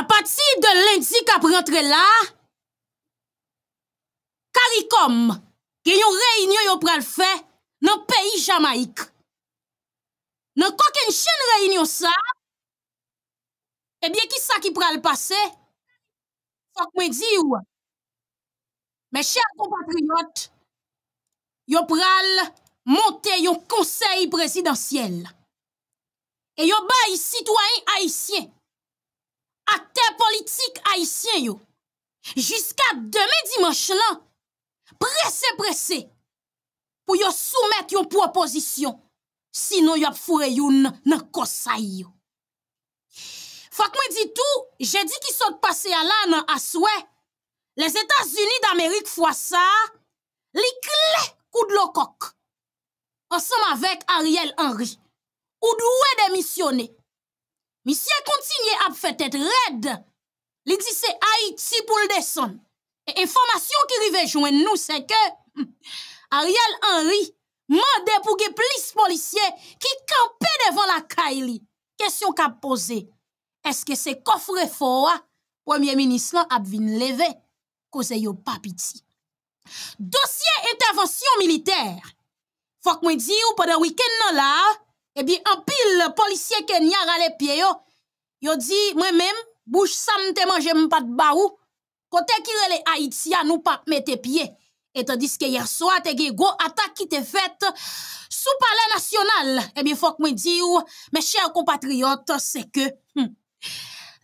A pati de lindzi ka prentre la, karikom gen yon reynyon yon pral fe nan peyi Jamaik. Nan kwa ken chen reynyon sa, ebyen ki sa ki pral pase, fwa kwen di ou. Men chen kompatriyot, yon pral monte yon konsey presidansyel. E yon bayi sitwayen haisyen. akter politik haisyen yo, jiska deme dimanche lan, prese prese, pou yo soumet yon proposisyon, sino yo ap fure yon nan kosay yo. Fak me di tou, jè di ki sot pase ala nan aswe, les Etats-Unis d'Amerik fwa sa, li kle kou d'lo kok. Ansem avèk Ariel Henry, ou d'wè demisyonè, Misye kontinye ap fet et red, li di se a iti pou l deson. E informasyon ki rive jwen nou se ke, hmm, Ariel Henry mande pou ge plis policye ki kampe devan la kaili. Kesyon ka pose, eske se kofre fora, wèmye minis lan ap vin leve, koze yo papiti. Dosye intervensyon militer, fok mwen di ou pwede wiken nan la, Ebi, anpil polisye ke nyar ale pye yo, yo di mwen menm, bouche san te manje mpate ba ou, kote kire le Haitian ou pa mette pye. Etan diske yer soa te ge go atak ki te fet sou pale nasyonal. Ebi, fok mwen di ou, me chè ou kompatriot, se ke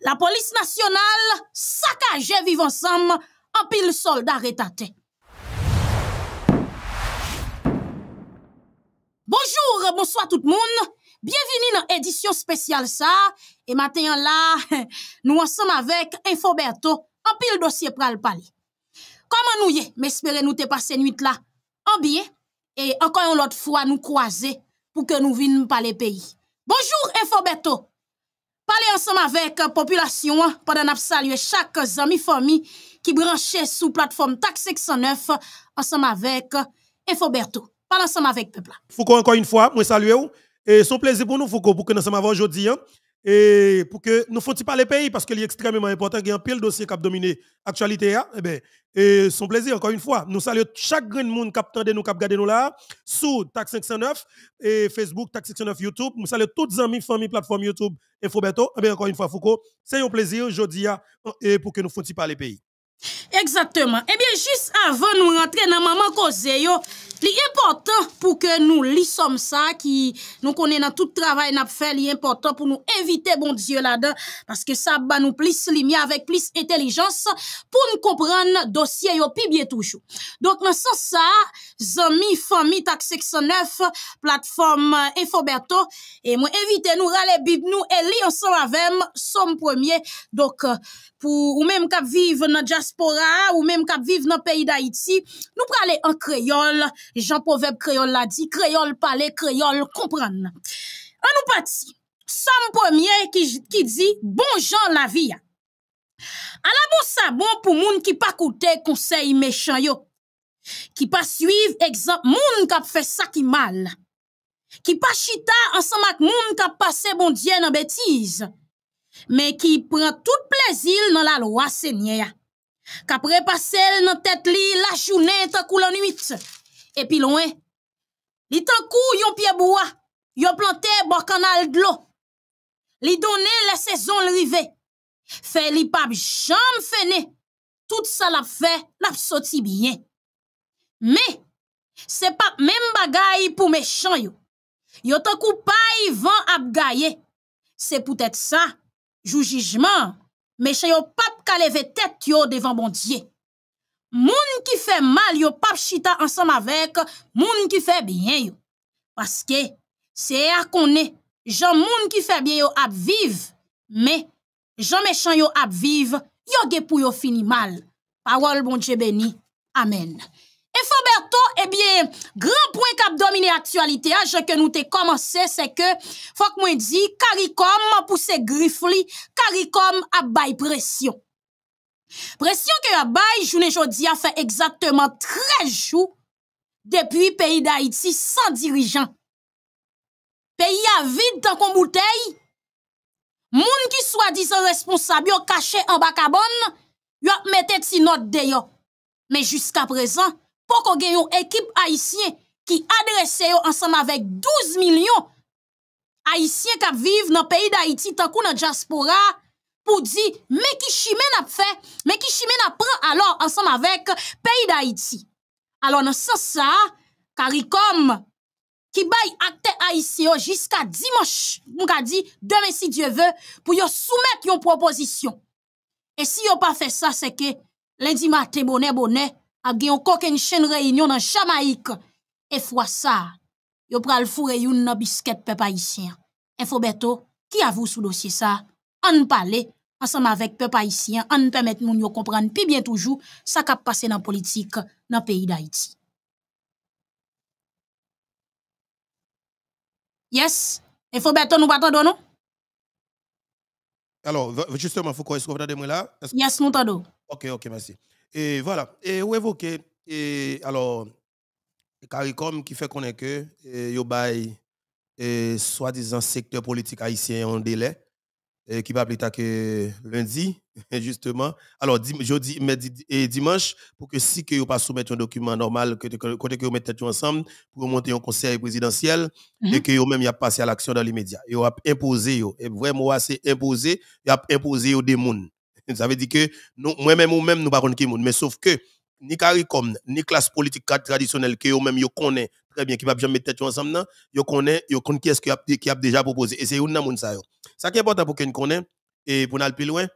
la polis nasyonal sakaje vive ansam anpil solda retate. Bonjour, bonsoit tout moun, bienveni nan edisyon spesyal sa, e matenyan la, nou ansem avek InfoBerto, anpil dosye pral pal. Koman nou ye, mespere nou te pase nwit la, anbiye, e ankayon lot fwa nou kwoaze pou ke nou vin pal e peyi. Bonjour, InfoBerto, pali ansem avek euh, populasyon, padan ap salye chak zami fomi ki branche sou platform TAC 609, ansem avek euh, InfoBerto. Parle ensemble avec peuple. Foucault, encore une fois, moi saluer Et son plaisir pour nous, Foucault, pour que nous sommes avant aujourd'hui. Hein. et pour que nous fassions pas les pays, parce qu'il est extrêmement important. qu'il y a un pile dossier qui a dominé l'actualité. et, hein. eh ben, et son plaisir, encore une fois. Nous saluons chaque grand monde qui a nous, qui a nous là, sous TAC 509, et Facebook, TAC 509 YouTube. Nous saluons toutes les amis, famille, plateforme YouTube, Foubeto. Et eh bien, encore une fois, Foucault, c'est un plaisir aujourd'hui hein, pour que nous fassions pas les pays. Exactement, et eh bien juste avant nous rentrer dans ma main causée l'important pour que nous lissons ça, nous connaissons tout le travail pour faire l'important, pour nous inviter bon Dieu là-dedans, parce que ça va nous plis limier avec plus intelligence pour nous comprendre dossier et puis bien toujours, donc nous sommes ça, ZAMI FAMI taxe 69, plateforme Infoberto, et moi invitez-nous à aller vivre nous et lirons ça avec nous, sommes premier, donc euh, pour ou même qu'à vivre, on a déjà ou mèm kap vive nan peyi da iti, nou prale an kreyol, jen poveb kreyol la di, kreyol pale, kreyol kompran. An nou pati, sam pwemye ki di, bon jan la vi ya. An la bon sa bon pou moun ki pa koute konsey mechanyo, ki pa suyv moun kap fe sa ki mal, ki pa chita ansamak moun kap pase bon diyen an betiz, men ki pran tout plezil nan la loa senye ya. Kapre pasel nan tet li la jounen takou lanuit. Epi louen, li takou yon piebouwa, yo plantè bakan al glou. Li donè la sezon li rive. Fè li pap jom fène, tout sa lap fè, lap soti byen. Me, se pap men bagay pou me chan yo. Yo takou pa yi van ap gaye. Se pou tèt sa, jou jijman. mais yon pap ka la tête devant mon Dieu. Moun qui fait mal yo pap chita ensemble avec moun qui fait bien yo. Parce que c'est à est. jan moun qui fait bien yo ap vive, mais jan méchant yo ap vive, yo ge yo fini mal. Parole bon Dieu béni. Amen. E Fonberto, ebyen, eh gran pouen kap domine aktualite a, jen ke nou te komanse, se ke, fok mwen di, karikom apouse grifli, karikom apbay presyon. Presyon ke apbay, jounen jodi a fe exactement trejou, depi peyi da Haiti san dirijan. Peyi a vide tan kon boutei, moun ki swa dizan responsab yo kache an bakabon, yo apmete ti not deyo. pou kon gen yon ekip Haitien ki adrese yon ansanm avek 12 milyon Haitien kap viv nan peyi d'Haiti tankou nan diaspora pou di, meki shime nap fe, meki shime nap pre alor ansanm avek peyi d'Haiti. Alor nan sa sa, karikom, ki bay akte Haitien jiska dimanche, mou ka di, deme si dieve pou yo soumet yon proposisyon. E si yo pa fe sa, seke, lendi mate, bonè, bonè, a gen une chaîne réunion dans Jamaïque. Et fois ça, yo pral foure yon nan bisket peuple haïtien. Info e Beto, qui a vous sous dossier ça? On parle ensemble avec peuple haïtien, on permet moun yo comprendre puis bien toujours ça k'ap passé dans politique dans pays d'Haïti. Yes, info e Beto nous pas non? Alors, justement, faut qu'on est-ce qu'on là? Yes, nous t'entendons. OK, OK, merci. Et voilà. Et vous évoquez, et alors, CARICOM qui fait qu'on est que, vous avez soi-disant secteur politique haïtien en délai, qui va appeler que lundi, justement. Alors, jeudi, et dimanche, pour que si que vous pas un document normal, que vous mettez ensemble pour monter un conseil présidentiel, et mhm. que vous même y a passé à l'action dans l'immédiat. Vous a imposé, et vraiment, c'est imposé, vous a imposé des mounes. Ça veut dire que moi-même ou même nous pas qui mais sauf que ni CARICOM, ni classe politique traditionnelle que eux-mêmes yo connaissent très bien qui va jamais mettre tête ensemble là, yo qui ce qui a déjà proposé et c'est une monde ça proposé. Ça qui est important pour qu'on connaissent, et pour aller plus loin,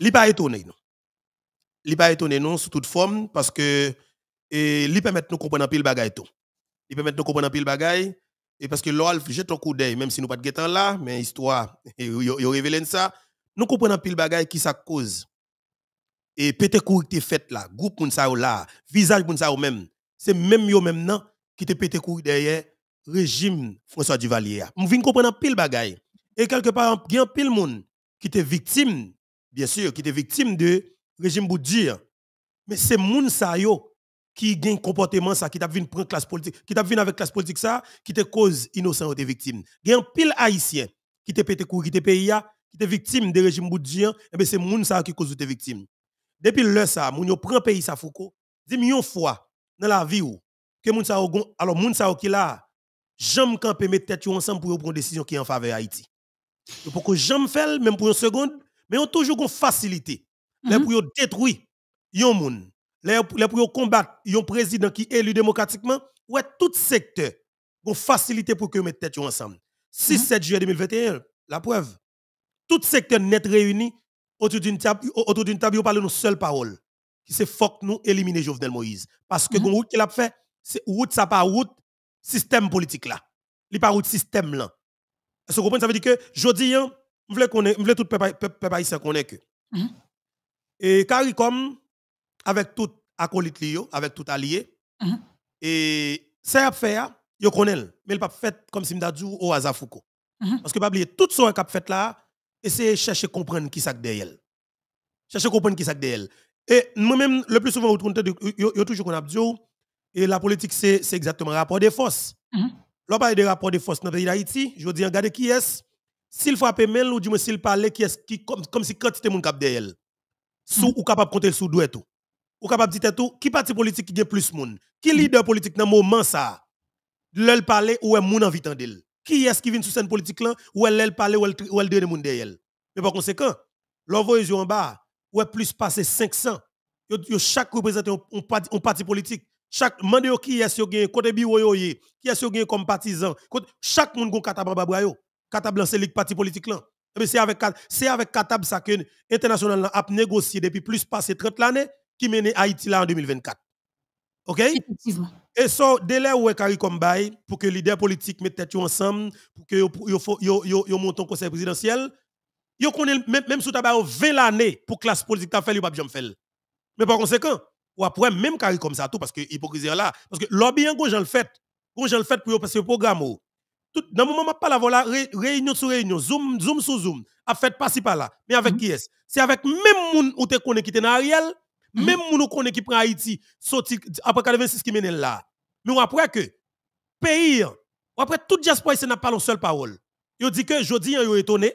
n'est pas étonné non. n'est pas étonné non sous toute forme parce que et li permet nous comprendre pile bagaille tout. il permet nous comprendre pile bagaille et parce que l'OALF jette un coup d'œil même si nous pas de temps là, mais histoire il révèle ça nous comprenons pile bagaille qui ça cause. Et pété courir qui fait là, groupe moun ça là, visage moun ça même. C'est même yo même nan qui te pété courir derrière régime François Duvalier. Nous venons comprendre pile bagaille. Et quelque part, il y a pile moun qui te victime, bien sûr, qui te victime de régime Boudir. Mais c'est moun sa yo qui gagne comportement ça, qui t'a vu prendre classe politique, qui t'a vu avec classe politique ça, qui te cause innocent ou des victimes. Il y a pile haïtien qui te pété courir qui te pays qui étaient victimes des régimes boudjiens, hein, eh c'est moun ça qui cause des victimes. Depuis le ça, moun yo prend pays sa Foucault, dit fois dans la vie ou que moun ça alors moun qui là, jamais mettre tête ensemble pour prendre décision qui est en faveur Haïti. Pour que jamais faire même pour une seconde, mais on toujours une facilité. Mm -hmm. Les pour détruire yon moun, les pour combattre yon président qui est élu démocratiquement, ouais tout secteur, une facilité pour que mettre tête ensemble. 6 7 mhm. juillet 2021, la preuve tout secteur net réuni autour d'une table, autour d'une table, parle nos seules paroles. Qui c'est fuck nous éliminer Jovenel Moïse. Parce que mm -hmm. route qu'il a fait, c'est route ça pas route système politique là. Il pas route système là. Est-ce que vous comprenez? Ça veut dire que, hein, je dis, je qu'on voulait tout peuple haïtien qu'on que. Mhm. Et CARICOM, avec tout acolyte yo avec tout allié, mm -hmm. et ça a fait, yo connaît, mais il pas fait comme si ou dit au hasard Foucault. Parce que pas oublier tout ce a fait là, essayez de chercher à comprendre qui ça derrière. Cherchez à comprendre qui ça derrière. Et moi-même, le plus souvent, je toujours qu'on a dit, et la politique, c'est exactement le rapport des forces. Mm -hmm. y parle de rapport des forces dans le pays d'Haïti, je dis, regardez qui est-ce, s'il frappe même, ou dis-moi s'il parle, qui est qui, comme, comme si quantité mon cap derrière. Sous mhm. ou capable de compter sous doué tout. Ou capable de dire tout, qui parti politique qui a plus de monde? Qui leader politique dans le moment ça? L'elle parler ou est en vie d'entendre? Qui est-ce qui vient sous scène politique là Ou elle, elle parle, ou elle, ou elle monde? elle. Mais par conséquent, l'envoi est en bas, où est plus passé 500. Yo, chaque représentant un parti, parti politique. Chaque mandé qui est-ce qui gagne, côté bureau qui est-ce qui gagne comme partisan. Chaque monde est katab babra yo. Katab c'est le parti politique là. Eh c'est avec, avec Katab ça que l'international a négocié depuis plus passé 30 l'année qui mène Haïti là en 2024. OK? Effectivement. Et so, délai où est CARICOM bail pour que les leaders politiques mettent tête ensemble, pour que vous montent au conseil présidentiel, vous connaît même, même vous tabac 20 l'année pour classe politique t'a fait, pas jamais faire. Mais par conséquent, ou après même comme ça tout, parce que est là, parce que l'objet, est j'en hein, le fait. Gros, j'en le fait pour vous passer au programme. Oh. Tout, dans le moment, je parle voilà, réunion sur réunion, zoom, zoom sur zoom, a fait pas si pas là. Mais avec mm-hmm. qui est-ce? C'est avec même monde où tu connais qui t'es dans Ariel, Mm-hmm. Même nous connaissons qui prend Haïti, sorti après 86 qui mène là. Mais après que, pays, après toute diaspora, n'a pas une seule parole. Ils dit que jodi, ils sont étonné.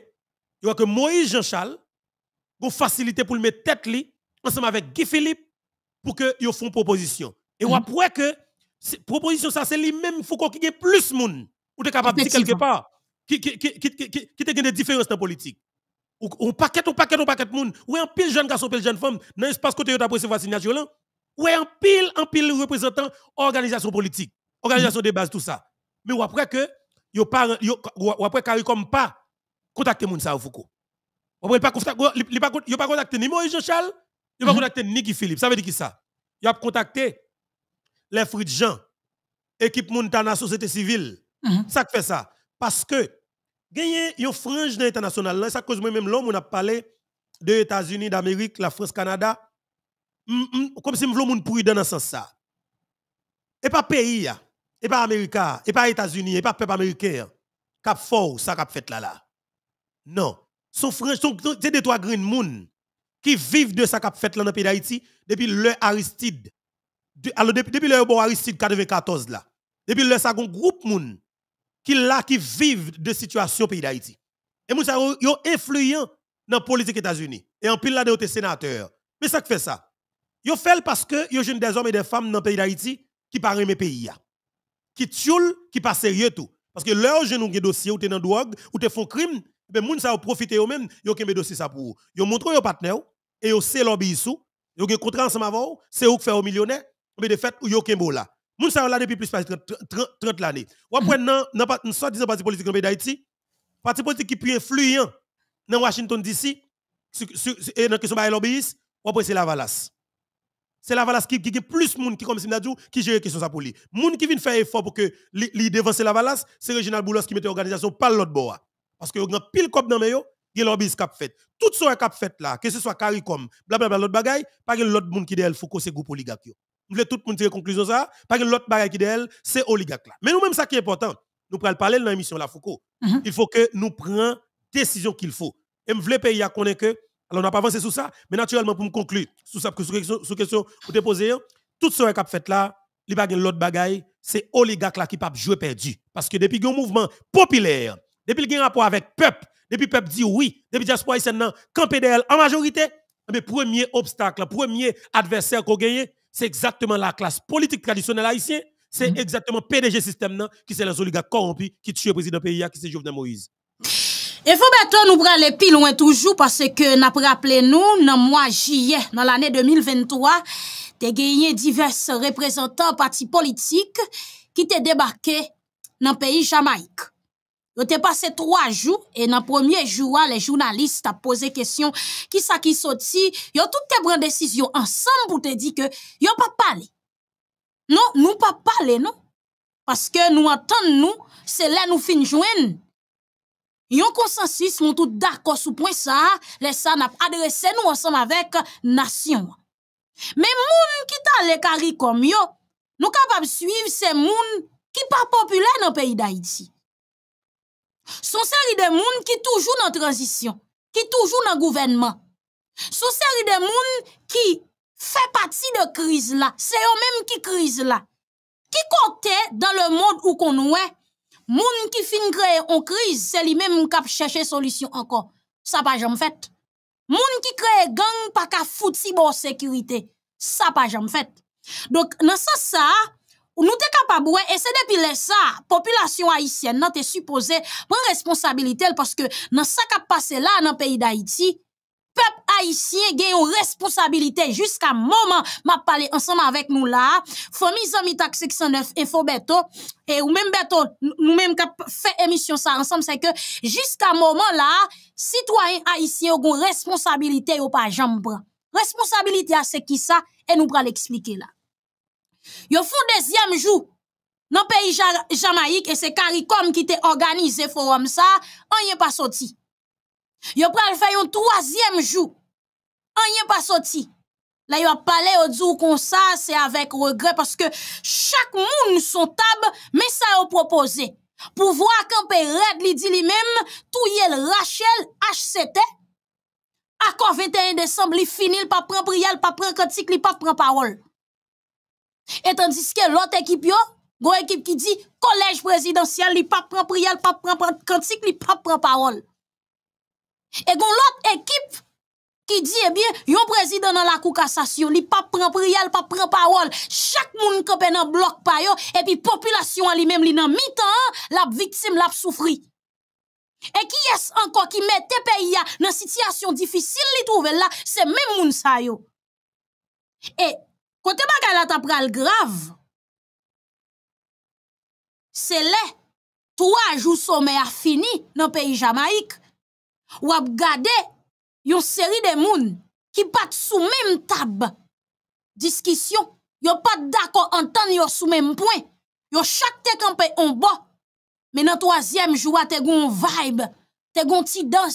il voit que Moïse Jean-Charles, ont facilité pour le mettre tête li, ensemble avec Guy Philippe, pour que ils font proposition. Et mm-hmm. après que, proposition ça, c'est lui-même, il faut qu'il y ait plus de monde, ou de capable de dire quelque part, qui, qui, qui, qui, qui, qui, qui, on paquet, un paquet, ou paquet de monde. ou un pile jeune garçon, pile jeune femme, dans l'espace côté t'a recevoir signature là. ou un pile, un pile représentant organisation politique, organisation de base, tout ça. Mais ou après que, yo pas après CARICOM pas contacter moun ça Foucault. Ou après, il pas contacté ni Moïse Jean-Charles, il pas mhm. contacté ni Philippe. Ça veut dire qui ça? Il a contacté les fruits de gens, équipe moun société civile. Mhm. Ça fait ça. Parce que, Gagné une frange dans l'international. Là, ça cause moi-même l'homme, on a parlé des États-Unis, d'Amérique, la France, Canada. Mm, mm, comme si je voulais pourri dans ce sens. Et pas pays, et pas Américain, et pas États-Unis, et pas peuple américain. Cap fort, ça cap fait là là. Non. Son frange, c'est des trois green moon qui vivent de ça cap fait là dans le pays d'Haïti depuis le Aristide. alors, depuis, depuis le bon Aristide 94 là. Depuis le second groupe moun qui là qui vivent de situation pays d'Haïti. Et ils sont influent dans la politique des États-Unis. Et en pile là de sénateurs. Mais ça qui fait ça. Yo fait parce que yo jeune des hommes et des femmes dans le pays d'Haïti qui parlent mes pays. Qui tuent, qui pas sérieux tout. Parce que leur jeune des dossier ou t'es dans drogue, ou t'es font crime, eh ben moun ça profiter eux même, yo kembe dossier ça pour. Yo montre yo partenaire et yo c'est lobby sous, yo gen contrat ensemble avant, c'est eux qui fait au millionnaire, mais de fait yo kembo là. Moun sa là depuis plus de 30 l'année. Ou après, dans le parti politique dans d'Haïti, parti politique qui plus influent dans Washington DC, et dans la question de l'Obis, après, c'est la C'est la qui a plus de monde qui, comme Simnadjou, qui gère la question de la police. Moun qui vient faire effort pour que l'idée devance la valasse, c'est Régional Boulos qui mette l'organisation par l'autre bois. Parce que y a pile cop dans le il y a l'obéis qui fait. Tout ce qui a fait là, que ce soit CARICOM, blablabla, l'autre bagaille, pas l'autre monde qui est faut Foucault, c'est groupe oligarque voulez tout le monde conclusion ça, parce que l'autre bagaille qui d'elle, c'est oligarque là. Mais nous-mêmes, ça qui est important, nous prenons parler dans l'émission La Foucault. Mhm. Il faut que nous prenions décision qu'il faut. Et je pays à connaître que, alors on n'a pas avancé sur ça, mais naturellement, pour me conclure, sur ça, sur question, que vous déposez, tout ce qui a fait là, les l'autre bagaille, c'est oligarque là qui peut jouer perdu. Parce que depuis qu'il y a un mouvement populaire, depuis qu'il y a un rapport avec peuple, depuis peuple dit oui, depuis diaspora haïtienne, camp PDL en majorité, mais eh premier obstacle, premier adversaire qu'on gagné c'est exactement la classe politique traditionnelle haïtienne, c'est mm-hmm. exactement PDG système nan, qui c'est les oligarques corrompus qui tue le président pays, qui c'est Jovenel Moïse. Et faut bientôt nous aller plus loin toujours parce que n'a rappelé nous dans mois juillet dans l'année 2023 t'es gagné divers représentants partis politiques qui t'es débarqué dans le pays Jamaïque. Yo t'es passé trois jours, et dans le premier jour, les journalistes ont posé question, qui ça qui sorti, yo tout t'es pris décision ensemble pour te dire que, yo pas parlé. Non, nous pas parlé, non? Parce que nous entendons, nous, c'est là nous finissons. Ils Yon consensus, sont tout d'accord sur point ça, les ça n'a adressé nous ensemble avec nation. Mais gens qui les caries comme yo, nous capables suivre ces gens qui pas populaire dans le pays d'Haïti. Son série de monde qui toujours en transition, qui toujours dans gouvernement. Son série de monde qui fait partie de crise là, c'est eux mêmes qui crise là. Qui compte dans le monde où qu'on Les monde qui fin en crise, c'est eux-mêmes qui chercher solution encore. Ça pas jamais fait. Monde qui crée gang pas qu'à foutre bon sécurité. Ça pas jamais fait. Donc dans ça ça Nou te kapab wè, e se depi lè sa, populasyon Haitien nan te suppose mwen responsabilite lè, paske nan sa kap pase la nan peyi d'Haïti, pep Haitien gen yon responsabilite jiska mouman map pale ansanman avèk nou la, fò mi zanmi tak seksyon 9, e fò beto, e ou mèm beto, nou mèm kap fè emisyon sa ansanm, se ke jiska mouman la, sitwany Haitien yon responsabilite yon pa jambre. Responsabilite a seki sa, e nou pral explike la. Yo un deuxième jour dans pays Jamaïque et c'est CARICOM qui t'a organisé forum ça, on est pas sorti. Yo pral faire un troisième jour. On est pas sorti. Là yo parlé au jour comme ça, c'est avec regret parce que chaque monde son table mais ça a proposé. Pour voir camper red li dit lui-même le Rachel HCT Accord 21 décembre, il finit, pas prend prière, pas prend critique il pas prend parole. Etandiske lot ekip yo Go ekip ki di Kolej prezidansyal Li pap pran priyel Pap pran pran kantik Li pap pran parol E gon lot ekip Ki di ebyen eh Yo prezidans la kou kassasyon Li pap pran priyel Pap pran parol Chak moun kope nan blok payo E pi populasyon li men Li nan mitan Lap vitim Lap soufri E ki yes anko Ki me tepe ya Nan sityasyon difisil Li touvel la Se men moun sayo E E Kote ba gwa la tap gwa l grav, se le, 3 jou sou me a fini nan peyi Jamaik, wap gade yon seri de moun ki pat sou mem tab, diskisyon, yon pat dako antan yon sou mem pwen, yon chak tek anpe yon bo, men nan 3e jou a te goun vibe. te gonti dans,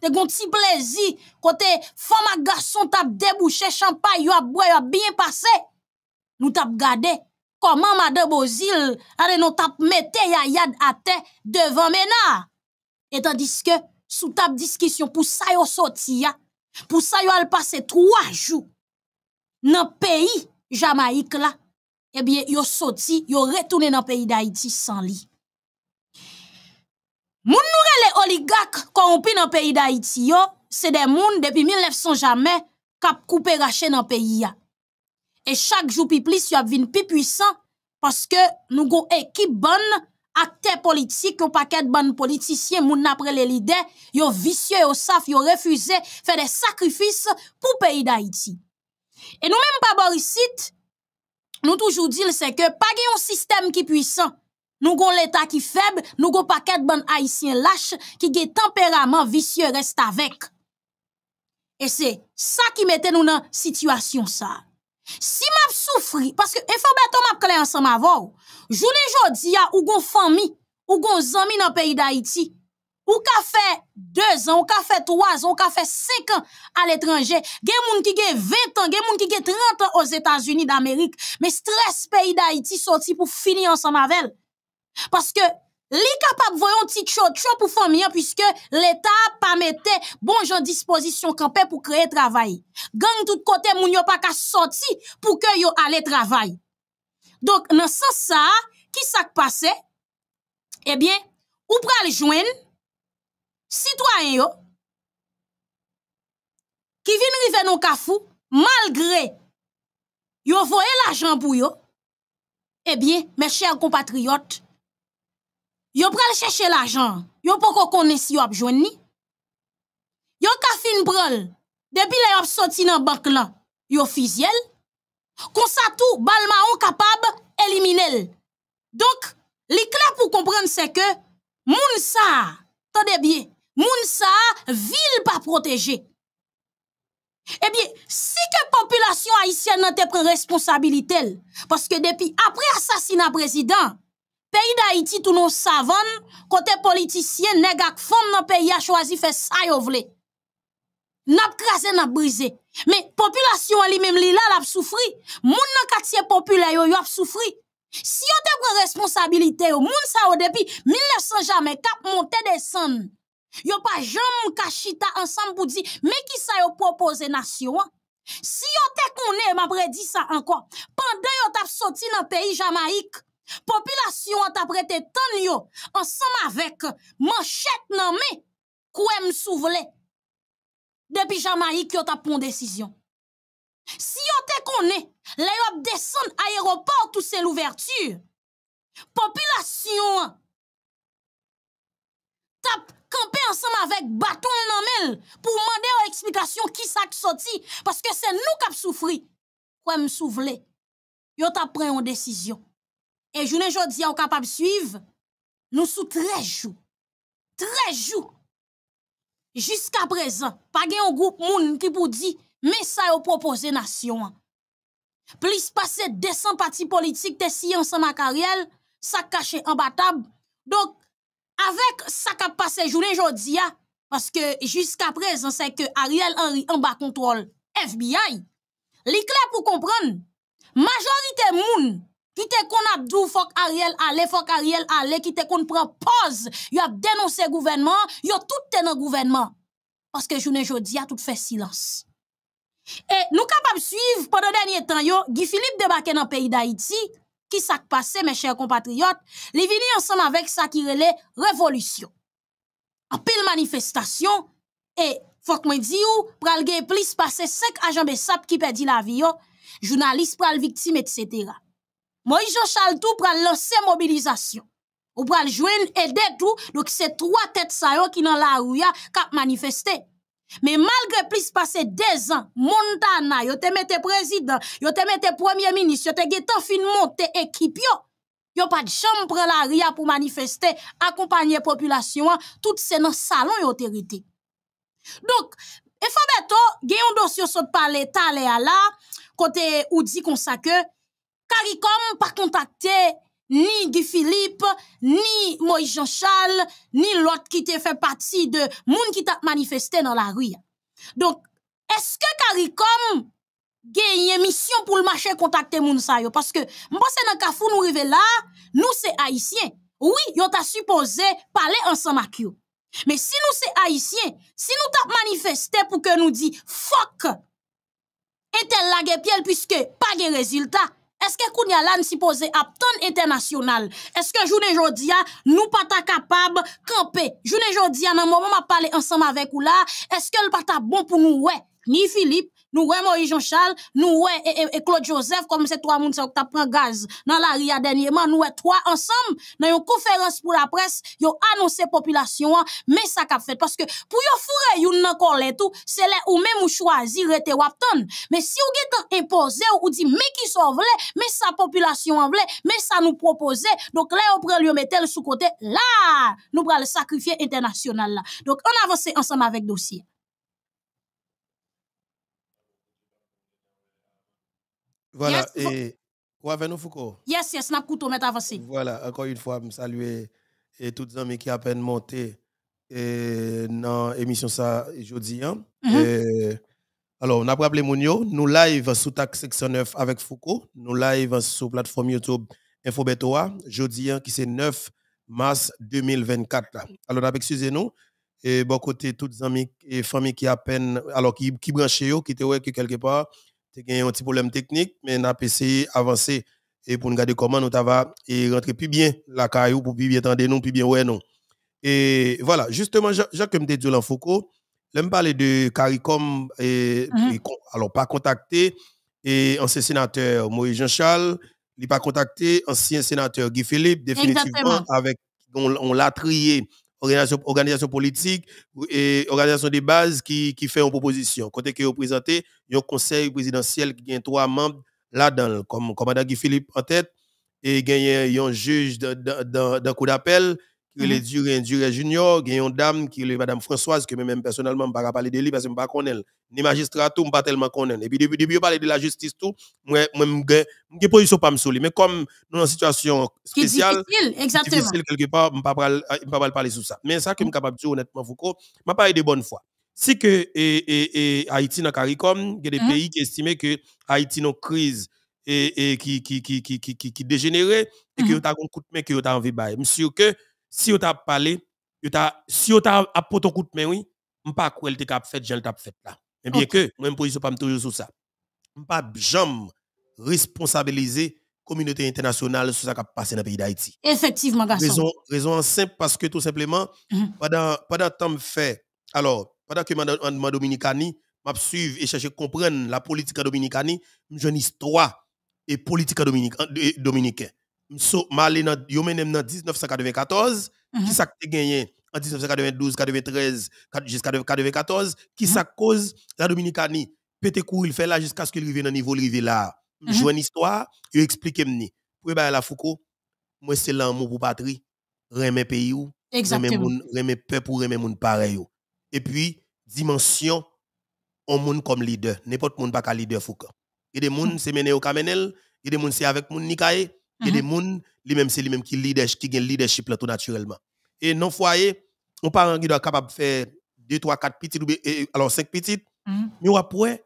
te gonti plezi, kote fwa ma gason tap debouche champay, yo ap boye, yo ap bien pase, nou tap gade, koman ma debou zil, ade nou tap mette ya yad ate devan mena, etan diske, sou tap diskisyon, pou sa yo soti ya, pou sa yo al pase 3 jou, nan peyi Jamaik la, e bie yo soti, yo retounen nan peyi da iti san li, Moun noure le oligak korompi nan peyi da iti yo, se de moun depi 1900 jamen kap koupe rache nan peyi ya. E chak jou pi plis yo ap vin pi pwisan paske nou go ekip ban akte politik, yo paket ban politisyen moun apre le lide, yo visye yo saf, yo refuze, fe de sakrifis pou peyi da iti. E nou menm pa borisit, nou toujou dil se ke pa gen yon sistem ki pwisan Nou gon l'etat ki feb, nou gon paket bon haisyen lache ki ge temperament visye rest avek. E se, sa ki mette nou nan situasyon sa. Si map soufri, paske e fa beton map kle ansan ma vor, jouni jodi ya ou gon fami, ou gon zami nan peyi da iti, ou ka fe 2 an, ou ka fe 3 an, ou ka fe 5 an al etranje, gen moun ki ge 20 an, gen moun ki ge 30 an os Etasuni d'Amerik, men stres peyi da iti soti pou fini ansan ma vel. Parce que li kapap voyon ti la pou puisque puisque l'Etat pa mette bon jan disposition pour pou kreye travail. Gang tout kote moun yo pa ka soti pou ke yo ale travay. donc nan san sa, ki sak pase? Eh bien ou pral qui citoyen yo, ki vin rive nou kafou, malgré yo voye l'argent pou yo, eh bien, mes chers compatriotes, yo pral chèche l'ajan, yo poko kone si yo ap jwen ni. Yo ka fin pral, debi la yo ap soti nan bank lan, yo fizyel, konsa tou bal ma ou kapab elimine l. Donk, li kla pou komprende se ke, moun sa, tade bie, moun sa, vil pa proteje. E bie, si ke populasyon aisyen nan te pren responsabili tel, paske debi apre asasina prezident, Peyi da iti tou nou savan, kote politisyen negak fond nan peyi a chwazi fe sa yo vle. Nap krasen, nap brize. Me, populasyon li mem li la la ap soufri. Moun nan katsye populay yo yo ap soufri. Si yo te kwen responsabilite yo, moun sa yo depi, min ne son jame kap monte de san. Yo pa jom mwen kashita ansan pou di, me ki sa yo propose nasyon. Si yo te kwen ne, ma bre di sa anko, pandan yo tap soti nan peyi jamaik, La population t'a prêté tant yo ensemble avec manchette nan main kouem souvle depuis jamaïque yo pris une décision si yo te konne les yo à aéroport tout c'est l'ouverture population a camper ensemble avec bâton nan pour demander une explication qui ça sorti parce que c'est nous qui avons souffri kouem souvle yo pris une décision et je ne dis capable suivre, nous sommes très jours. Très jours. Jusqu'à présent, pas de groupe moun qui vous dit, mais ça vous propose nation. Plus passer 200 partis politiques, t'es si ensemble avec Ariel. ça caché en table. Donc, avec ça qui a passé journée aujourd'hui, parce que jusqu'à présent, c'est que Ariel Henry en bas contrôle FBI, l'éclair pour comprendre, majorité moun ki te kon ap dou fok a riel ale, fok a riel ale, ki te kon pran poz, yo ap denonsen gouvenman, yo tout tenen gouvenman. Paske jounen jodi a tout fè silans. E nou kapap suiv, pwede denye tan yo, gi Filip debake nan peyi da Iti, ki sak pase, mè chèr kompatriot, li vini ansan avèk sak irele, revolusyon. Apil manifestasyon, e fok mwen di yo, pral gen plis pase, sek a janbe sap ki pedi la vi yo, jounalist pral viktime, etc., Moïse Charles tout pour lancer mobilisation. Ou le joindre aider tout, donc c'est trois têtes ça qui dans la rue cap manifesté. Mais malgré plus passé deux ans, Montana, yo te mette président, yo te mette premier ministre, yo te getan fin monte équipe yo. Yo pas de chambre la ria pour manifester, accompagner population, hein. tout c'est dans salon yo te Donc, et Fabeto, gen yon dossier sot par l'état à la kote ou di kon ke, CARICOM pas contacté ni Guy Philippe, ni Moïse Jean-Charles, ni l'autre qui fait partie de monde qui t'a manifesté dans la rue. Donc, est-ce que CARICOM gagne mission pour le marché contacter moun sa Parce que, moi, c'est dans Kafou nous arrivons là, nous c'est haïtiens. Oui, yon t'a supposé parler ensemble avec yo. Mais si nous c'est haïtiens, si nous t'a manifesté pour que nous dit fuck, et tel la puisque pas de résultat, Eske koun ya lan si pose ap ton internasyonal? Eske jounen jodia nou pata kapab kampe? Jounen jodia nan mou mou mwa pale ansam avek ou la, eske l pata bon pou nou we? Ni Filip, Nous ouais Jean-Charles, nous ouais et, Claude Joseph, comme ces trois mouns qui ont gaz dans la RIA dernièrement. Nous trois ensemble dans une conférence pour la presse. Ils ont annoncé population, hein, mais ça qu'a fait. Parce que pour yon foure, yon nan les tout, c'est là ou même ou choisir rete wapton. Mais si on est imposé ou, dit, mais qui sont mais sa population en mais ça nous propose, donc là, on prend le mettre sous côté, là, nous prenons le sacrifier international Donc, on avance ensemble avec dossier. Voilà. et quoi avec nous, Foucault Yes, yes, n'a couteau mettre avancé. Voilà, encore une fois, saluer et toutes les amis qui à peine monté dans l'émission ça jeudi. Hein? Mm-hmm. alors, on a nous live sous taxe 609 avec Foucault, nous live sur plateforme YouTube Infobetoa, jeudi hein, qui c'est 9 mars 2024. Alors, avec excusez-nous, et bon côté, toutes les amis et familles qui à peine, alors qui, qui branchent, qui étaient ouais, que quelque part, tu as un petit problème technique, mais on a essayé d'avancer et pour nous garder comment nous va et rentrer plus bien la caillou pour plus bien entendre nous, plus bien ouais non. Et voilà, justement, Jacques me dit Foucault, je de CARICOM, et, mhm. e alors pas contacté, et ancien sénateur Moïse Jean-Charles, il pas contacté, ancien sénateur Guy Philippe, définitivement, avec on, on l'a trié organisation, politique et organisation des bases qui, fait une proposition. Côté que vous présentez, il un conseil présidentiel qui a trois membres là-dedans, comme commandant Guy Philippe en tête, et il y a un juge d'un coup d'appel, qui est mm -hmm. Duré, Duré Junior, il y une dame qui est Madame Françoise, que même personnellement, je ne pas parler de lui parce que je ne pas connaître. Ni magistrat, je ne pas tellement connaître. Et puis, depuis que je parle de la justice, tout, moi, je ne position pas me souligner. Mais comme nous sommes en situation spéciale, difficile, exactement. quelque part, je ne peux pas parler sur ça. Mais ça que je suis capable de dire, honnêtement, Foucault, je ne parle de bonne foi. Si que et, et, et Haïti dans CARICOM, il y a des mhm. pays qui estiment que Haïti dans crise et, et qui, qui, qui, qui, qui, qui, dégénérait et mm -hmm. que mhm. tu un coup de main que tu envie de bailler. Je que si vous t'a parlé, si vous avez apporté un coup de main, oui, je ne pas quoi elle t'a fait, je t'a fait là. Mais bien que, même je ne peux pas toujours sur ça. Je ne pas jamais responsabiliser communauté internationale sur ce qui a passé dans le pays d'Haïti. Effectivement, garçon. Raison, raison simple parce que tout simplement, mhm. pendant temps fait, alors, pendant que je suis en Dominicanie, je suis et chercher à comprendre la politique dominicaine, je une histoire et politique eh, dominicaine suis allé nan 1994, mm -hmm. qui s'est gagné en 1992, 93, jusqu'à 94, qui s'est cause la Dominicanie pété kou il fait là jusqu'à ce qu'il arrive dans niveau arrivé là. Mm une histoire, il explique m'ni. Pour bah la Foucault, moi c'est l'amour pour patrie, remè pays ou remè peuple ou remè moun pareil Et puis dimension on moun comme leader, n'importe moun pas leader Foucault. Il y a des moun c'est mené au Kamenel, il des moun c'est avec moun Nikaye, il y a des mhm. gens, lui c'est lui-même qui leadership, qui gagne leadership là tout naturellement. Et non foyer, on parent qui doit capable de faire deux, trois, quatre petites, alors cinq petites, mhm. mais après,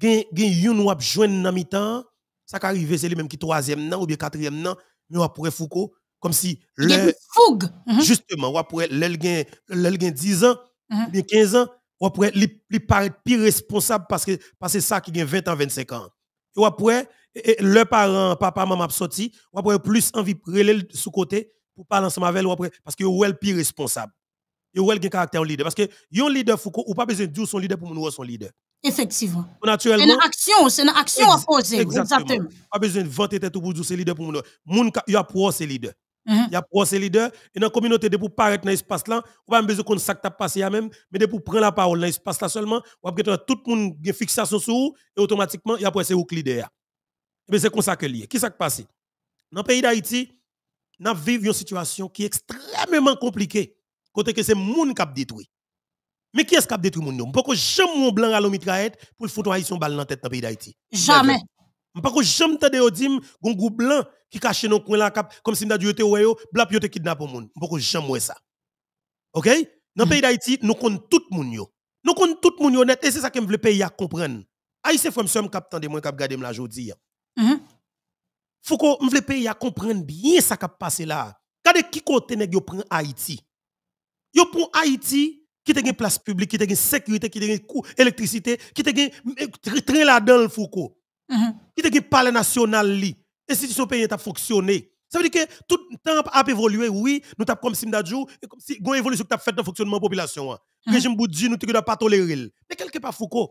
gen yon ou ap joindre dans mi-temps ça qui arrive c'est lui même qui troisième nan ou bien quatrième nan mais après Foucault comme si le fougue mhm. justement on après l'el gen gagne 10 ans ou bien 15 ans après il paraît plus responsable parce que c'est ça qui gagne 20 ans 25 ans et ou après et le parent, papa, maman sorti, ou après plus envie de sous côté pour parler ensemble avec ou parce que ou elle plus responsable. Et ou elle un caractère leader parce que un leader Foucault ou pas besoin de dire son leader pour nous voir son leader. Effectivement. Naturellement. C'est une action, c'est une action à poser. Exactement. Pas besoin de vanter tête pour dire c'est leader pour nous. voir. il y a pour c'est leader. Il mm-hmm. y a pour ses leaders. Et dans la communauté, de pour paraître dans l'espace là, ou pas besoin qu'on ça passé même, mais de pour prendre la parole dans l'espace là seulement, ou après tout le monde a une fixation sur vous, et automatiquement, il y a pour c'est leader. Mais eh c'est comme ça que lié. Qui s'est passé? Dans le pays d'Haïti, nous vivons une situation qui est extrêmement compliquée. Côté que c'est monde qui a détruit. Mais qui est-ce qui a détruit monde? Pourquoi jamais mon blanc à l'homme pour le foutre haïtien balle dans la tête dans le pays d'Haïti? Jamais. Pourquoi jamais t'as des odim, un groupe blanc qui cache dans le coin là, comme si nous avons été ouéo, blap a été kidnappé monde. Pourquoi jamais ça? OK? Dans le pays d'Haïti, nous comptons tout le monde. Nous comptons tout le monde honnête et c'est ça que le pays à comprendre. Haïtien frère monsieur captant de moi cap gardé la journée il mm -hmm. Faut que le pays comprenne bien ce qui a passé là. Regardez qui côté nèg yo prend Haïti. Yo prend Haïti qui te une place publique, qui te une sécurité, qui te une coût électricité, qui te un eh, train là-dedans Foucault. Mm -hmm. Qui te une palais national li. Institution pays a fonctionné. Ça veut dire que tout le temps a évolué, oui, nous avons comme Simdadjou, comme si une évolution que tu fait dans fonctionnement de la population. Le hein. mhm. régime Boudji, nous ne pas toléré Mais quelque part, Foucault,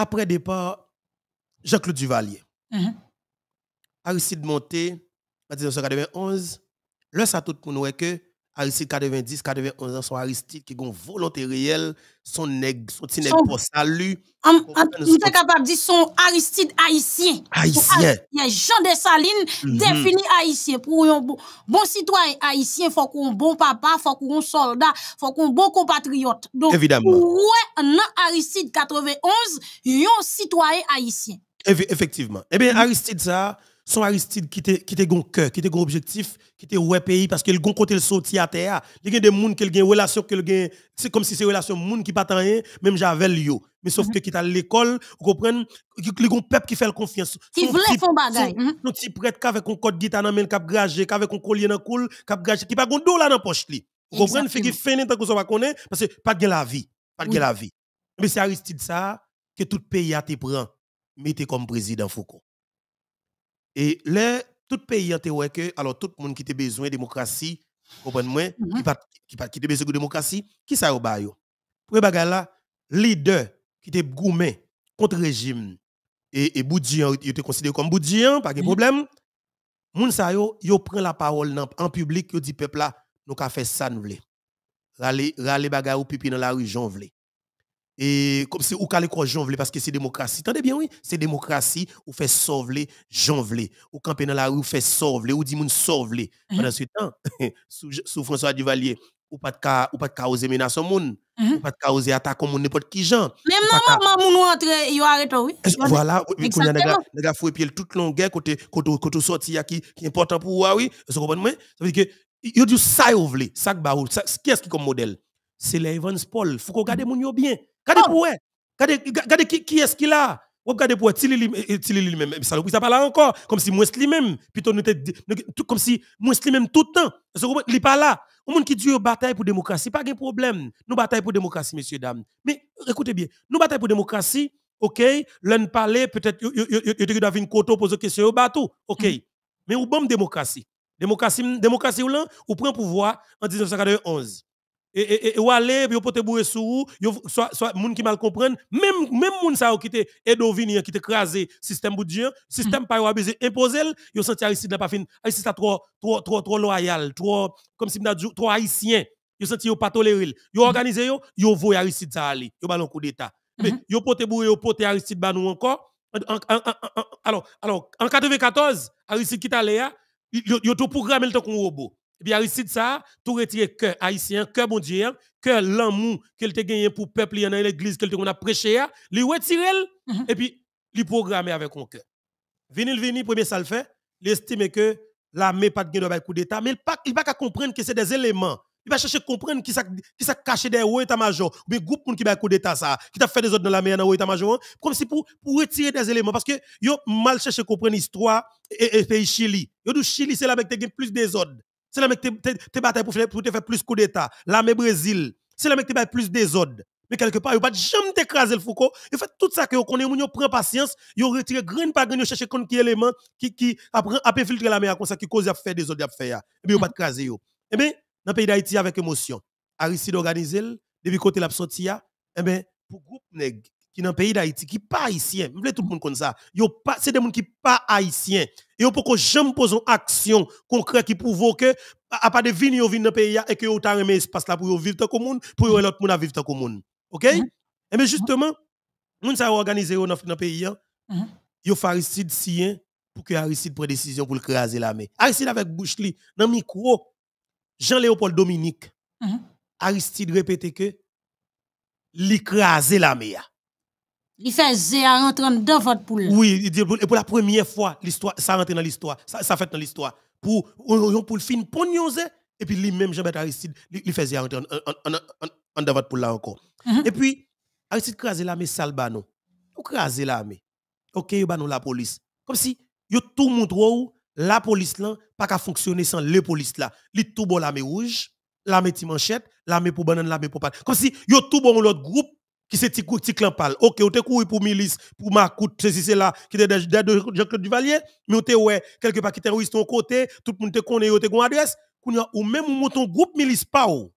après départ, Jean-Claude Duvalier. a mhm. réussi Aristide monter en 1991, le ça tout pour nous est que Aristide 90, 91 ans, son Aristide qui a volonté réelle, son nègre, son petit nègre pour salut. Nous sommes capable de dire son Aristide haïtien. Haïtien. Jean Salines mhm. définit haïtien. Pour un bon, citoyen haïtien, il faut qu'on bon papa, il faut qu'on soldat, il faut qu'on bon compatriote. Donc, Évidemment. ouais, Aristide 91, un citoyen haïtien. Effectivement. Eh bien, Aristide, ça son Aristide qui était qui gon cœur, qui était gon objectif, qui était ouais pays parce qu'il gon côté le sorti à terre. Il y a des gens qui ont relation gagne c'est comme si c'est relation monde qui pas rien même j'avais yo. Mais sauf mhm. que qui à l'école, vous comprenez, il un peuple qui fait confiance. Qui voulait font bagaille. Nous type mhm. prêts avec un code guitare dans main cap grager, avec un collier dans qui cap grager, qui pas de dollar dans poche Vous comprenez, fait fin fait tant que ça pas parce que pas de la vie, pas de la vie. Mais c'est Aristide ça que tout pays a te prend mettez comme président Foucault. Et là, tout pays a que, alors tout le monde qui a besoin de démocratie, comprenez-moi, mm -hmm. qui mm-hmm. a qui besoin de démocratie, qui ça au Bayo Pour les là, leader qui était gourmé contre le régime et, et Boudjian, hein, il était considéré comme Boudjian, hein, pas de mm-hmm. problème. Moun sa yo, yo prend la parole en public, yo dit peuple là, nous avons fait ça nous voulons. Rale, rale bagay ou pipi dans la rue, j'en voulais. Et comme c'est où allez quoi j'envele parce que c'est démocratie. Tendez bien, oui, c'est démocratie où fait sauver jonvler. Ou camper dans la rue, fait sauver, ou dit moun sauver. Mhm. Pendant ce temps, sous François Duvalier, ou ne de cas, ou pas de cas oser menacer moun, mhm. ou pas de cas oser attaquer moun n'importe qui Jean. Même maman moun ou entre, yo arrête oui. Voilà, vous a fait nèg foué pied toute longue guerre côté côté côté sorti qui est important pour ou oui, vous comprenez Ça veut dire que yo du ça yo vle, ça ba oh, qu'est-ce qui est comme modèle C'est l'Evans Evans Paul, faut regarder mhm. moun yo bien. Regardez pour Regardez qui, est-ce qu'il a. Regardez pour Tilly lui-même. Ça ne pas là encore. Comme si moi lui-même. comme si moi lui-même tout le temps. Il n'est pas là. Un monde qui dit bataille pour démocratie, pas de problème. Nous bataille pour démocratie, messieurs, dames. Mais écoutez bien, nous bataille pour démocratie, ok, l'un parler, peut-être, il une venir koto poser question au bateau, ok. Mais ou bon démocratie. Démocratie, démocratie ou là, ou prend pouvoir en 1991 et, et, et ou aller puis pote bouer sous ou soit soit moun qui mal comprendre même même moun ça qui était edovini qui te crasé système boudien système mhm. pa pas abusé imposé yo senti aristide n'a pas fin ici ça trop trop trop trop loyal trop comme si m'a trop haïtien yo senti yo pas toléré yo mhm. organisé yo yo voye aristide ça aller yo ballon coup d'état mais mhm. yo pote bouer yo pote Aristide ba nous encore alors alors en 94 Aristide qui allé là yo tout programmé le temps qu'on robot et eh bien, de ça, tout retirer que haïtien, que bon Dieu, hein, que l'amour qu'il a gagné pour le peuple dans l'église qu'il qu'on a prêché, hein, l'a retiré. Mhm. et puis a programmé avec un cœur. Vini vini premier ça le fait, l'estime que l'armée pas de un coup d'état, mais il pas qu'à comprendre que c'est des éléments. Il va chercher à comprendre qui s'est qui caché derrière haut major ou bien groupe qui va coup d'état ça, qui t'a fait des autres dans l'armée dans l'État major hein, comme si pour pour retirer des éléments parce que yo mal cherché comprendre l'histoire et, pays Chili. Yo du Chili c'est là avec plus des ordres. C'est le mec qui te pour, pour te faire plus coup d'État. L'armée Brésil. C'est le mec qui te bataille plus des Mais quelque part, il ne pas jamais écrasé le Foucault. Il fait tout ça que vous connaissez, vous prenez patience, vous retirez grain par grain, vous cherchez qui élément qui, qui après, à filtrer la mer comme ça, qui cause à faire des autres à faire. Et bien, vous pas écrasé. Et eh bien, dans le pays d'Haïti, avec émotion, Aristide organisé, depuis côté la sorti, et eh bien, pour groupe nègre, qui dans le pays d'Haïti, qui pas haïtien, vous voulez tout le monde comme ça, c'est des gens qui pas haïtiens. Et vous pouvez jamais poser une action concrète qui provoque, à part de venir dans le pays et que vous avez un espace là pour vivre comme monde, pour que l'autre monde vivre comme monde. OK? Mhm. Et bien justement, nous avons organisé dans le pays, vous mhm. Aristide sien pour que Aristide prenne décision pour le la l'armée. Aristide avec Bouchli, dans le micro, Jean-Léopold Dominique, mhm. Aristide répétait que l'écraser l'armée. Il fait Zéa rentrer dans votre poule. Oui, et pour la première fois, l'histoire, ça rentre dans l'histoire, ça, ça fait dans l'histoire. Pour, pour le fin, pour et puis lui-même, Jean-Baptiste Aristide, il fait Zéa rentrer dans votre poule là encore. Mm-hmm. Et puis, Aristide crase l'armée Salbano. Ou crase l'armée. Ok, il nous la police. Comme si, il tout montre la police là, pas qu'à fonctionner sans les police là. Il tout bon l'armée rouge, l'armée Timanchette, l'armée pour banane, l'armée pour pas. Comme si, il tout bon l'autre groupe qui c'est petit en clan OK on t'es couru pour milice pour Macoute ceci cela qui était de Jean-Claude Duvalier mais on t'es ouais quelque part qui terroriste au côté tout le monde te connaît t'es une adresse ou même on un groupe milice pao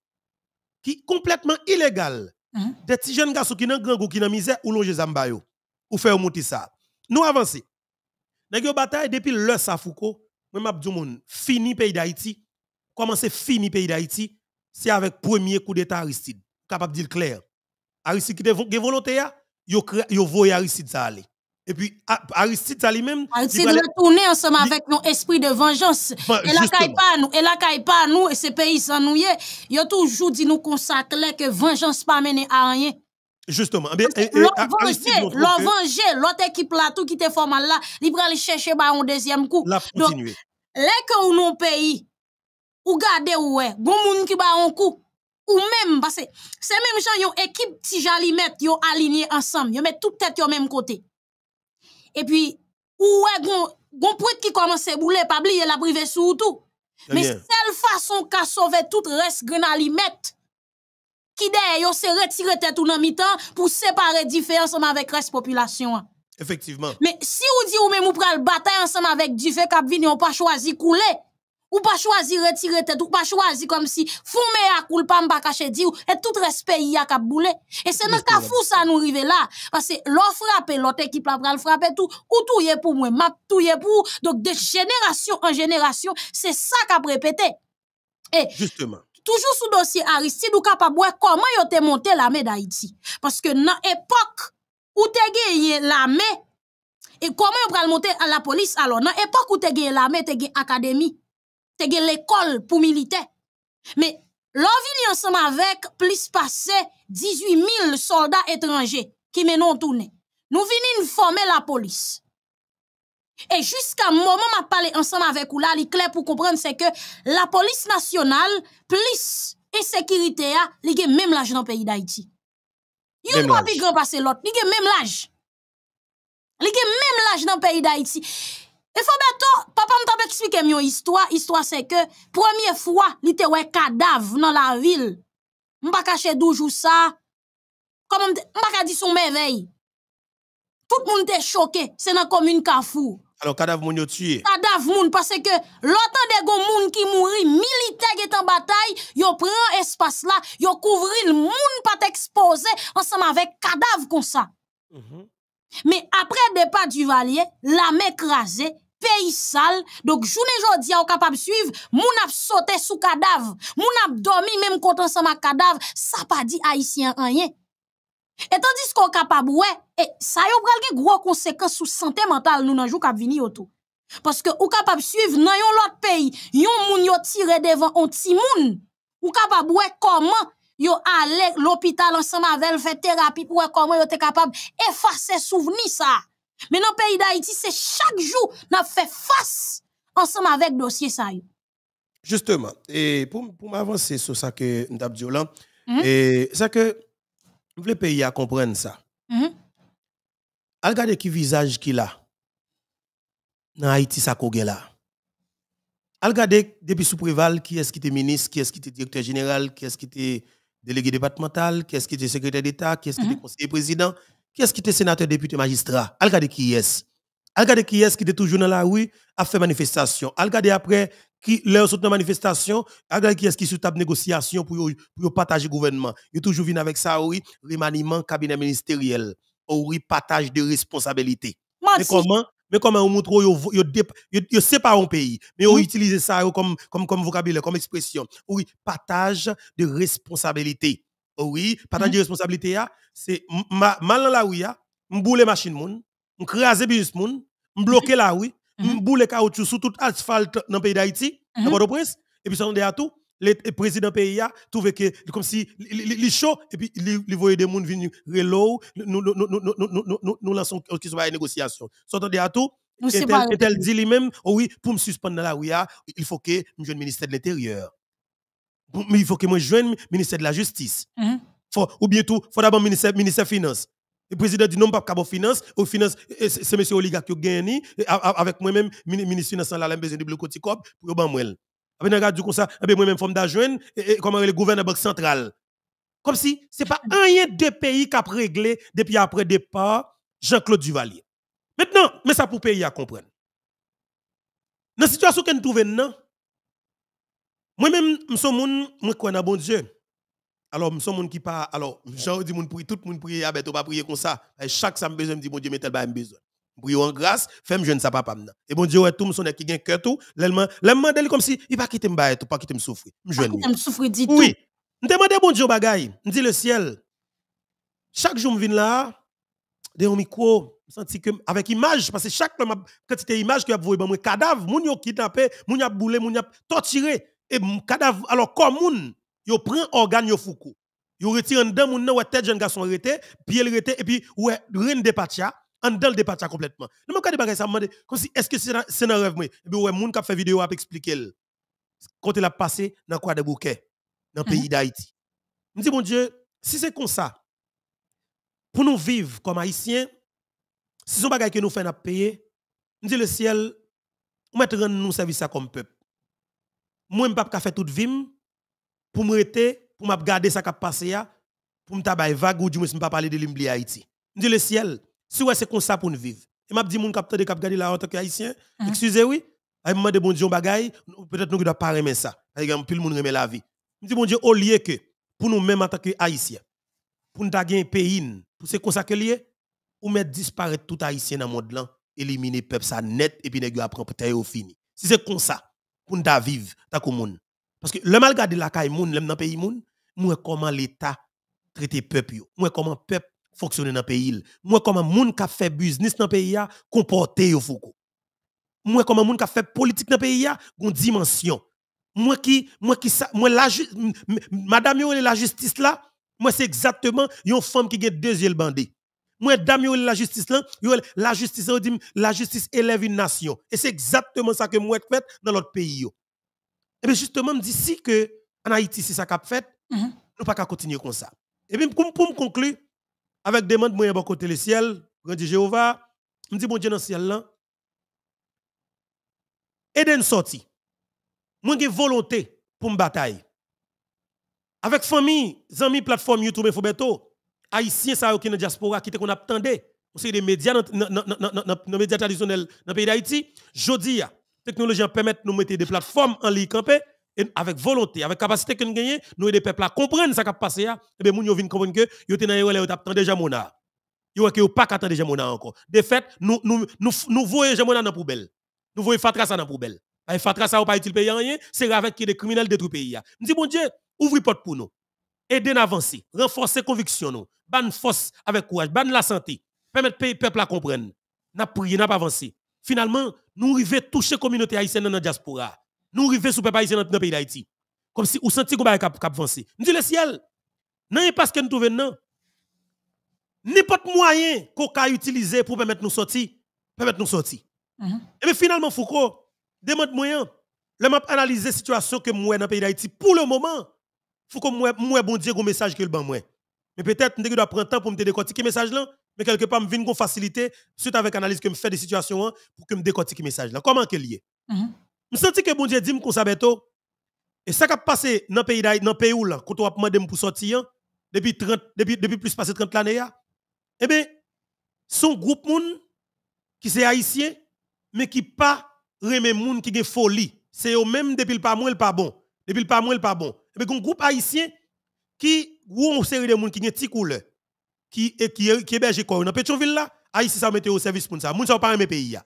qui complètement illégal hein? des petits jeunes garçons qui n'ont grand qui n'ont misère ou longer zambayo ou faire monter ça nous avancer dans bataille depuis le Safouko Même m'a monde fini pays d'Haïti comment c'est fini pays d'Haïti c'est avec le premier coup d'état Aristide capable de dire clair Aristide qui était volonté, il a voye Aristide ça aller. Et puis Aristide ça lui-même. Aristide retourner ensemble avec nos esprit de vengeance. Bah, et la caille pas nous, et la caille pas nous, et ces pays nous. Il a toujours dit nous consacrer que vengeance pas mener à rien. Justement. Eh eh, eh, L'on venge, venger, l'autre équipe là, tout qui te fait là, il prend aller chercher bah, un deuxième coup. La Donc, les que ou non pays, ou gardez ouais, bon monde qui ba un coup ou même, parce que ces mêmes gens, ont équipe petit jali met, ont aligné ensemble, yo met tout tête au même côté. Et puis, ou ouais, gon, gon point qui commence à bouler, pas oublier la privé sous tout. Mais seule façon qu'a sauver tout reste grenali qui d'ailleurs se retire tête ou nan mi-temps pour séparer différents avec reste population. Effectivement. Mais si ou dit ou même ou le bataille ensemble avec Dieu, qu'a venir on pas choisi couler. Ou pas choisi retirer tête, ou pas choisir comme si fumé à coule pas cacher caché ou et tout respect y a cap Et c'est dans cas fou ça nous rive là parce que l'autre frappe l'autre équipe va le frapper tout ou touyer pour moi, m'a est pour donc de génération en génération, c'est ça qu'a répété. Et justement Toujours sous dossier Aristide, ou capable comment yo te monté l'armée d'Haïti. Parce que dans époque où te gagné l'armée, et comment on le monter à la police alors? Dans l'époque où tu as l'armée, tu gagné académie tu l'école pour militaire. Mais l'on vient ensemble avec plus de 18 000 soldats étrangers qui m'ont tourné. Nous venons former la police. Et jusqu'à moment m'a parlé ensemble avec vous là, clair pour comprendre c'est que la police nationale plus insécurité a, li même l'âge dans le pays d'Haïti. Ils pas plus grand passé l'autre, li même l'âge. Li le même l'âge dans le pays d'Haïti. Et faut bientôt, papa m'a expliqué mon histoire. L'histoire, c'est que, première fois, il était un cadavre dans la ville. Je pas caché jours ça. je ne pas dit son merveille. Tout le monde était choqué. C'est dans la commune Kafou. Alors, cadavre, mon tué. Cadavre, mon, parce que l'autant de gens qui mourent, militaire qui est en bataille, ils prennent espace là, ils couvrent le monde, pas exposé ensemble avec cadavre comme ça. Mhm. Mais après le départ du valier, main écrasée, pays sale. Donc, journée aujourd'hui, on capable suivre, moun ap sauté sous cadavre, moun ap dormi même quand ensemble cadavre, ça pas dit haïtien rien. Et tandis qu'on capable ouais, et ça y eu gros conséquences sur santé mentale nous nan jour k'ap venir autour. Parce que ou capable suivre dans yon l'autre pays, yon moun yo tiré devant un petit on Ou capable ouais comment yo allé l'hôpital ensemble avec fait thérapie pour comment yo te capable effacer souvenir ça. Mais dans le pays d'Haïti, c'est chaque jour qu'on fait face ensemble avec dossier ça. Justement, et pour, pour m'avancer sur ça que nous avons dit, c'est mhm. et que le pays a comprendre ça. Mhm. Regardez qui visage qu'il a dans Haïti, ça qu'on là. Regardez depuis sous préval, qui est-ce qui était ministre, qui est-ce qui était directeur général, qui est-ce qui était délégué départemental, qui est-ce qui était secrétaire d'État, qui est-ce qui était mhm. conseiller président, qui est-ce qui était sénateur, député, magistrat Al regardez qui est. regardez qui est qui était toujours dans la rue à faire manifestation. Al après qui leur ce manifestation, qui est qui sous table négociation pour pour partager gouvernement. Il toujours venu avec ça oui, remaniement cabinet ministériel. Oui, partage de responsabilité. Mais comment mais comment on montre yo sépare un pays mais on mm. utilise ça comme comme comme vocabulaire comme expression oui partage de responsabilité oui, partage hmm. de responsabilité, c'est mal dans la rue, m'boule machine moun, m'crase business moun, hmm. bloque la rue, hmm. m'boule caoutchouc sur tout asphalte dans le pays d'Haïti, dans Port-au-Prince, et puis ça on à tout. Le président pays a trouvé que comme si il chaud et puis il voyait des gens venir relo nous nous nous nous lançons une négociation. S'entendez à tout et elle dit lui-même oh oui pour me suspendre dans la rue il faut que je le ministère de l'intérieur mais il faut que moi joigne le ministère de la Justice. Mhm. ou bien tout, il faut d'abord le ministère, ministère Finance. Le président dit non, pas de finance. Au finance, euh, euh, c'est monsieur oligarque qui a gagné. Avec moi-même, ministre finance, là, a besoin de le pour ban moi. Après, du comme ça, eh moi-même, forme je comment le gouvernement banque centrale. Comme si, ce n'est pas un mhm. de pays qui a réglé depuis après départ Jean-Claude Duvalier. Maintenant, mais ça pour pays à comprendre. Dans la situation que nous trouvons, moi-même, je suis un moi crois dans bon Dieu. Alors, je suis moun qui parle. alors, j'ai dit moun prie, tout monde prie, abet, ah, on pas prier comme ça. Chaque que besoin, me dit bon Dieu, mais tel pas besoin. Prier en grâce, femme jeune sais pas pas Et bon Dieu, ouais, tout son qui gagne cœur tout, l'ellement, lui comme si il pas quitter me bailler, tout pas quitter me souffrir. Me jeune. souffrir dit tout. Oui. Me bon Dieu bagaille, me dit le ciel. Chaque jour me viens là, de un micro, senti que avec image parce que chaque c'était image que a voué ben moi cadavre, moun yo kidnappé, moun y a boulé, moun y a torturé et cadavre alors comme moun yo prend organe yo foukou yo retire dedans moun nan ouais tête jeune garçon rete pied rete et puis ouais reine de patia en dedans le départia complètement le même bagay ça mande comme si est-ce que c'est un rêve moi et puis ouais moun qui fait vidéo a expliquer quand il a passé dans quoi de bouquet dans pays mhm. d'Haïti me dit mon dieu si c'est comme ça pour nous vivre comme haïtiens si son bagay que nous faisons à payer me dit le ciel mettre nous service ça comme peuple moi je pas faire toute vie pour me pour me garder ça qui passé pour me tabayer vague ou du moins pas parler de l'imblé Haïti me dit le ciel si ouais c'est comme ça pour nous vivre et m'a dit mon capteur de cap garder là en tant que haïtien hein? excusez oui à moment de bon Dieu bagaille peut-être nous doit pas aimer ça que tout le monde remet la vie me dit mon Dieu au lieu que pour nous même en tant que pour nous gagner pays pour c'est comme ça que lié ou mettre disparaître tout haïtien dans le monde là éliminer peuple ça net et puis nèg après peut-être au fini si c'est comme ça pour nous vivre dans le monde. Parce que le mal de la caille moun, l'aime dans pays moun, moi comment l'état traite peuple yo, moi comment peuple fonctionne dans le pays, moi comment moun qui fait business dans le pays a comporter yo fouko. Moi comment moun qui fait politique dans pays a gon dimension. Moi qui moi qui moi la madame yo la justice là, moi c'est exactement une femme qui gagne deux yeux bandé. Moi, la justice là, la justice, on dit, la justice élève une nation. Et c'est exactement ça que moi fait dans notre pays. Et bien, justement, d'ici que en Haïti, c'est ça qu'a fait, mhm. nous pas qu'à continuer comme ça. Et bien, pour, pour me conclure, avec demande, moi, bon côté le ciel, grandi Jéhovah, me dit, mon Dieu, dans le ciel là, Eden sorti. Moi, j'ai volonté pour me bataille. Avec famille, amis, plateforme YouTube et Fobeto, haïtiens ça qui dans diaspora qui qu'on attendait aussi des médias dans médias traditionnels dans pays d'Haïti jodi la technologie permet de mettre des plateformes en ligne campé et avec volonté avec capacité que nous gagnons nous aider peuple à comprendre ça qui a passé et eh ben moun yo vinn comprendre que yo te dans relais t'attend déjà mona yo que yo pas attendre déjà mona encore de fait nous nous voyons déjà mona dans poubelle nous voyons fatra ça dans poubelle eh, fatra ça ou pas utile payer rien c'est avec qui des criminels détruit pays dis mon dieu ouvre porte pour nous aider à avancer, renforcer conviction nous, ban force avec courage, ban la santé, permettre pays peuple de comprendre. N'a prié, n'a pas avancé. Finalement, nous arrivons toucher communauté haïtienne dans la diaspora. Nous arrivons le peuple haïtien dans le pays d'Haïti. Comme si ou senti qu'on va avancer. Nous disons le ciel. Non, ce que nous trouvons pas N'importe moyen qu'on a utilisé pour permettre nous sortir, permettre nous sortir. Mhm. Et bien finalement, Foucault demande moyen. Le map analyser la situation que nous dans le pays d'Haïti pour le moment faut que moi, me bon Dieu, un message que le ban moi. Mais peut-être, je dois prendre temps pour me décortiquer le message là, mais quelque part, je viens qu'on faciliter, suite avec l'analyse que je fais des situations, hein, pour que je décortique le message là. Comment qu'elle y mhm. est? Je sens que bon Dieu dit qu'on s'abête. Et ça qui a passé dans pays dans pays où là, quand on a demandé pour sortir, hein, depuis 30, depuis, depuis plus de 30 années, eh bien, son groupe moun qui c'est haïtien, mais qui pas remet moun qui sont folie. C'est eux même depuis le pas moins le pas bon. Depuis le pas moins le pas bon et eh bien, un groupe haïtien qui, ou une série de personnes qui ont petit couleur, qui qui héberge quoi dans Pétionville là, Haïti ça mis au service pour ça. Moun ça pas un pays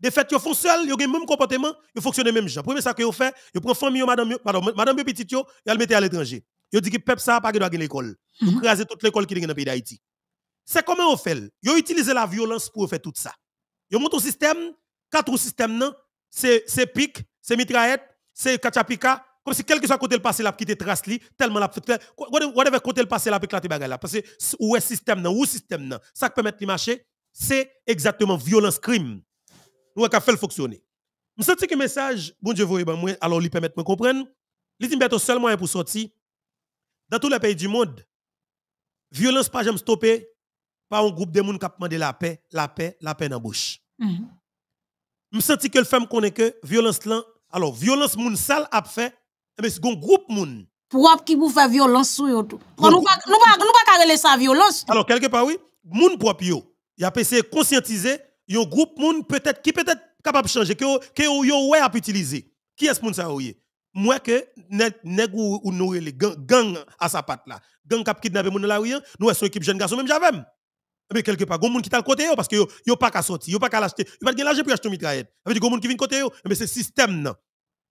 De fait, ils font seul, ils ont le même comportement, ils fonctionnent même gens. Premier ça que vous fait, ils prend famille madame pardon, madame petite yo, ils le à l'étranger. Ils dit que peuple ça pas doit gagner l'école. Ils mhm. craser toute l'école qui est dans le pays d'Haïti. C'est comment vous fait Ils utilisez la violence pour faire tout ça. Ils montent au système, quatre systèmes c'est c'est pic, c'est mitraillette, c'est kachapika, comme si quelqu'un que soit côté le passé, qui quitté trace li, tellement l'a avait côté le passé, l'a éclaté là parce que où est système non? où système non? ça qui permet de marcher, c'est exactement violence crime. Nous a fait fonctionner. Je sens que message, bon Dieu, voyez, ben, moi, alors lui permet de comprendre. Il dit, seulement un pour sortir. Dans tous les pays du monde, violence pas jamais stoppée par un groupe de monde qui a demandé la paix, la paix, la paix dans la bouche. Je mm-hmm. sens que le femme connaît que violence là, alors violence moun sale a fait mais eh c'est un groupe moun. Pour qui vous fait violence sur eux tout. ne nous pas nous pas ça violence. Alors quelque part oui, moun propre yo. Il a essayé conscientiser un groupe moun peut-être qui peut-être capable de changer que que être ouais capable utiliser. Qui est ce moun ça yo Moi que nèg ou nous les gang à sa patte là. Gang cap kidnapper moun la rue, nous sommes une équipe jeune garçon même j'avais mais eh quelque part, il y a des gens qui sont côté parce que a pas qu'à sortir, a pas qu'à l'acheter, Il a pas de l'argent pour acheter une mitraillette. Il y a des gens qui viennent à côté mais eh c'est le système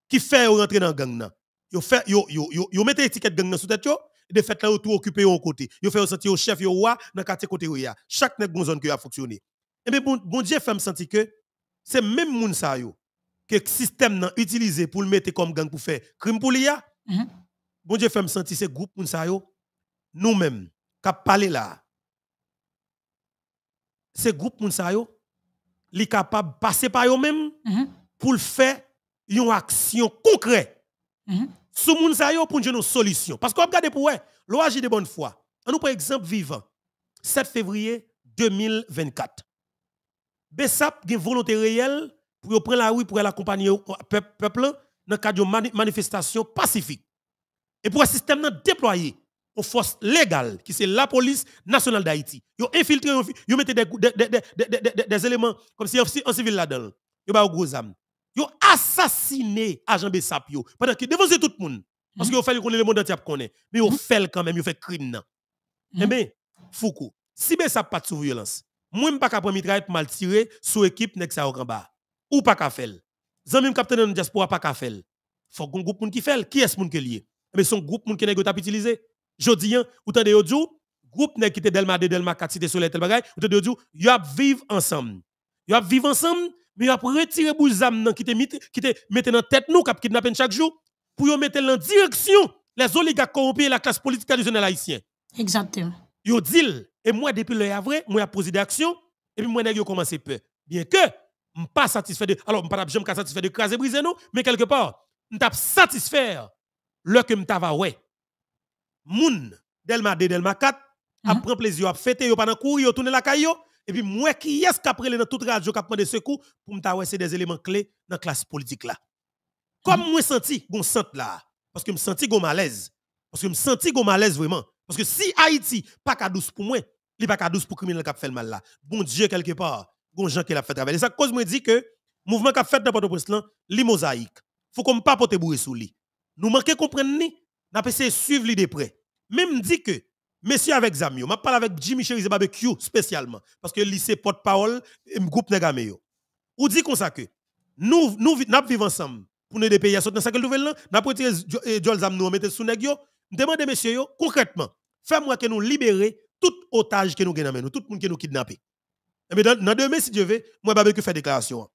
qui fait rentrer dans la gang yo fait yo yo yo, yo mettez étiquette gang dans sous tête yo de fait là yo tout occupé au côté yo fait yo sentir au chef yo roi dans quartier côté yo ya chaque nèg bon zone que a fonctionné et bien bon, Dieu fait me sentir que c'est même moun que yo que système nan utilisé pour le mettre comme gang pour faire crime pour lui. mm bon Dieu fait me sentir ces groupe moun ça yo nous-mêmes qui parler là ces groupe moun ça yo li capable passer par eux même mhm. pour le faire une action concrète sous moun sa yo pour une solution. Parce qu'on regarde pour loi agit de bonne foi. On nous prend exemple vivant. 7 février 2024. Besap a une volonté réelle pour prendre la rue pour accompagner le peuple dans le cadre d'une manifestation pacifique. Et pour un système déployé aux forces légales, qui c'est la police nationale d'Haïti. Ils ont infiltré, ils ont mis des, des, éléments comme si un civil là-dedans. Ils ont gros âme. Yo assassiné agent Bessapio pendant qu'il dévancé tout le monde parce que hmm. yo fait connaît le monde entier connaît mais yo hmm. fait quand même yo fait crime nan. Eh hmm. bien Foucault si Bessap pas sous violence moi pas capable mitraille mal tiré sous équipe nek ça en bas ou pas capable même capitaine de diaspora pas capable faut qu'on groupe moun qui fait qui est moun que lié mais eh ben, son groupe moun qui nèg t'a utilisé jodi hein, ou tande yo djou groupe nèg qui était Delma de Delma 4 cité soleil tel bagay ou tande yo djou yo vivre ensemble yo vivre ensemble mais a retiré Bouzam qui te qui te mettait dans tête nous cap kidnapper chaque jour pour yon mettre en direction les oligarques corrompus et la classe politique traditionnelle haïtienne. Exactement. Yo dit, et moi depuis le avril, moi a posé d'action et puis moi nèg yo commencé peur. Bien que m pas satisfait de alors m pas jamais satisfait de craser briser nous, mais quelque part m satisfait satisfaire le que m tava ouais. Moun Delma 2 Delma 4 mm -hmm. a prend plaisir à fêter yo pendant courir yo tourner la caillou et puis, moi qui est-ce qu'après dans toute radio qui a des secours pour me c'est des éléments clés dans la classe politique là. Comme moi senti, gon sente là. Parce que me senti gon malaise. Parce que me senti gon malaise vraiment. Parce que si Haïti pas qu'à douce pour moi, il pas qu'à douce pour criminel qui a fait le mal là. Bon Dieu quelque part, bon gens qui l'a fait travailler. Et ça cause moi dit que mouvement qui a fait dans Port-au-Prince mosaïque. Il ne Faut qu'on pas porter bourré sous lui. Nous de comprendre ni, n'a pas suivre lui de près. Même dit que Messieurs avec Zamio, je parle avec Jimmy cherizé Barbecue spécialement, parce que lycée porte-parole, groupe Negame. Ou dit comme ça que nous, vivons ensemble pour nous pays à dans cette nouvelle eh, nous avons retiré Joel Zamio, nous sous demandez monsieur concrètement, fais-moi que nous libérer tout otage que nous avons, tout le monde qui nous kidnappé. Mais eh dans, dans demain, si Dieu veut, moi, faire fait déclaration.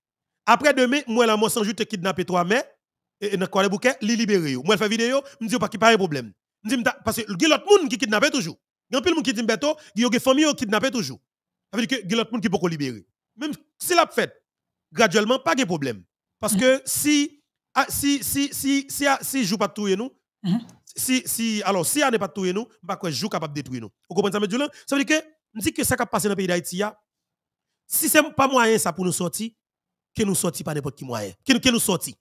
Après demain, moi, la mort sans juste kidnappé 3 mai, et dans le bouquet, les libérer. Moi, je fais vidéo, je ne dis pas qu'il n'y a pas de problème parce que les y a monde qui kidnappent toujours. Il y a qui il y a des familles qui toujours. Ça veut dire qu'il y a monde qui peut libérer. Même si l'a fête, graduellement pas de problème parce mm-hmm. que ah, si si si si ah, si si joue pas touyer nous mm-hmm. si si alors si on ah n'est pas touyer nous pas quoi joue capable détruire nous. Vous comprenez ça là Ça veut dire que me dit que ça qui passé dans le pays d'Haïti si c'est pas moyen ça pour nous sortir que nous sortir pas n'importe qui moyen que nous sortir.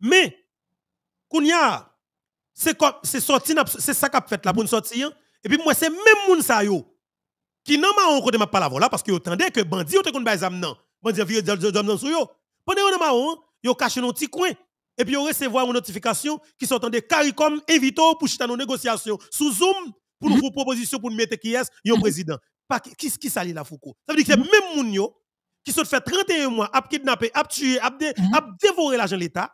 Mais qu'on y a c'est c'est sorti c'est ça qu'a fait là pour nous sortir et puis moi c'est même moun sa yo qui n'a pas encore de ma parole là parce que attendait que bandi te connait bazam non bandi vieux d'homme dans yo pendant on ma hein, yo caché dans petit coin et puis on recevoir une notification qui de CARICOM invito pour chita nos négociations sous Zoom pour nous mm-hmm. proposition pour mettre qui est un mm-hmm. président pas qui qui sali la Foucault ça veut dire que c'est même moun yo qui sont fait 31 mois à kidnapper à tuer à mm-hmm. dévorer l'argent de l'État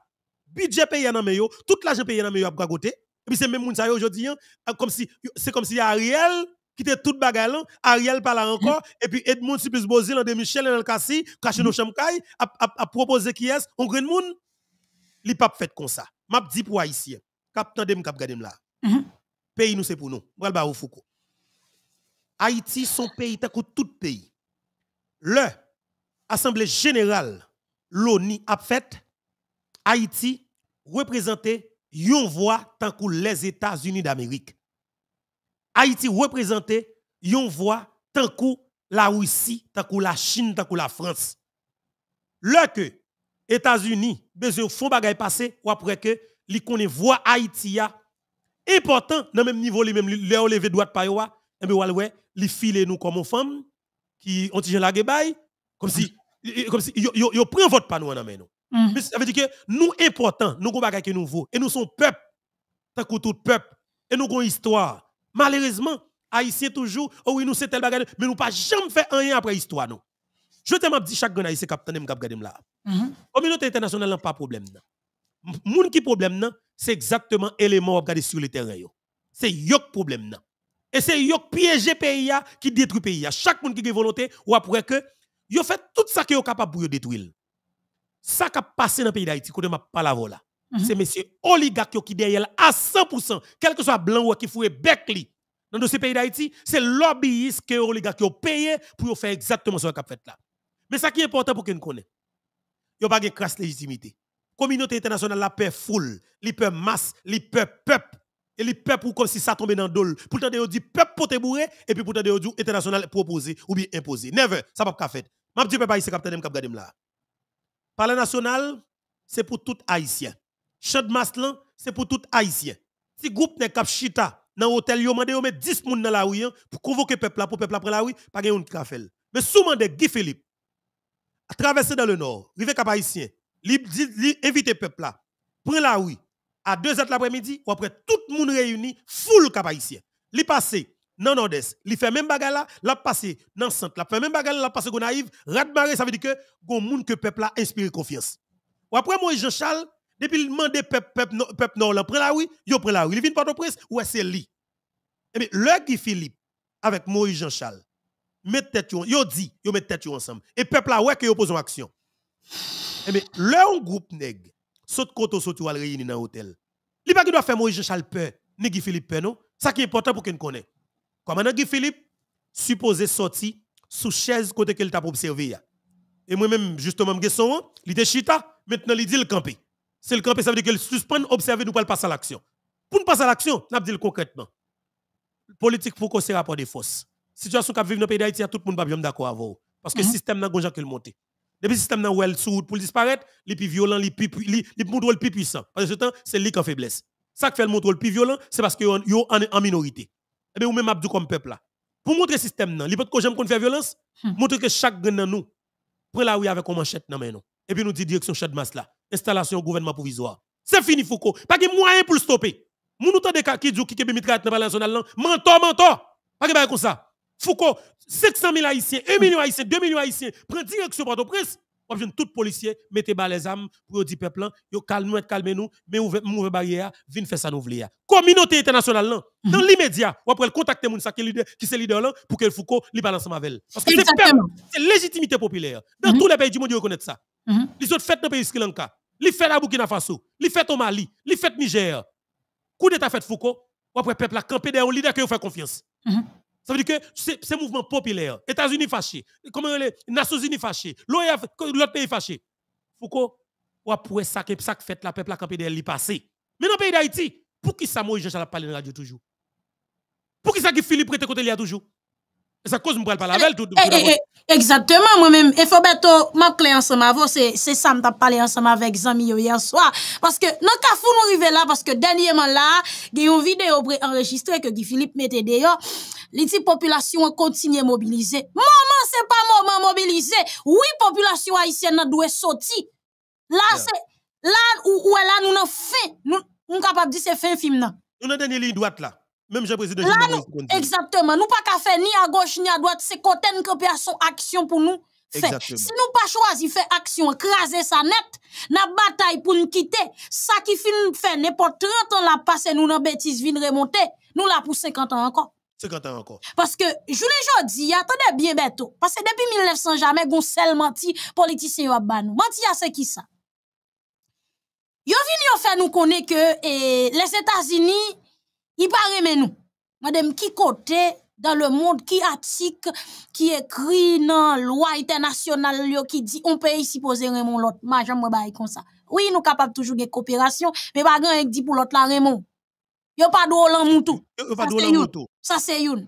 budget payé dans yo, tout l'argent payé dans yo a gagoté. Et puis c'est même moun ça aujourd'hui, hein. euh, comme si c'est comme si Ariel qui tout bagay là, Ariel parle encore et puis Edmond Cyprus Bozil de Michel et Cassi, caché nos chamkai a proposé qui est on Green moun li pas fait comme ça. Map dit pour haïtien, kap tande m cap gade m là. Mhm. Pays nous c'est pour nous. mwal ba ou Fouko. Haïti son pays t'as tout pays. Le assemblée générale l'ONU a fait Haïti représente yon voix tant que les États-Unis d'Amérique. Haïti représente yon voix tant que la Russie, tant que la Chine, tant que la France. que États-Unis besoin font bagay passe ou après que li connaît voix Haïti important dans même niveau li même le ou leve doit pa yo et eh ben ouais li file nous comme femme qui ont tige la comme si comme si yo, yo, yo prend votre panneau dans main Mm Ça veut dire que nous importants, nous avons des nouveau et nous sommes peuple, tant que tout peuple, et nous avons une histoire. Malheureusement, Haïtiens toujours, oh oui, nous c'est tel mais nous pas jamais fait rien après l'histoire Je te dit chaque grand Haïtien capitaine me regarder là. La mm-hmm. Communauté internationale n'a pas problème. Moun qui problème, c'est exactement élément regarder sur le terrain. C'est yok problème. Et c'est yok piéger pays qui détruit pays. Chaque monde qui a volonté, ou après que, yo fait tout ça qui est capable pour détruire ça qui a passé dans le pays d'Haïti, quand on pas la là, mhm. c'est monsieur oligarque qui derrière à 100%, quel que soit blanc ou qui fouet Beckley dans ce pays d'Haïti, c'est lobbyiste que oligarque ont payé pour faire exactement ce ont fait là. Mais ça qui est important pour que nous connaissions, il n'y a pas de crasse légitimité. la Communauté internationale, la paix foule, la paix masse, la paix peuple. Et les peuples comme si ça tombait dans le dol. Pourtant, ils dit peuple pour te bourrer, et puis pourtant, ils dit international proposé ou bien imposé. Never, ça va pas faire. Je ne dis peuple haïtien, capitaine, je a là. Parle national, c'est pour tout Haïtien. Chant de Maslan, c'est pour tout Haïtien. Si groupe n'est cap chita dans l'hôtel, yo y yo 10 moun dans la rue hein, pour convoquer peuple pour peuple après la rue, pas gagne un café. Mais sous Guy Philippe à traverser dans le nord, rive cap Haïtien, li, invite peuple là, prend la rue à 2h de l'après-midi, ou après tout le monde réuni, foule cap Haïtien. Li passé non, non, est Il fait même bagarre là, l'a passé dans centre, il fait même bagarre là, l'a passé qu'on arrive, radmaré, ça veut dire que gon monde que peuple a inspiré confiance. après moi Jean Charles, depuis il demandé peuple peuple peuple nord là, prend la rue, yo prend la rue. Il vient Port-au-Prince, ouais c'est lui. Et eh bien le Guy Philippe avec Moïse Jean Charles mettre tête yo, yo dit, yo mettre tête yo ensemble. Et peuple là ouais que yo pose en action. Et eh bien leur groupe nèg saute koto saute al réunir dans hôtel. Il pas qui doit faire Moïse Jean Charles peur, ni Guy Philippe peur non. Ça qui est important pour qu'on connaisse. Comme que Philippe, supposé sorti sous chaise côté qu'elle t'a observé. Et moi-même, justement, je suis il était chita, maintenant il dit le campé. C'est le campé, ça veut dire qu'il suspend, observer, nous pas passer à l'action. Pour nous passer à l'action, nous dit concrètement. Politique pour c'est rapport des forces. Situation qui vit dans le pays d'Haïti, tout le monde n'est pas d'accord avec vous. Parce que le mhm. système n'a pas qu'il monte. Depuis le système n'a pas sous route pour disparaître, il est plus violent, il est plus puissant. Parce que c'est lui qui en faiblesse. Ça qui fait le monde plus violent, c'est parce qu'il est en minorité eh bien, ou même abdou comme peuple là. Pour montrer le système, non. L'hypothèse que j'aime qu'on fait violence, hmm. montrer que chaque gagne nous prend la rue avec une manchette dans nous. Et puis nous dit direction chat masse là, installation gouvernement provisoire. C'est fini Foucault. Pas de moyen pour le stopper. Moun nous tande qui dit qui kebe mitraillette dans la là, mentor mentor. Pas de comme ça. Foucault, 700 000 haïtiens, 1 million haïtiens, 2 millions haïtiens, prend direction Port-au-Prince on vient tout policier, mettez bas les armes pour dire peuple, hein, yo calme calmez nous, mais ouvrez ouvre barrière, venez faire ça nous voulons. Hein. Communauté internationale hein. mhm. dans l'immédiat, on après contacter moun sa qui leader qui leader là pour que le Foucault li balance avec elle. Parce que c'est légitimité populaire. Dans mhm. tous les pays du monde, ils reconnaissent ça. Mhm. Les autres fêtes dans le pays Sri Lanka, les fêtes à Burkina Faso, les fêtes au Mali, les fêtes Niger. Coup d'état fait Foucault, on peut peuple la camper derrière un leader vous fait confiance. Ça veut dire que c'est mouvement populaire. États-Unis fâchés, comment les Nations Unies fâchées, l'autre pays fâché. Foucault, ou après ça que ça fait la peuple la campé de passé. Mais dans le pays d'Haïti, pour qui ça Moïse jean parle dans la radio toujours Pour qui ça qui Philippe prête côté a toujours et ça cause que je eh, tout. Eh, eh, exactement, moi-même. Et faut bientôt m'appeler ensemble C'est ça que je parlé ensemble avec Zami hier soir. Parce que, non, nous arrivons là, parce que dernièrement là, il y a une vidéo enregistrée que Philippe mettait dehors. Les population continuent à mobiliser. Maman, c'est pas moment mobiliser. Oui, population haïtienne doit sortir. Là, c'est, là, où, là, nous avons fait. Nous, sommes capables de dire c'est fin film, là. Nous avons donné ligne droite là. Même j'ai président Là, nous, exactement. Nous pas qu'à faire ni à gauche ni à droite, c'est côté nous à son action pour nous. faire Si nous pas choisi faire action, craser ça net, na bataille pour nous quitter, ça qui nous fait n'importe 30 ans la passer nous dans bêtise vin remonter, nous là pour 50 ans encore. 50 ans encore. Parce que, je l'ai dis, attendez bien bientôt. Oh. Parce que depuis 1900, jamais, gon seul menti, politicien a ban nous. Menti à ce qui ça? Yo venez yo fait nous connaître que, eh, les États-Unis, il pas mais nous. Madame, qui côté dans le monde, qui article, qui écrit dans la loi internationale, qui dit, on peut ici poser Raymond l'autre. y j'aime comme ça. Oui, nous capables toujours de coopération, mais pas grand dit pour l'autre la Raymond. Yo pas de en moutou. Yo pas de l'an moutou. Ça c'est une.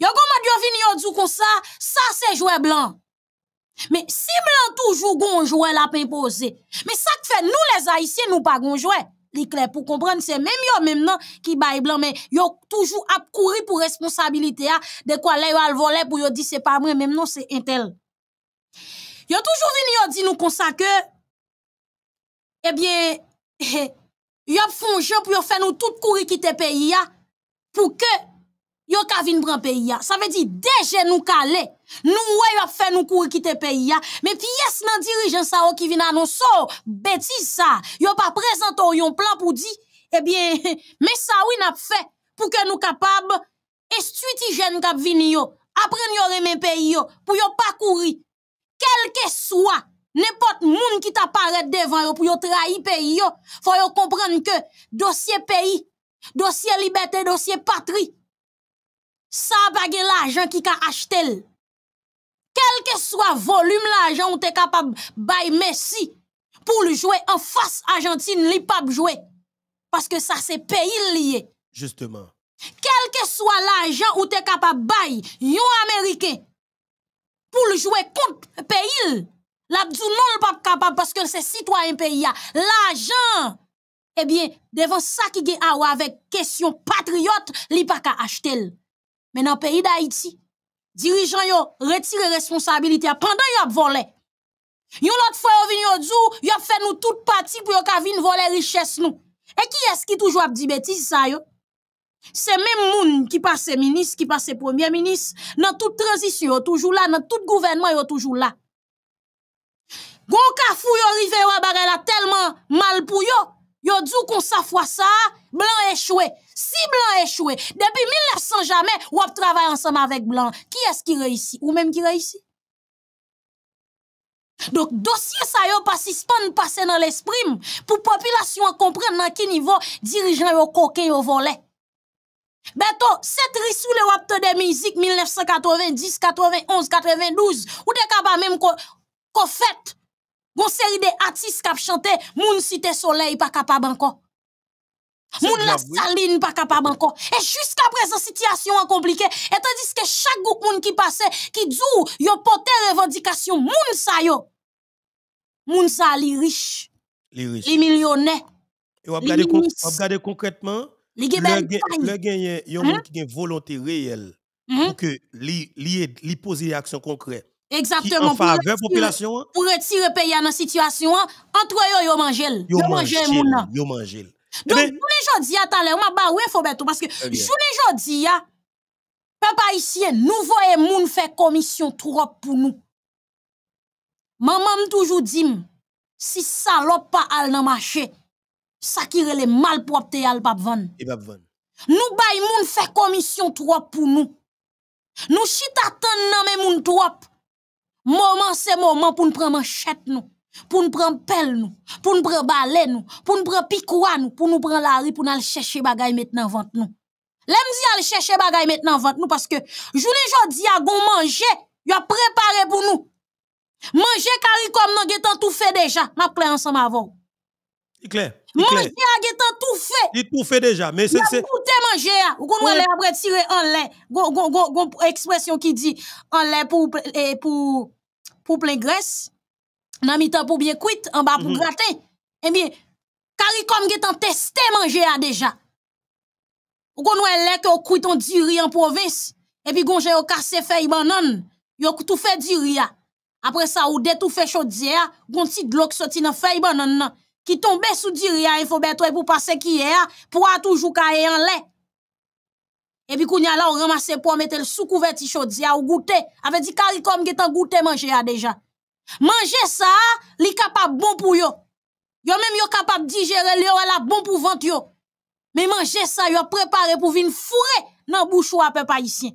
Yo comment yo vini yo dou comme ça, ça c'est jouer blanc. Mais si blanc toujours gon jouet la imposé. Mais ça que fait nous les haïtiens nous pas gon les pour comprendre c'est même yo même qui baille blanc mais yo toujours à courir pour responsabilité ah. de quoi là yo al volé pour yo dit c'est pas vrai. même non c'est intel yo toujours venir yo dit nous comme ça que eh bien yo font jeu pour yo faire nous tout courir qui te paye ah, pour que yo ka vin pran peyi ya, sa ve di, deje nou kale, nou we yo ap fe nou kouri kite peyi ya, me pi yes nan dirijen sa ou ki vin anonsou, beti sa, yo pa prezento yon plan pou di, ebyen, me sa ou in ap fe, pou ke nou kapab, estuiti jen nou kap vin yo, apren yore men peyi yo, pou yo pa kouri, kelke swa, nepot moun ki ta paret devan yo, pou yo trahi peyi yo, fo yo komprende ke, dosye peyi, dosye libetè, dosye patri, ça pa l'argent qui a acheté quel que soit volume l'argent ou t'es capable bay Messi pour le jouer en face Argentine li pas jouer parce que ça c'est pays lié justement quel que soit l'argent ou es capable bay un américain pour le jouer contre pays la pas capable parce que c'est citoyen pays l'argent eh bien, devant ça qui gagne avec question patriote, li pa pas acheté. Mais dans le pays d'Haïti, les yo retire responsabilité. Pendant yo ap volé. Yon l'autre fois yo vini yo djou, yo ap voler nou tout parti pou yo ka qui vole richesse nou. E ki qui toujours ap di bêtise ça, yo? C'est même moun qui pase ministre. qui pase premier ministre, dans tout transition, yo toujours là, nan tout gouvernement, yo toujours là. Gon ka yo rive yo abare la mal pour yo, Yo djou kon sa fwa sa, blanc échoué. Si Blanc échoué, depuis 1900 jamais, jamè, travaillé ensemble avec blanc. Qui est-ce qui réussit, Ou même qui réussit? Donc, dossier sa yo pasispan pase nan Pour pou population comprendre nan ki niveau dirijan yo coquin yo vole. Beto, set risou le wapte de musique 1990, 91, 92, ou de kaba même ko, ko Gon série de artistes qui chanté, moun cité soleil pas capable encore. Moun la saline pas capable encore. Et jusqu'à présent, situation est compliquée. Et tandis que chaque groupe moun qui passait, qui dit, yo porté revendication, moun sa yo. Moun sa li riche. Les riches. Les millionnaires. Et Vous concrètement, le gagne, il mhm. moun a gen une volonté réelle mhm. pour que li, li, li action concrète. ki enfave popilasyon an, pou retire peye an an sityasyon an, antwe yo yo manjel, yo manjel eh eh moun an, yo manjel, don jounen joudi a taler, mabar we fobeto, paske jounen joudi a, papayisyen, nou voye moun fe komisyon troup pou nou, maman m toujou dim, si salop pa al nan mache, sakire le malprop te al papvan, nou bay moun fe komisyon troup pou nou, nou chitaten nan men moun troup, Moment c'est moment pour nous prendre manchette nous, pour nous prendre pelle nous, pour nous prendre balai nous, pour nous prendre picoua nous, pour nous prendre la rue pour nous aller chercher bagaille maintenant vente nous. L'aime dit aller chercher bagaille maintenant vente nous parce que je jodi à gon manger, y a préparé pour nous. Manger cari comme getan tout fait déjà, m'a ensemble avant. C'est clair. Manger a tout fait. Il tout fait déjà. Mais c'est. Il a goûté manger. Hein. Ou qu'on ouais. après tirer en lait. go expression qui dit en lait pour, eh, pour, pour plein graisse. Nan mi pour bien bien en bas pour pou mm-hmm. gratin. Eh e mi, karikom ge tan testé manger a hein, déjà. Ou kon ouais lè que ou kuit an diri en province et puis gonje au kase feuille banan. Yo tout fait diri hein. a. Après ça ou de tou fe chodzi a. Gon ti glok soti nan banan qui tombait sous diria il faut ben pour passer qui est hein. pour a toujours caer en lait et puis a là on ramasse pour mettre le sous couverture chaudière ou goûter avait dit caricom qui t'en goûter manger déjà manger ça est capable bon pour yo yo même yo capable digérer yo la bon pour ventre yo mais manger ça yo préparé pour venir fourrer dans bouche ou à peuple haïtien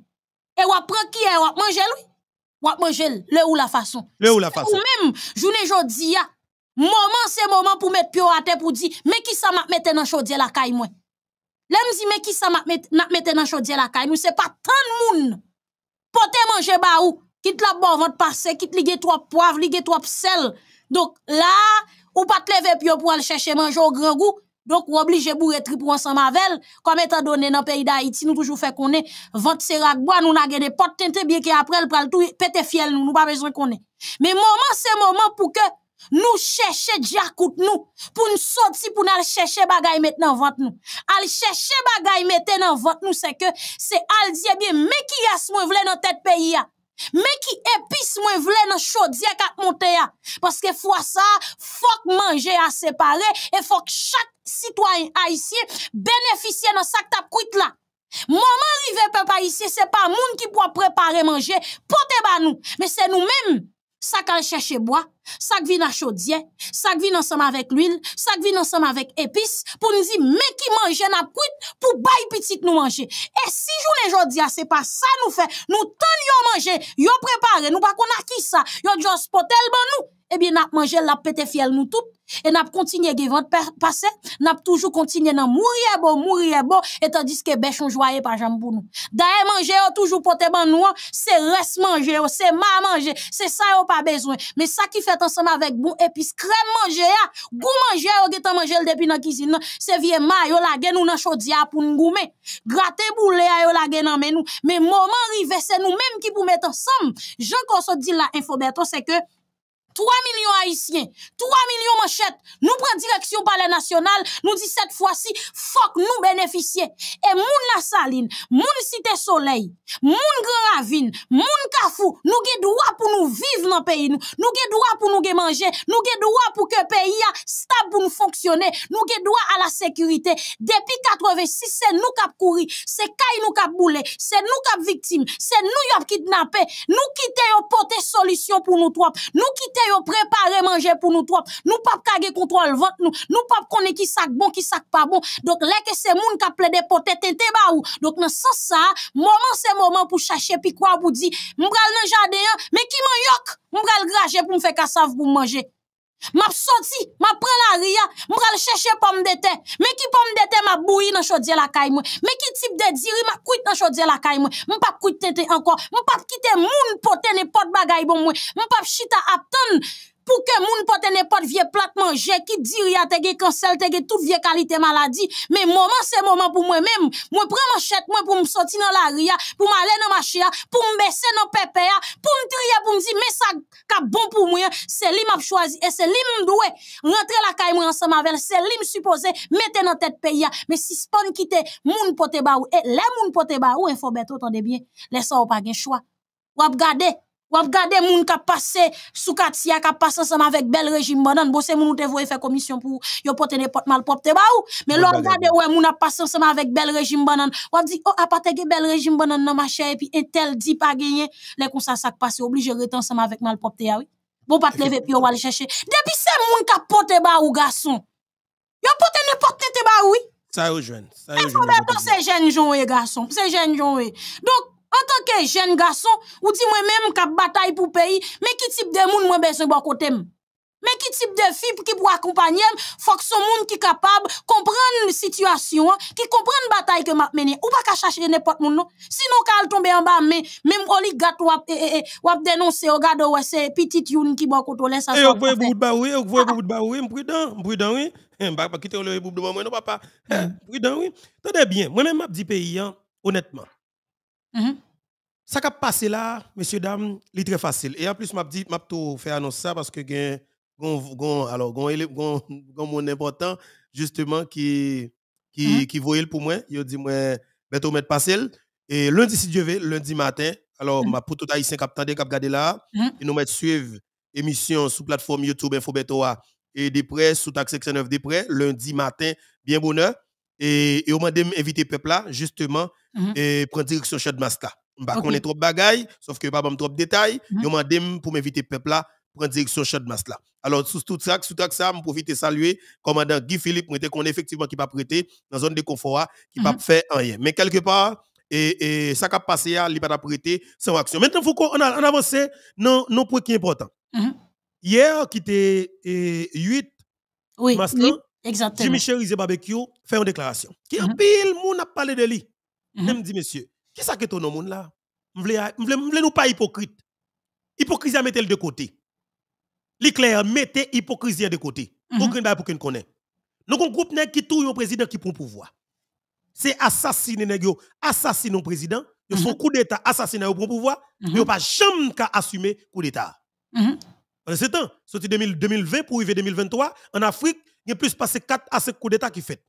et ou prend qui est ou manger lui ou manger le ou la façon le ou la façon ou même journée jodia Moment, c'est moment pour mettre pio à terre pour dire, mais qui ça m'a mettre dans chaudière la caille, moi? L'homme dit, mais qui ça m'a mettre dans chaudière la caille, nous, c'est pas tant de monde. te manger bah quitte la bonne vente passer quitte ligue trois poivre, ligue trop sel. Donc, là, ou pas te lever pio pour aller chercher manger au grand goût. Donc, ou de bourrer tri pour ensemble avec Comme étant donné dans le pays d'Haïti, nous toujours fait qu'on est, vente serac bois, nous n'a pas de bien qu'après, le pral tout, pète fiel, nous, nous pas besoin qu'on est. Mais moment, c'est moment pour que, nous chercher jacout nous pour nous sortir pour nous chercher bagay maintenant dans vente nous al chercher bagay mettre dans vente nous c'est que c'est al dire eh bien mais qui a ce vle dans tête pays mais qui épice moins vle dans chaudière qu'a monter parce que fois ça faut manger à séparer et faut que chaque citoyen haïtien bénéficie dans sac tap cuite là Maman rive papa ici, c'est pas moun qui pour préparer manger, porter ba nous, mais c'est nous-mêmes, ça qu'elle cherche bois, ça qui vient à chaudier ça ensemble avec l'huile, ça ensemble avec épices, pour nous dire, mais qui mange n'a cuite pour bailler petit nous manger. Et si je aujourd'hui, ah, c'est pas ça nous fait, nous tant yon manger, yon préparer nous pas qu'on a qui ça, yon juste oh, potel bon nous. et eh bien, n'a mangé la pété fiel nous tout, et n'a continué ventes passé, n'a toujours continué à mourir bon, mourir bon, et tandis que bêche on joyeux par jambe pour nous. D'ailleurs, manger, oh, toujours pote ban nous, hein. c'est reste manger, oh, c'est ma manger, c'est ça yon pas besoin. Mais ça qui fait ansem avèk bon, epis krem manje ya. Gou manje ya yo ge tan manje l depi nan kizine. Se vie ma, yo lage nou nan chodiya pou nou goume. Grate bou le yo lage nan men nou. Men mouman rive se nou, menm ki pou met ansem. Je kon so di la infometo, se ke 3 millions haïtiens, 3 millions manchettes. Nous prenons direction par palais national, nous disons cette fois-ci, fuck, nous bénéficier. Et moun la saline, moun cité soleil, moun grand ravine, moun kafou, nous avons droit pour nous vivre dans le pays, nous avons droit pour nous manger, nous avons droit pour que le pays stable pour nous fonctionner, nous avons droit à la sécurité. Depuis 86, c'est nous qui avons couru, c'est Kay nous qui avons boulé, c'est nous qui avons victime, c'est nous qui avons kidnappé, nous quittons au porter solution pour nous trois, nous quittons yo préparé manger pour nous trois. Nous pas gè contrôle vente nous. Nous pas connaît qui sac bon, qui sac pas bon. Donc là que c'est moun qui plaide poté tente ba ou. Donc dans sens ça, moment c'est moment pour chercher puis quoi pour dire, m'bral dans jardin, mais qui m'en yok, m'bral grager pour me faire cassave pour manger. Mw ap soti, mw ap pren la ria, mw al cheshe pom dete, me ki pom dete mw ap bouye nan chodje lakay mwen, me ki tip dete ziri mw ap kuit nan chodje lakay mwen, mw ap kuit tete anko, mw ap kite moun poten e pot bagay bon mwen, mw ap chita aptan mwen. pou ke moun pote ne pot vie plat manje, ki diria tege kansel tege tout vie kalite maladi, men mouman se mouman pou mwen men, mwen pren mwen chet mwen pou mwen soti nan la ria, pou mwen alen nan ma chia, pou mwen besen nan pepe ya, pou mwen triya pou mwen di, men sa ka bon pou mwen, se li m ap chwazi, e se li m mdouwe, rentre la kay mwen ansama ven, se li m suppose, meten nan tet pe ya, men si spon kite, moun pote ba ou, e le moun pote ba ou, en fo beto tonde bien, le sa ou pa gen chwa, wap gade, ap gade moun ka pase sou katia ka passe ensemble avec bel régime banan. Bon se moun ou te voye fè commission pou yo pote n'importe mal propre te ba ou. Mais lop gade wè moun a passe ensemble avec bel régime banan. ap di, oh apate ge bel régime banan nan ma et puis tel di pa genye. les kon ça sak pase oblige rete ensemble avec mal pop te ya ah ou. te te leve pi yo wale chercher. Depuis se moun ka pote ba ou gason. Yo pote n'importe te ba ou. Sa yo jeune Sa yo jeune jeune jwen joun jeunes eh, gason. Se en tant que jeune garçon, ou dis-moi même bataille pour pour pays. Mais qui type de moun moi besoin bon de m? qui qui type de fi pou ki pou faut que son moun comprendre la situation, qui comprend la bataille que m'a Ou pas qu'à chercher n'importe moun Sinon tombe en bas, men même oligat ou eh, eh, eh, dénoncer. Oh, garde ou oh, dénoncer. se youn qui bon vous ou le bout papa. Prudent oui. bien, moi même m'a pays hein, honnêtement. Mm-hmm. Ça qui a passé là, messieurs, dames, c'est très facile. Et en plus, je dit, m'a tout fait annoncer ça parce que j'ai alors un mon important justement qui qui mm-hmm. qui voyait pour moi, il dit moi ben, mettre passer et lundi si Dieu veut, lundi matin, alors mm-hmm. ma pour tout haïtien qui là, et nous mettre suivre émission sur plateforme YouTube Info et des prêts sous taxe 9 des lundi matin, bien bonheur. Et, on au dit d'inviter peuple là, justement, mhm. et prendre direction chez Masla Je ne trop de bagailles, sauf que je ne trop de détails. Mm -hmm. Et au pour m'inviter peuple là, prendre direction chez Masla Alors, sous tout ça, sous tout ça, je profite de saluer commandant Guy Philippe, qui qu'on effectivement qui pas prêté dans la zone de confort, qui n'a mm pas fait rien. Mais quelque part, et, ça qui a passé, il n'a pas prêté sans action. Maintenant, il faut qu'on avance dans non, point qui est important mhm. Hier, qui était 8 oui, Exactement. Jimmy Cherizé Barbecue fait une déclaration. Qui a un en mhm. pile, monde a parlé de lui. Mm -hmm. Même dit, monsieur, qui est-ce que ton nom là? ne nous pas hypocrite. Hypocrisie mettez le de côté. L'éclair, mettez hypocrisie de côté. Mhm. Aucun d'ailleurs pour qu'on connaît. Nous un groupe qui tout un président qui prend le pouvoir. C'est assassiner nèg assassiner un président, Ils mhm. font coup d'état, assassiner le pouvoir, a pas jamais qu'à assumer coup d'état. Pendant ce temps, sorti 2020 pour arriver 2023, en Afrique, il y a plus passé 4 à 5 coup d'État qui fait.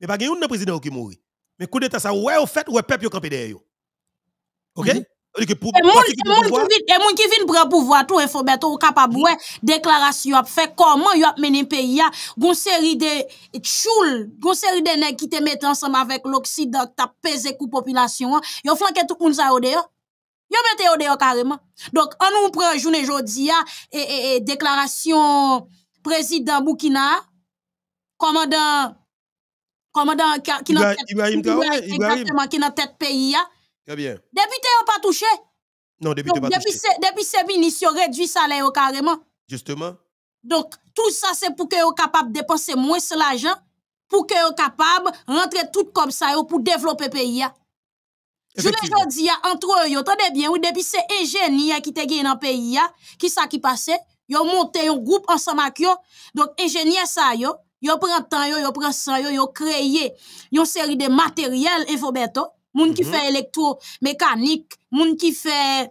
Mais pas un président qui mourit. Mais coup d'État, ça, ouais, au fait, ouais, peuple, campé derrière. OK? Mhm. Et moun qui vient prendre pouvoir tout, faut mettre au capable, ouais, déclaration fait comment y a mené pays a, une série de choul, une série de nègres qui te mettent ensemble avec l'Occident, t'a pesé coup population, yo flanqué tout moun sa yo dehors. Yo mette au dehors carrément. Donc, on nous prend journée jodia ah, et, et déclaration président Boukina, commandant commandant qui n'a exactement qui pays Très bien. Député n'a pas touché. Non, député pas touché. Depuis ces ministres réduit salaire carrément. Justement. Donc tout ça c'est pour que soient capable de dépenser moins l'argent pour que soient capable de rentrer tout comme ça pour développer le pays je le dis entre eux, attendez bien, depuis ces ingénieurs qui te dans le pays, qui ça qui passait, ont monté un groupe ensemble avec Donc ingénieurs ça yo, yo le temps ils yo le sang ils yo une série de matériel infoberto moun ki font -hmm. mécanique électromécanique moun ki fait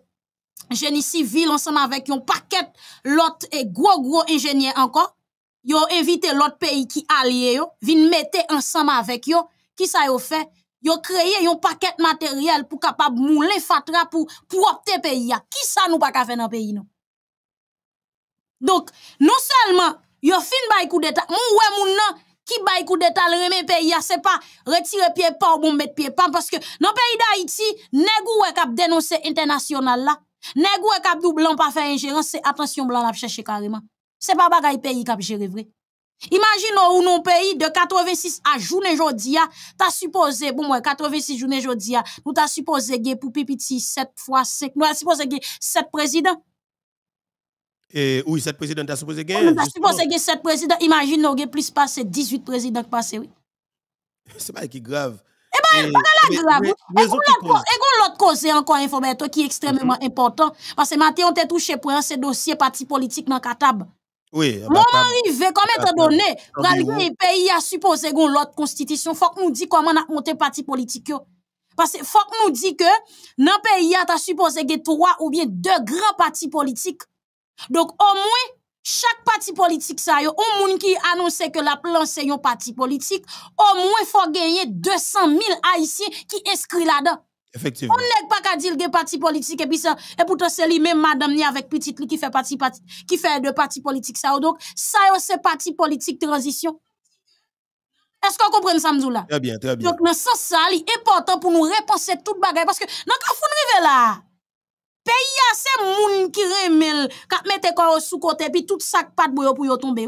génie civil ensemble avec un paquet l'autre et gros gros ingénieur encore yo invité l'autre pays qui allié yo vin mettre ensemble avec eux. qui ça yo fait yo créé un paquet matériel pour capable mouler fatra pour le pays qui ça nous pas faire dans pays non donc non seulement Yo fin bay kou detal, moun we moun nan ki bay kou detal reme peyi a, se pa retire pie pa ou moun met pie pa. Paske nan peyi da Haiti, negou we kap denonse internasyonal la. Negou we kap dou blan pa fe injeran, se atensyon blan la pe chèche kareman. Se pa bagay peyi kap jere vre. Imagin nou ou nan peyi de 86 a jounen jodi a, ta suppose, bon we, 86 jounen jodi a, nou ta suppose ge pou pipiti 7 x 5, nou ta suppose ge 7 prezident. oui, 7 présidents, tu supposé gagner. On a supposé gagner 7 présidents. Imagine, nous avons plus passé 18 présidents passé, oui. C'est pas grave. Eh bien, pas la grave. Et l'autre cause, encore, information qui est extrêmement mm-hmm. important. Parce que Mathieu, on t'a touché pour un dossier parti politique dans Katab. Oui. Moment arrivé, comme étant donné, pour le pays a supposé qu'on l'autre constitution, faut que nous disions comment on a monté parti politique. Parce que faut que nous disions que dans le pays, tu as supposé que trois ou bien deux grands partis politiques donc au moins chaque parti politique ça yo, un moun qui annonce que la plan se parti politique. Au moins faut gagner 200 000 haïtiens qui inscrivent là-dedans. Effectivement. On n'est pas qu'à dire des partis politiques et puis ça et pourtant c'est lui même madame ni avec petite qui fait parti qui fait de parti politique ça donc ça c'est parti politique transition. Est-ce qu'on comprend ça Mzoula? Très bien, très bien. Donc dans ce sens ça, c'est important pour nous repenser toute bagage. parce que dans quand vous là, Pey ya se moun ki remel kap mette kwa ou sou kote pi tout sak pat pou yo pou yo tombe.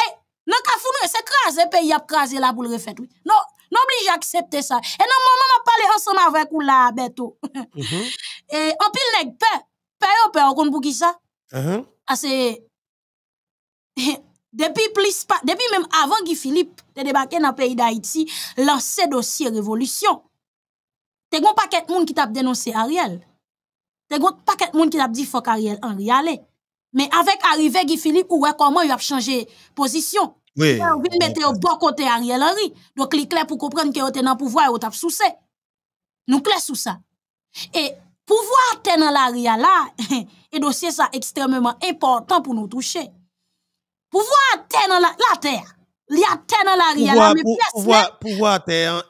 Ay, nan ka founwe, se kraze, peyi ap kraze la pou l refet. Nan non, non obligi aksepte sa. E nan moun moun ap pale ansenman avèk ou la, Beto. Mhm. E, anpil neg pe, peyo pe anpoun pou ki sa. Mhm. Depi mèm avan ki Filip te debake nan peyi d'Haïti, lanse dosye revolutyon, te goun pa ket moun ki tap denonse Ariel. n'y beaucoup paquet moun qui l'a dit faut Ariel Henry ale. Mais avec arrivé Guy Philippe ou comment il a changé position. Oui. Il a au bon côté Ariel Henry. Donc il clair pour comprendre que était dans le pouvoir et ou t'a soucé. Nous clair sous ça. Et pouvoir tenir dans la là et dossier ça extrêmement important pour nous toucher. Pouvoir être dans la terre y a terre dans la mais pièce pouvoir pouvoir hein,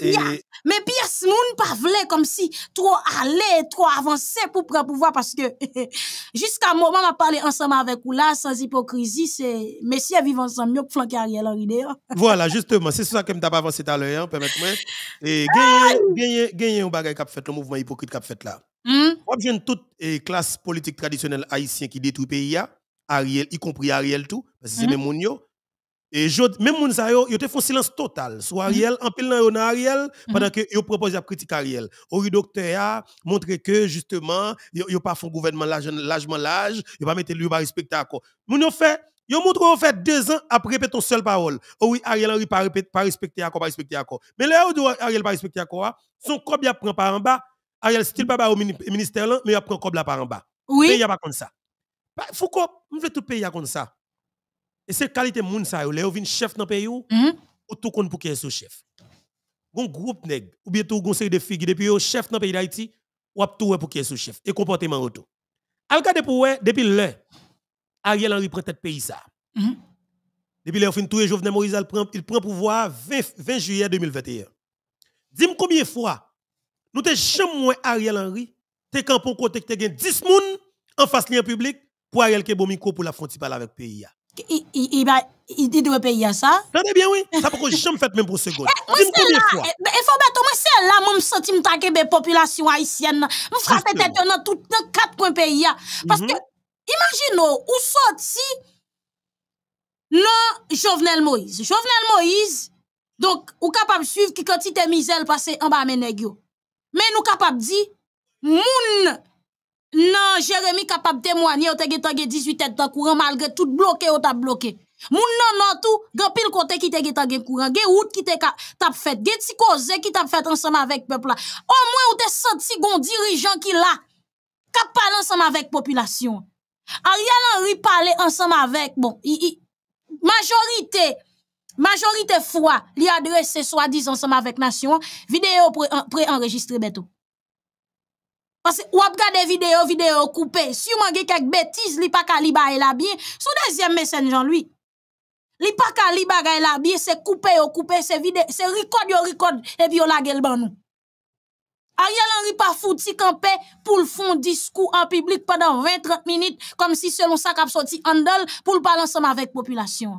mais pièce moun pas vle comme si trop aller trop avancer pour prendre pouvoir parce que jusqu'à moment m'a parlé ensemble avec vous là sans hypocrisie c'est messieurs vivent ensemble mieux flanquer Ariel Henri voilà justement c'est ça que m'ta pas avancé tout à l'heure hein, permettez-moi et gagner gagner un qui a fait le mouvement hypocrite a fait là hmm? on vient toute classe politique traditionnelle haïtienne qui détruit le pays hein, Ariel y compris Ariel tout parce que c'est même hmm? moun et même les gens, yo, yo te font silence total sur Ariel, mm-hmm. en pile nan Ariel, mm-hmm. pendant que yo propose de critiquer Ariel. Ori docteur a montré que justement, yo, yo pas le gouvernement largement large, yo pas mettre lui pas respecter accord. nous nous fait Yo montre fait deux ans après répéter ton seule parole. Oh oui, Ariel Henry pas pas respecté accord, pas respecté accord. Mais là où Ariel pas respecté accord, hein. son cob y prend par en bas. Ariel style mm-hmm. pas au ministère là, mais il prend cob là par en bas. Oui. il y a pas comme ça. Foucault, on veut tout pays comme ça. Et c'est qualité moun sa yo, le chef dans pays ou, mhm. tout kon pou qui sou chef. Gon groupe neg, ou bien tout conseil de figi, depuis yo chef nan pays d'Haïti, ou ap tout pou qui sou chef et comportement auto. kade pou wè, depuis là, Ariel Henry prend tête pays ça. Mhm. Depuis le fin tout Jovenel Moïse il prend pouvoir 20, juillet 2021. Dim moi combien fois nous t'es jamais Ariel Henry, te kampon kote te gen 10 moun en face lien public pou Ariel bomiko pour la frontière avec pays il va il doit payer ça. Tenez bien, oui. Ça pourquoi que me fait même pour seconde. Eh, Dis-moi combien fois. Eh, il eh, faut battre, moi, c'est là, moi, je me sens populations la population haïtienne, je tête dans tout dans quatre coins pays. Hein. Parce mhm. que, imaginez, où sorti non Jovenel Moïse. Jovenel Moïse, donc, ou capable de suivre qui quantité misère passe en bas à Mais nous capable de dire, moun non, Jérémy capable de témoigner, ou te 18 têtes dans courant malgré tout bloqué ou t'a bloqué. Moun non non tout, gen pile côté qui te gen courant, gen route qui te t'a fait, gen ti cause qui t'a fait ensemble avec peuple là. Au moins ou te senti gon dirigeant qui là cap parler ensemble avec population. Ariel Henry parler ensemble avec bon, y, y, majorité majorité fois li adressé soi-disant ensemble avec nation, vidéo pré-enregistrée pré parce que vous vidéos, vidéo, vidéo coupée. Si vous avez quelques bêtises, li pas kali e la bien. Sous deuxième Jean-Louis. lui. Li pas kali e la bien, c'est coupé, ou coupé, c'est vidéo, c'est record, yo record, et puis yo la Ariel Henry pas fouti campé pour le fond discours en public pendant 20-30 minutes, comme si selon ça cap sorti andal pour parler ensemble avec population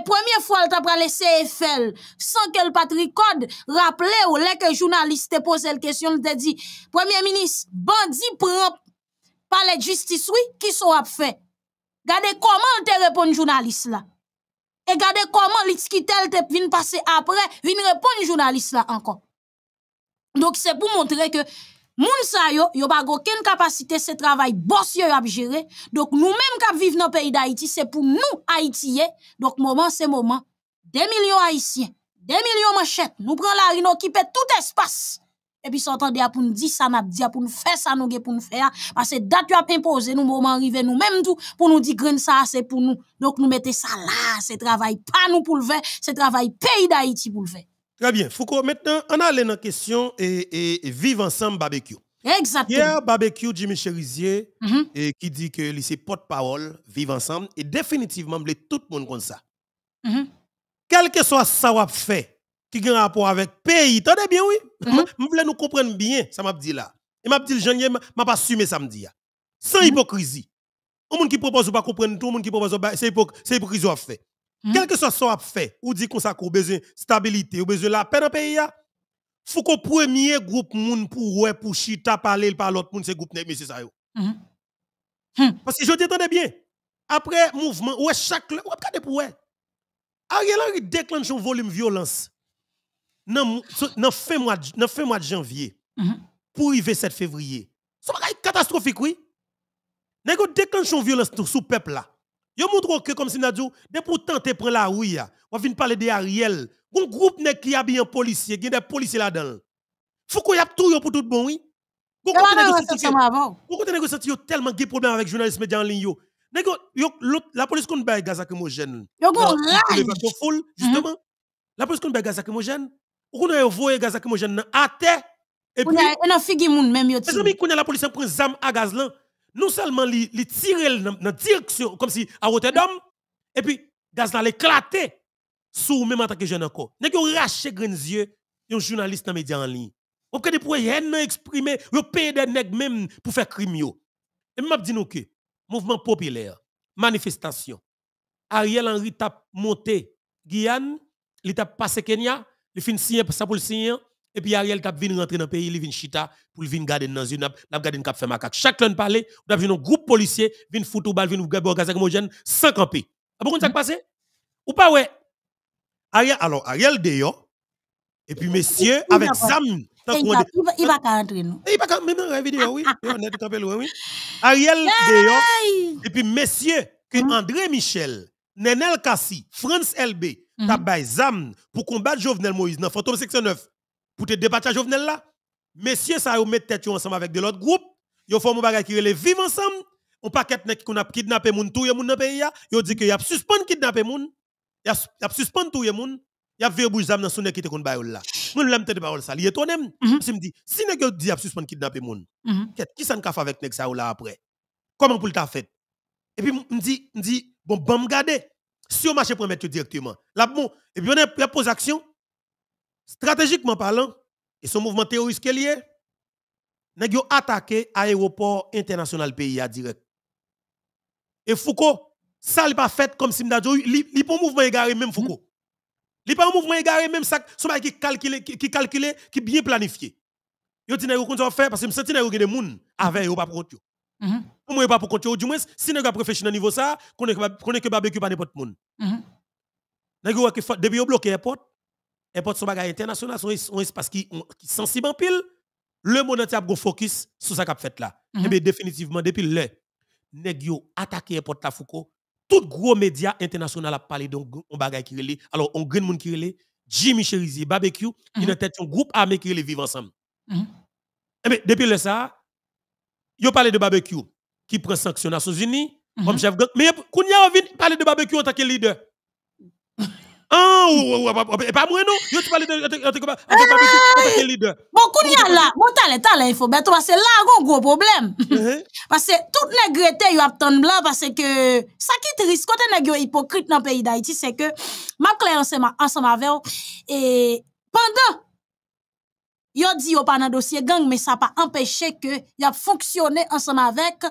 première fois, elle t'a pris laisser Eiffel, sans qu'elle patricode, rappelez ou les que journaliste pose la question, de te dit, premier ministre, bandit propre, par la justice, oui, qui sont fait? Regardez comment elle te répond, journaliste là. Et regardez comment l'itskitel te vient passer après, vient répondre, journaliste là encore. Donc, c'est pour montrer que, moun sa yo, yo pa aucune capacité ce travail boss yo gérer. Donc nous même k'ap vivre dans pays d'Haïti, c'est pour nous haïtiens. Donc moment c'est moment 2 millions haïtiens, 2 millions machettes, nous prenons la rue, nous occupons tout espace. Et puis s'entendez à pour nous dire ça n'a dit pour nous faire ça nous gè pour nous faire parce que date tu as imposé nous moment arrivé nous même tout pour nous dire que ça c'est pour nous. Donc nous mettez ça là, c'est travail pas nous pour le faire, c'est travail pays d'Haïti pour le faire. Très bien. Foucault, maintenant, on a dans question et, Vive vivre ensemble barbecue. Exactement. Hier, barbecue, Jimmy Cherizier, mhm. qui dit que c'est porte-parole, vivre ensemble, et définitivement, tout le monde comme ça. Mhm. Quel que soit ça qu'on fait, qui a un rapport avec le pays, tenez bien, oui. Je mhm. voulais nous comprendre bien, ça m'a dit là. Et m'a dit, je ne pas assumé là. Hein. Sans hypocrisie. Les monde qui propose ou pas comprendre tout, le monde qui propose pas, c'est hypocrisie à fait. Hmm? Quel que soit ce qu'on fait, ou dit qu'on a besoin de stabilité, ou besoin de la paix dans le pays, faut que le premier groupe moun pour pour chita parler par l'autre monde, c'est groupe nèg monsieur ça hmm. Hmm. Parce que je t'entendais bien. Après mouvement, chaque ou pour ouais. Ariel Henry déclenche un volume violence. Dans fin mois fin mois de janvier pour arriver 7 février. C'est catastrophique oui. Nèg déclenche une violence sous peuple Yo montre que comme si n'a dit de prendre la rue on vient parler de Ariel. Un groupe qui a bien policier, qui a des policiers là-dedans. Faut qu'on y a tout pour tout bon oui. Vous tu tellement de problèmes avec journalistes médias en ligne La police qu'on gaz mhm. justement. La police qu'on gaz lacrymogène. Vous y a voyé gaz à terre. Et puis on a Tu même la police prend à gaz non seulement il tire dans la direction, comme si à Rotterdam, et puis gaz éclater éclaté sous même en tant que jeune encore. Nèg ont raché les yeux un journaliste dans médias en ligne. Ou que pour rien exprimer, Vous payez des nègres même pour faire crime Et m'a dit nous que mouvement populaire, manifestation. Ariel Henry a monté Guyane, il a passé Kenya, il fin signer ça pour le signer et puis Ariel t'a venu rentrer dans le pays, il vient chita pour venir garder dans une n'a garder une cap fait macaque. Chaque l'un parler, on a vu un groupe policier, vient foutre au bal, vient au gazak homogène, sans camper. Ah bon, ça passé Ou pas ouais Ariel alors Ariel Dyo, et puis messieurs avec Zam il va pas rentrer nous. Il va pas même dans la vidéo oui, on est oui. Ariel Dyo, et puis messieurs que mm. André Michel, Nenel Kassi, France LB, mm-hmm. t'as Zam pour combattre Jovenel Moïse dans fantôme section 9 pour te débattre Jovenel là. Messieurs, ça, vous mettre tête ensemble avec de l'autre groupe. Vous font un bagage qui les vivre ensemble. On paquet qu'on a kidnappé moun tout le monde dans le pays. Vous dit que il suspendu kidnappé moun. a suspendu tout le monde. vu avez d'âme dans son qui te kon moi là. Moun l'aime tête parole ça. Mhm. Il est même. Si me dit, si nèg dit a suspendu kidnappé moun. Mhm. Qui s'en fait avec nèg ça là après? Comment pour le ta fait? Et puis me me dis, bon, bon me garder. Si on marche pour mettre directement. Là et puis on a pose action. Stratégiquement parlant, et son mouvement terroriste qui est lié, ils ont attaqué l'aéroport international pays à direct. Et Foucault, ça n'est pas fait comme si il n'y pas un mouvement égaré même Foucault. Hmm. Il n'y pas un mouvement égaré même ça, qui calculé, qui calculé, qui bien planifié. Yo dit n'ayou kontre faire parce que me senti des gens avec yo pas pour compte yo. Hmm. Pour moi pas pour compte yo du moins si n'ayou à ce niveau ça, connaît que connaît que barbecue pas n'importe de Mhm. N'ayou que depuis yo bloqué importe son bagage international, son, espace qui, est sensible en pile. Le monde entier a focus sur ça qu'a fait là. Mhm. Et eh bien définitivement, depuis le nèg yo attaqué les la Foucault. Tout gros média international a parlé de on bagage qui là. Alors on grand monde qui là, Jimmy Cherizier barbecue, mhm. il a tête un groupe armé qui relé vivre ensemble. Mhm. Et eh bien depuis le ça, a parlé de barbecue qui prend sanction aux États-Unis comme chef gang, mais il y a parlé de parler de barbecue en tant que leader. Ah, et pas moi, non. Je Tu parle de leader. Bon, qu'on y a là, bon, talent, talent, il faut bien, parce que là, on a un gros problème. Parce que tout les a ils attendent là, parce que ça qui est triste, quand on un hypocrite dans le pays d'Haïti, c'est que, ma claire ensemble avec et pendant, yo dit yo pas dans dossier gang, mais ça pas empêché que y a fonctionné ensemble avec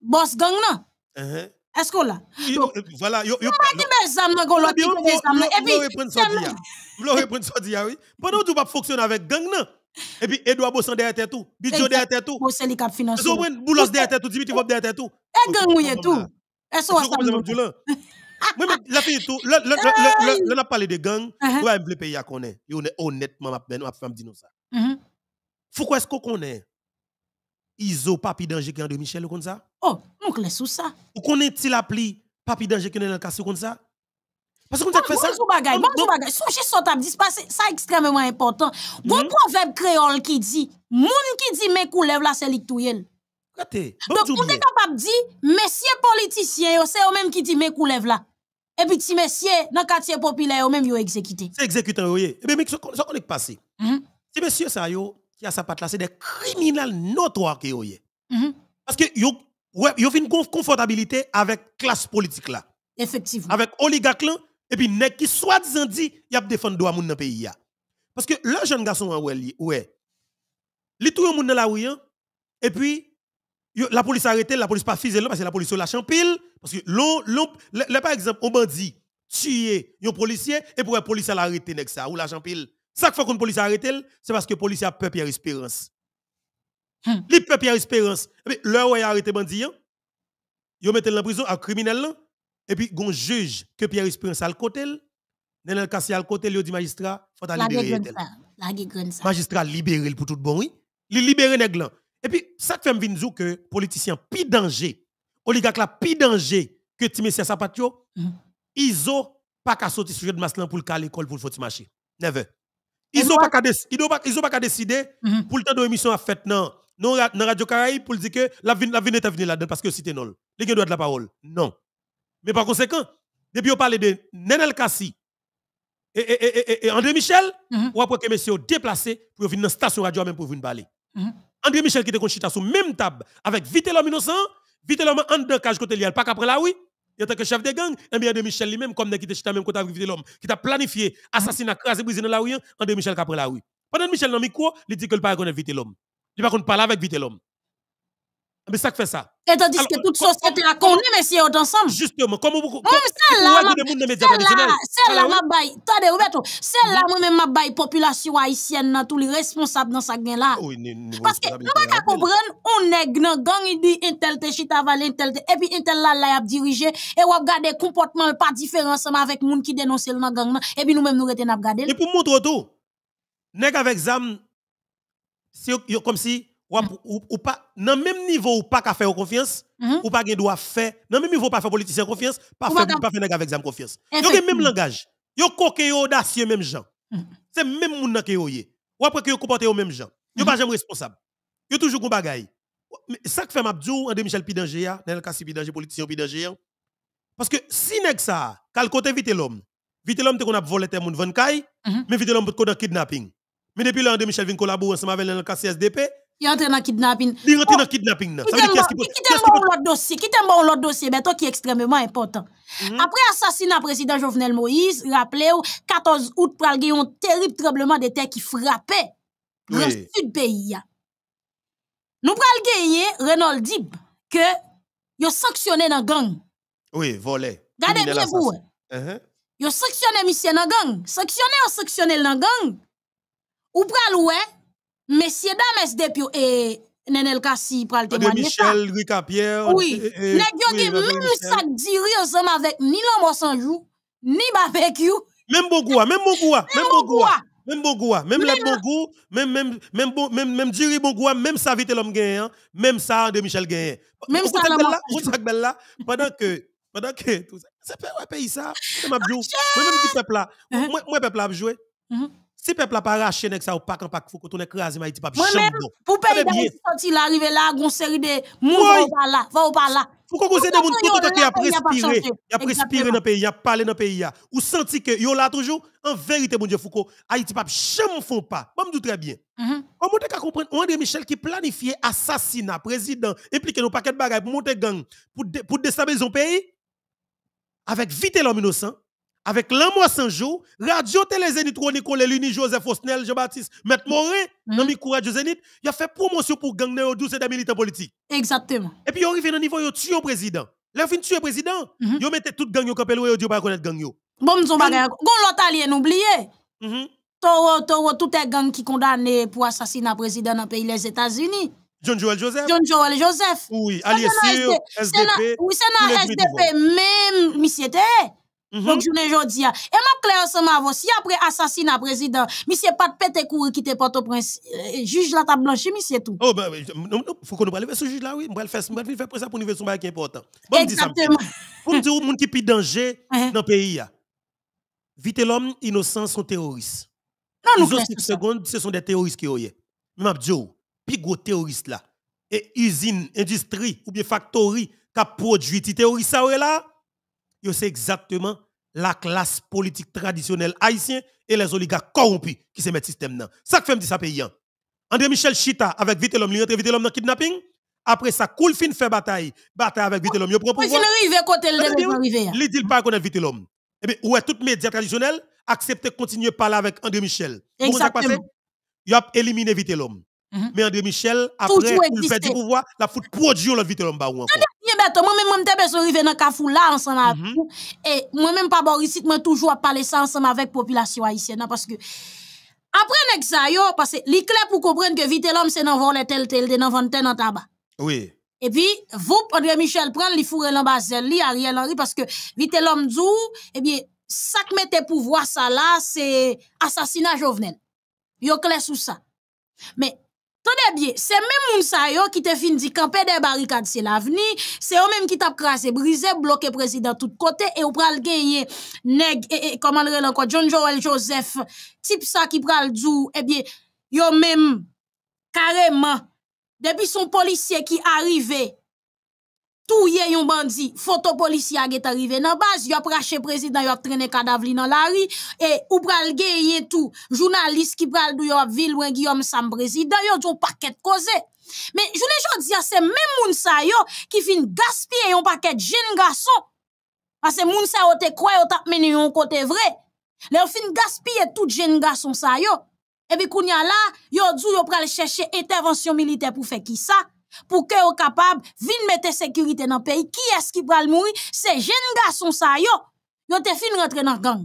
boss gang, non. Est-ce que là? Euh, voilà, yo Pas et puis ah. ah oui. Pendant tout fonctionner avec gang Et puis Edouard Bossan derrière tout, Bidjo derrière tout. derrière tout, derrière tout. Et gang ou tout. Est-ce qu'on ça? Moi la fille tout, le le on a parlé de gang, uh-huh. ouais, le pays Honnêtement m'a ça. Pourquoi mm-hmm. est-ce qu'on connaît? Iso papi danger qui est de Michel comme ça Oh, on les sous ça. Ou connaît-il l'appli papi danger qui est dans le cas comme ça parce qu'on a fait ah, ça. Bon bagay, bon son tap ça ça extrêmement important. Bon hmm? proverbe créole qui dit, moun qui dit mes couleurs là c'est l'ictouyel. Donc on est capable de dire messieurs politiciens, c'est eux même qui dit mes couleurs? là. Et puis si messieurs dans quartier populaire eux même ont exécuté. C'est exécutant oui. Et eh bien mais ça qu'on est passé. Hmm? Si messieurs ça yo qui a c'est des criminels notoires qui ont. Mhm. Parce que yo, une confortabilité avec classe politique là. Effectivement. Avec oligarque et puis nèg qui soit disant dit, y a défendre droit moun dans pays Parce que le jeune garçon hein, ouais, ouais. tout moun dans la rue hein, et puis la police a arrêté, la police pas fusée parce que la police lâche en pile parce que l'on par exemple on bandit tuer un policier et pour un policier l'arrêter nèg ça ou la en pile chaque fois qu'une police arrête, c'est parce que la police a peur Pierre Espérance. Hmm. peu Pierre Espérance. Eh L'heure où il a arrêté bandit, hein, ils mis en prison à criminel. Et puis, on juge que Pierre Espérance a le côté. Dans le cas, à le côté, il dit magistrat, il faut libérer. magistrat libéré pour tout bon, oui. Il libéré les Et puis, ça fait me dire que politicien plus danger, oligarque la plus danger que Timothy Sapatio, hmm. ils ont pas qu'à sauter sur le masque pour le cas l'école pour le faux marcher. Never. Ils n'ont pas qu'à décider mhm. pour le temps de l'émission à fête non. Non, dans Radio Caraïbe, pour dire que la vie, la vie est venue là-dedans parce que c'était non. Les gens doivent la parole. Non. Mais par conséquent, depuis on parle de Nenel Kassi et, et, et, et, André Michel, mm -hmm. on que monsieur déplacé pour venir dans la station radio même pour venir parler. Mhm. André Michel qui était conchita sur même table avec Vite innocent, Vite l'homme en deux cages côté pas qu'après là, oui en tant que chef de gang, bien de Michel lui-même, comme qui était même côté de l'homme, qui t'a planifié assassinat, mm. crasé, brisé dans la rue, en hein, de Michel qui la rue. Pendant Michel dans le micro, il dit qu'il ne connaît pas vite l'homme. Il ne parle pas avec vite l'homme. Mais ça fait ça. Et tandis que toute société a connu, mais si on est ensemble. Justement, comme vous. Comme, celle-là, celle-là, ah ma baille. Tade, Roberto, celle-là, moi-même, ma baille, population haïtienne, tous les responsables dans sa gang là. Parce que, nous pas hein, comprendre, on est dans gang, il dit, intel te chita aval, intel et puis intel là, là, a dirigé, et on comportement pas différent ensemble avec monde qui dénonce le gang, et puis nous-mêmes, nous retenons à regarder. Et pour montrer tout, nèg avec Zam, comme si, ou, pas, dans le même niveau ou pas qu'à faire confiance, ou pas qu'il doit faire, dans le même niveau pas faire politicien confiance, pas faire pas faire avec examen confiance. Yo le même langage. Yo coqué audacieux même gens. C'est même monde nan ke yo ye. Ou après que yo comporté au même gens. Yo pas jamais responsable. Yo mhm. toujours gon bagaille. Ça que fait Mabdou André Michel Pidanger, Nel Kassi Pidanger politicien Pidanger. Parce que si nèg ça, qu'al côté vite l'homme. Vite l'homme te qu'on a volé tes moun caille mais mhm. vite l'homme te qu'on kidnapping. Mais depuis là André Michel vient collaborer ensemble avec Nel Kassi il est en dans le kidnapping. Il est dans le kidnapping. Qui l'autre dossier? dans l'autre dossier? Mais toi qui est extrêmement important. Mhm. Après assassinat président Jovenel Moïse, rappelez-vous, 14 août, il y a un terrible tremblement de terre qui frappait le sud pays. Nous prenons Renault Renaud Dib que a sanctionné dans gang. Oui, volé. Gardez bien pour. Uh-huh. Yo sanctionné monsieur dans gang, sanctionné ou sanctionné dans gang. Ou pour Messieurs dames depuis yo eh, nenel Kassi, pral temwanye De Michel, Rika Pierre. Oui, eh, eh, nek même ça, mou avec diri yo avec. ni lomo sanjou, ni même yo. même bogoua, Même bogoua, Même Même Bogoua, même la Bogou, même même même même même Diri Bogoua, même ça vite l'homme gagnant. même ça de Michel gagnant. Même ça là, belle là, pendant que pendant que tout ça, c'est pas pays ça, c'est ma bio. Ah, moi même du peuple là, hein? moi moi peuple là jouer. Si peuple a pas arraché nèg ça ou pas camp faut qu'on écrase Haïti pas chambre. Pour payer d'Haïti sorti là arrivé là gon série de moun va là, va pas là. Faut qu'on cause des moun tout qui a respiré, il a respiré dans pays, il a parlé dans pays Ou senti que yo là toujours en vérité mon Dieu Foucault, Haïti pas chambre font pas. Bon me très bien. Mhm. On monte qu'à comprendre André Michel qui planifiait assassinat président impliqué dans paquet de bagarre pour monter gang pour pour déstabiliser le pays avec vite l'homme innocent avec mois sans jour, Radio Télé Zénith, Nicolas Luni, Joseph Osnel, Jean-Baptiste, Mette Morin, dans mm-hmm. le courage de Zénith, il a fait promotion pour gang au 12 et militants politiques. Exactement. Et puis, il arrive à niveau, il tue le président. Là, il tue le président. Il mm-hmm. mettait toute gang, il a il dit pas connaître gang. Bon, nous sommes pas l'autre allié, n'oubliez. Toro, mm-hmm. Toro, tout est gang qui condamné pour le président dans le pays des États-Unis. John Joel Joseph. John Joel Joseph. Oui, allié sûr, SDP. Oui, c'est dans SDP, même, monsieur Mm-hmm. Donc, je ne dis pas. Et ma clairement ensemble avant, si après assassinat président, monsieur pas de pété qui te Port-au-Prince, euh, juge la table blanche, monsieur tout. Oh, ben faut qu'on nous parle ce juge là, oui. Moi, le faire, moi, faire pour ça pour nous faire son qui est important. Exactement. Pour me dire où monde qui est danger uh-huh. dans le pays, vite l'homme, innocent, sont terroristes. Non, nous, nous secondes, ce sont des terroristes qui ont eu. Mais ma oh, plus gros terroristes là, et usine, industrie, ou bien factory, qui a produit, terroristes là, c'est exactement la classe politique traditionnelle haïtienne et les oligarques corrompus qui se mettent système Ça fait dit ça André Michel Chita avec vite il rentre vite l'homme dans kidnapping. Après ça, fin fait bataille, bataille avec vite l'homme. Il prend pouvoir. Il arrive côté le Il hein. dit pas connaître vite l'homme. Et eh bien, ouais, toutes les médias traditionnels de continuer à parler avec André Michel. Exactement. Il a éliminé vite mm-hmm. Mais André Michel, après, il fait du pouvoir, la foutre produit l'autre vite l'homme. Bah, moi-même, même mwen te beso dans le kafou là ensemble la mhm. et moi même pas toujours ensemble avec la avec que, Parce que li pour comprendre que tel tel de vente dans Oui Et puis, vous, André Michel les fourrés li, Ariel Henry que vite et eh bien, ça que sak mette pou ça là, la se jovenel Yo clair sous ça. Mais est bien, c'est même yo qui te fin camper des barricades, c'est l'avenir. C'est eux même qui t'a crassé, brisé, bloqué président tout côtés Et ou pral gagner, neg, et, eh, et eh, comment le encore, John Joel Joseph, type ça qui pral du, eh bien, yo même, carrément, depuis son policier qui arrivait, touye yon bandi, photo policier qui est arrivé dans base, yo prache président, yo traîné cadavre dans la rue et ou pral gagne tout, journaliste qui pral dou yo ville un Guillaume Sam président, yo yon paquet causé. Mais je ne que c'est même moun sa yo qui fin gaspiller yon paquet jeunes garçons. Parce que moun sa yo te croit tap mené yon côté vrai. Le fin gaspiller tout jeune garçon sa yo. Et puis kounya là, yo dou yo pral chercher intervention militaire pour faire qui ça? pour que soyez capable de mettre sécurité dans le pays. Qui est-ce qui va mourir? Ces jeunes garçons, ça, yo, yo te fin rentrer dans gang.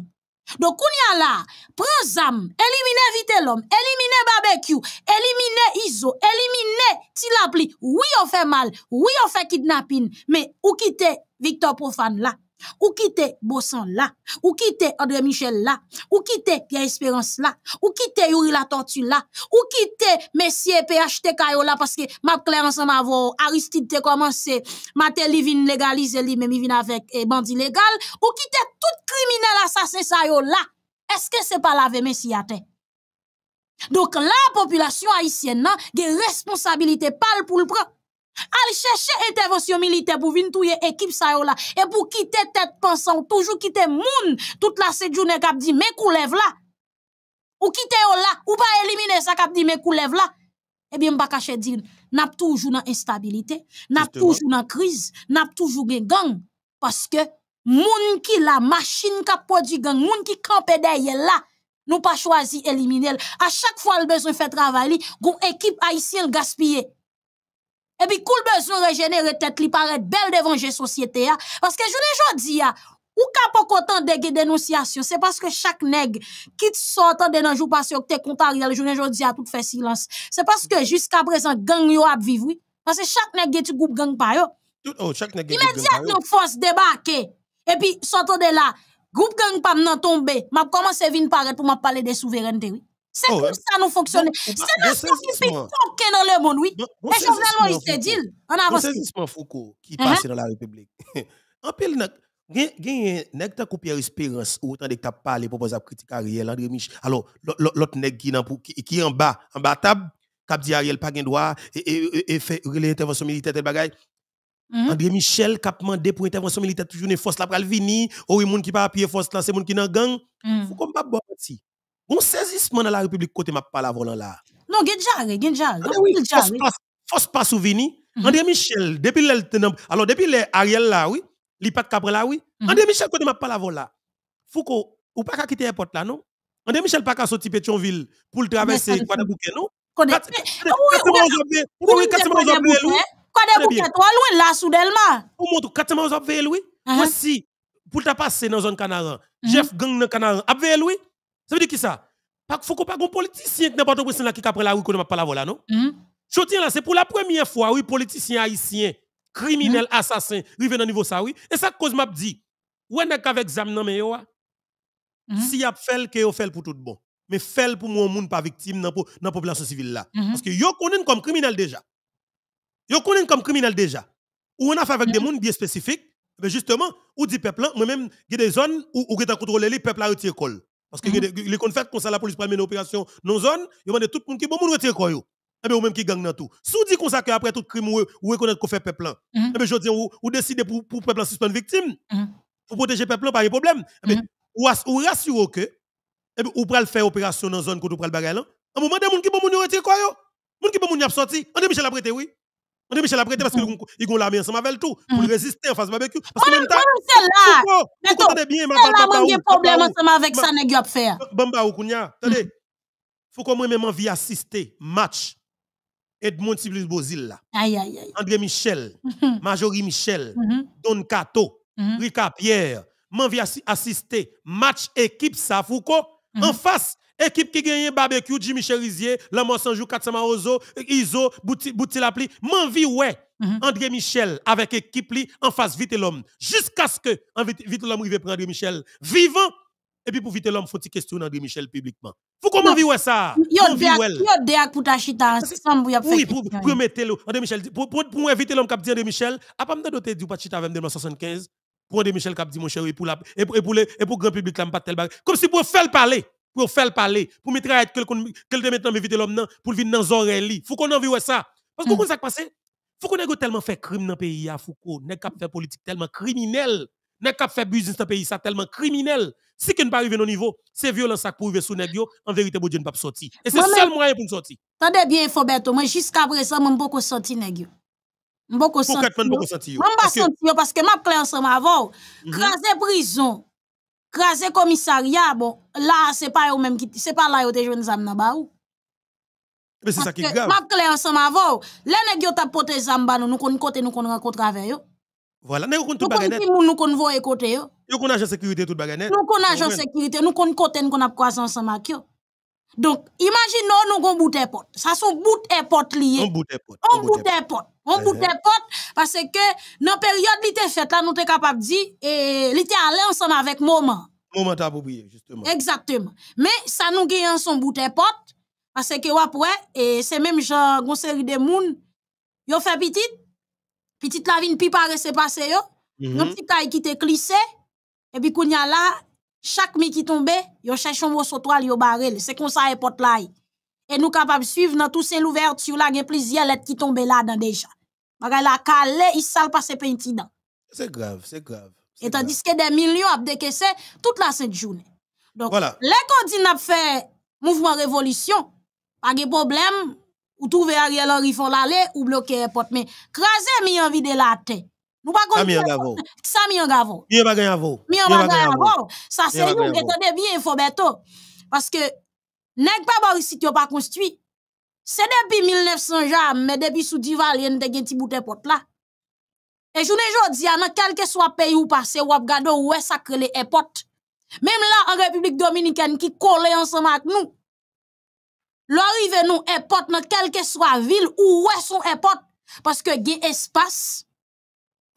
Donc, on y a là, Prenez zam, éliminez vite l'homme, éliminez barbecue, éliminez ISO, éliminez tilapli. Oui, on fait mal, oui, on fait kidnapping, mais où quitte Victor Profane là? Ou quitte Bosson là, ou quitte André Michel là, ou quitte Pierre Espérance là, ou quitte Yuri la Tortue là, ou quitte Messier PHTK là parce que m'a clair ensemble Aristide te commencé, Matéli vin légaliser li, même avec eh, bandit légal, ou quitte tout criminel assassin ça yo là. Est-ce que c'est pas la Messie Donc la population haïtienne a hein, gen responsabilité pas pour le prendre. Al chercher intervention militaire pour venir équipe ça et pour quitter tête pensant toujours quitter moun toute la semaine journée cap dit mais koulev la. là ou quitter là ou pas éliminer ça cap dit mais là eh bien pas cacher dire n'a toujours dans instabilité n'a toujours dans crise n'a toujours gen gang parce que moun qui la machine a produit gang moun qui camper derrière là nous pas choisi éliminer à chaque fois le besoin fait travail gon équipe haïtienne gaspiller et puis, cool besoin de régénérer tête li paraît belle devant la société. Hein. Parce que je ne dis pas, ou pas content de dénonciation, c'est parce que chaque nègre qui sort de la jour passé que t'es contre je ne dis pas, tout fait silence. C'est parce que jusqu'à présent, gang yo a vivre, Parce que oh, chaque nègre qui groupe gang pa yo. Oh, chaque Immédiatement, force débarquer. Et puis, sortant de là, groupe gang pa tombé. tombe, m'a commencé à venir pour m'a parler de souveraineté, oui. C'est oh, comme ça nous fonctionne. C'est la société toquée dans le monde, oui. Et Jovenel Moïse t'a dit, on a C'est un Foucault qui uh-huh. passe dans la République. en pile, il y a un peu de espérance où autant de tu pas parlé pour poser la critique Ariel, André Michel. Alors, l'autre nègre qui, qui est en bas, en bas de table, qui dit Ariel pas de droit et, fait l'intervention militaire, et bagaille. Mm-hmm. André Michel, qui a demandé pour l'intervention militaire, toujours une forces là pour venir. Ou il y a des gens qui ne peuvent pas appuyer force là, c'est qui dans gang. Faut qu'on ne pas Bon saisissement dans la République côté m'a pas la volant là. Non, Genjare, Genjare. Ah, Fosse pas souvenir. Mhm. André Michel, depuis alors depuis Ariel là, oui, il pas là, oui. Mhm. André Michel côté m'a pas la volant là. Foucault, ou pas qu'à quitter l'aéroport là, non? André Michel pas qu'à son ville pour le traverser bouquet non? Quand est-ce loin là soudainement? Pour montrer quand est-ce que vous avez lui? Uh-huh. pour ta passer dans zone canard mhm. Jeff gang dans canard avez lui? Ça veut dire qui ça Il ne faut pas qu'on politicien n'importe de là qui pris la rue qu'on pas la voilà, non mhm. Je tiens là, c'est pour la première fois, oui, politicien haïtien, criminel, criminels, mhm. assassins assassin, arrivé dans niveau ça, oui. Et ça cause m'a dit, où est qu'avec examen non mais yo. Ah, mhm. Si y a fait que yo fait pour tout bon, mais fait pour mon monde pas victime dans la population civile là. Parce que yo connu comme criminel déjà. Yo connu comme criminel déjà. Ou on a fait avec des mondes bien spécifiques, mais justement, ou dit peuple, moi-même, il y a des zones où, vous a contrôlé les peuples à parce que les confètes qu'on ça, la police pas mener opération non zone, ils demandent tout le monde qui bon monde retirer quoi et eh bien ou même qui gagne dans tout. Si vous dites comme ça que après tout crime ou reconnaître qu'on fait peuple mm-hmm. et eh bien je dis ou décidez pour pour peuple suspendre victime. Mm-hmm. Pour protéger peuple pas de problème. Eh Mais mm-hmm. ou que et bien ou pral faire opération dans zone que vous pral bagay là. À un moment des monde qui bon monde retirer quoi yo. Monde qui bon monde y a sorti, André Michel a prêté oui. On dit Michel a prêté parce qu'ils mm-hmm. ont l'armée ensemble avec tout pour mm. résister en face barbecue. Parce que oh, même temps, c'est là. Mais attendez bien, ma Là, mon problème ensemble avec ça nèg yo faire. Bamba ou Kounia, mm. attendez. Faut que moi même envie assister match Edmond Tiblis Bozil là. Aïe aïe André Michel, mm-hmm. Majorie Michel, mm-hmm. Don Cato, Rika Pierre, m'envie assister match équipe ça Foucault en face Équipe qui gagne barbecue, Jimmy Cherizier, Lamont Sanjou, 400 Ozo, Iso, Bouti, Lapli. M'envie, ouais, mhm. André Michel avec équipe li en face vite l'homme. Jusqu'à ce que vite l'homme arrive prendre André Michel vivant. Et puis pour vite l'homme, faut-il questionner André Michel publiquement. Faut comment m'envie, ouais, ça. Yo, déak pour ta chita Oui, pour, pour mettre le. André Michel, pour, pour, pour éviter l'homme qui dit André Michel, a pas me doté du pas chita avec 1975, pour André Michel qui dit mon cher, et pour la, pour, pour grand public, Comme si pour faire parler pour faire parler, pour mettre que le maintenant éviter l'homme pour vivre dans oreilles. Faut qu'on envoie ça. Parce que vous hmm. qu'on ça passé. Faut qu'on ait tellement fait crime dans le pays, Foucault, n'est qu'à faire politique tellement criminel, n'est qu'à faire business dans le pays, ça tellement criminel. Si qu'on pas arrivé au niveau, c'est violence pour sur sous Negio, en vérité, bon Dieu ne pas sortir. Et c'est le seul moyen pour nous sortir. Tendez bien, Foberto, moi jusqu'à présent, je ne pas sortir Je ne pas sortir. Je ne pas sortir parce que je suis clair ensemble avant. Mhm. Craser prison. Craser commissariat, bon, là, c'est pas eux même qui, c'est pas là yo te jeunes zam Mais c'est ça qui est grave. M'a clair ensemble avant. Les nèg yo t'a zam ba nous, nous côté nous avec yo. Voilà, nous kon tout Nous kon voyer côté yo. Yo kon sécurité tout Nous kon agent sécurité, nous kon côté nous ensemble avec donc, imaginons nous avons bout pot. Ça, sont bout de pot lié. On bout de pot. On bout de pot. On bout de parce que dans la période qui était faite, là, nous sommes capables de dire, et était allé ensemble avec moment. Moment approprié, justement. Exactement. Mais ça nous gagne son bout de pot parce que après, et c'est même genre, une série de monde, yo fait petit, petit la vine, puis pas c'est passé yo. Mm -hmm. Un petit taille qui te clissé. et puis qu'on y a là, chaque mi qui tombe, yo cherche un mot sur toile, yo barrel. C'est comme ça, et pot là. Et nous capables de suivre dans tout ces l'ouverture là, il y a plusieurs lettres qui tombent là dedans déjà. Bagay la calé, il sale pas ses petits C'est grave, c'est grave. Et tandis que des millions ont décaissé toute la sainte journée. Donc, voilà. les candidats fait mouvement révolution, pas de problème, ou trouver Ariel Henry font l'aller ou bloquer porte mais craser mi envie de la tête. Nous pas gagner. Ça mi en gavo. Mi pas gagner Mi pas gagner Ça c'est nous qui attendez bien Foberto parce que nèg pas Boris yo pas construit. C'est depuis 1900 mais depuis sous a des gen petit de porte là. Et journée jodi jamais dans quel que soit pays où passé ou abgado, ou est sacré les airports. Même là en République dominicaine qui collé ensemble avec nous. L'arrivée nous importe. dans quel que soit ville où est son époque, parce que des espace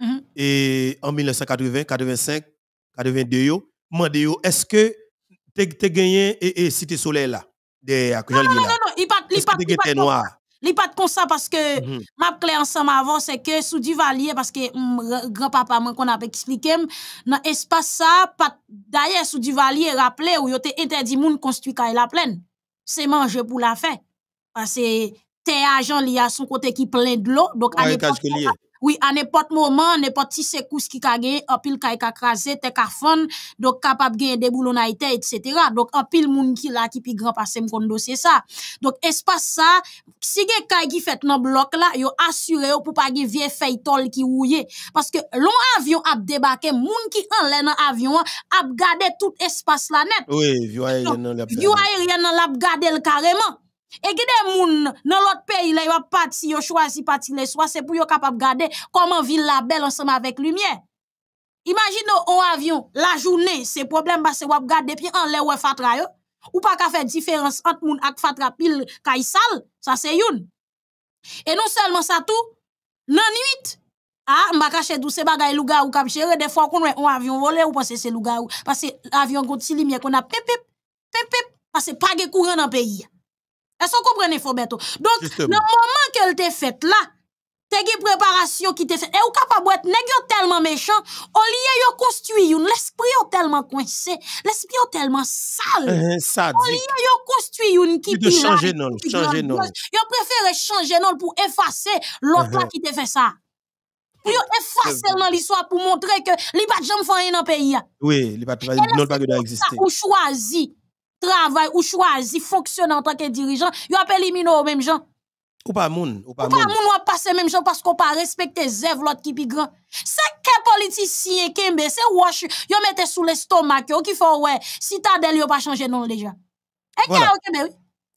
Mhm. Et en 1980, 85, 82, demandé est-ce que tu as gagné et, Cité Soleil là non, non, non, non, il n'y a pas noir. Il pas comme ça parce que m'a clé ensemble avant c'est que sous Duvalier parce que grand-papa moi qu'on a expliqué dans l'espace, ça d'ailleurs sous Duvalier rappelé où il était interdit de construire la plaine. C'est manger pour la fin. Parce que agents, il y a son côté qui plein de l'eau donc à l'époque oui, à n'importe moment, n'importe si c'est couche qui a gagné, en pile qui e a crasé, t'es qu'à fond, donc capable de gagner des boulots etc. Donc, en pile moun qui là, qui pi grand passé mon dossier ça. Donc, espace ça, si gen kay qui fait nan bloc là, yo assuré pour pas gagner vieux feitol qui rouille. Parce que l'avion avion a débarqué, moun qui en l'air dans avion, a gardé tout espace là net. Oui, vieux aérien dans l'avion. Vieux aérien nan l'ap gardé le carrément. Et qui des moun dans lot pays, il va partir, yo choisir partir le swa, se pour capable kapap garder comment ville la belle ensemble avec lumière. Imagine ou avion, la journée, se problem parce se wap garder puis en le ou fatra yo, ou pas qu'à faire différence entre moun ak fatra pile ka sal, ça c'est youn. Et non seulement ça tout nan nuit, Ah, m'a caché douce ces louga ou cap gérer des fois qu'on un avion volé ou parce c'est louga ou parce que avion si lumière qu'on a pep pep pep pep parce pas de courant dans pays. Est-ce qu'on comprend Donc, le moment qu'elle t'est fait là, t'es une préparation qui t'est fait... Et ou capable d'être nègre tellement méchant, au lieu de construire l'esprit tellement coincé, l'esprit tellement sale. Euh, ça euh, au lieu de une qui de changer non, changer non. Ils changer non pour effacer l'autre uh-huh. qui t'a fait ça. Pour effacer dans l'histoire pour montrer que les pas de gens font rien dans le pays. Oui, les pas de gens pas exister. Ça, pour choisi travail ou choisi fonctionner en tant que dirigeant, yo ap éliminer au même gens. Ou pas moun, ou pas moun. Ou pas moun, ou passer même gens parce qu'on pas respecter zèv l'autre qui plus grand. C'est que politicien kembe, c'est wash, yo mettez sous l'estomac yo qui font ouais, citadel yo pas changer non déjà. Et voilà. oui.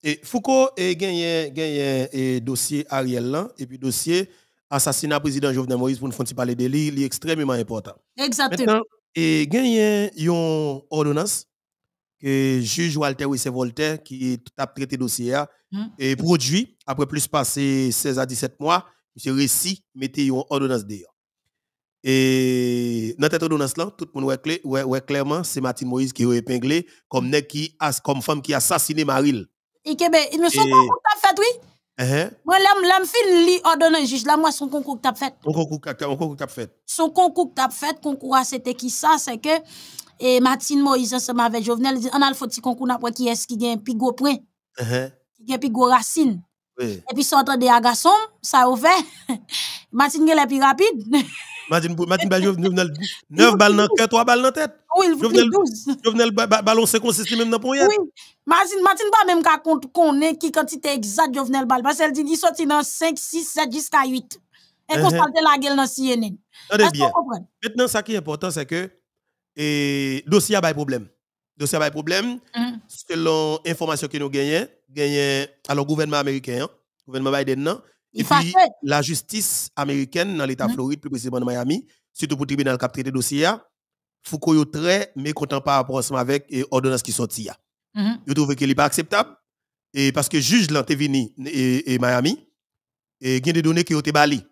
Et Foucault a gagné dossier Ariel là et puis dossier assassinat président Jovenel Moïse pour nous faire parler de lui, il est extrêmement important. Exactement. Maintenant, et gagné une ordonnance que juge Walter Wissé Voltaire, qui a traité dossier, hmm. et produit, après plus passé 16 à 17 mois, monsieur Récit mettait une ordonnance d'ailleurs. Et dans cette ordonnance-là, tout le monde voit clairement, c'est Martine Moïse qui est épinglé comme, qui comme femme qui a assassiné Maril. Ben, ils ne sont pas fait, oui? Uh-huh. Moi, l'homme fin li ordonné juge là, moi, son concours que t'as fait. Son concours que t'as fait. Son concours que t'as fait, concours, c'était qui ça? C'est que et Martine Moïse ensemble avec Jovenel, dit, on a le petit concours après qui est-ce qui gagne plus gros point. Uh-huh. Qui gagne plus gros racine. Oui. Et puis sortant à garçon ça a fait. Martine est plus rapide. Martine Martine Jovenel 9 balles dans cœur, 3 balles dans tête. Oui, Jovenel 12. Jovenel ballon 56 même dans poignet. Oui. Martine Martine pas même qu'à connaît qui quantité exacte Jovenel balle parce qu'elle dit il sorti dans 5 6 7 jusqu'à 8. Et qu'on uh-huh. la gueule dans CNN. Attendez bien. Maintenant ça qui est important c'est que et dossier a pas problème. Dossier a pas problème. Mm-hmm. Selon information que nous gagnons, gagnons alors gouvernement américain, gouvernement Biden non. Et puis, la justice américaine dans l'État de mm-hmm. Floride, plus précisément dans Miami, surtout pour le tribunal qui a traité dossier, Foucault est très mécontent par rapport à avec l'ordonnance qui sortit. Mm trouve n'est pas acceptable. Et parce que le juge l'antévini et, et Miami, et il y a des données qui ont été balies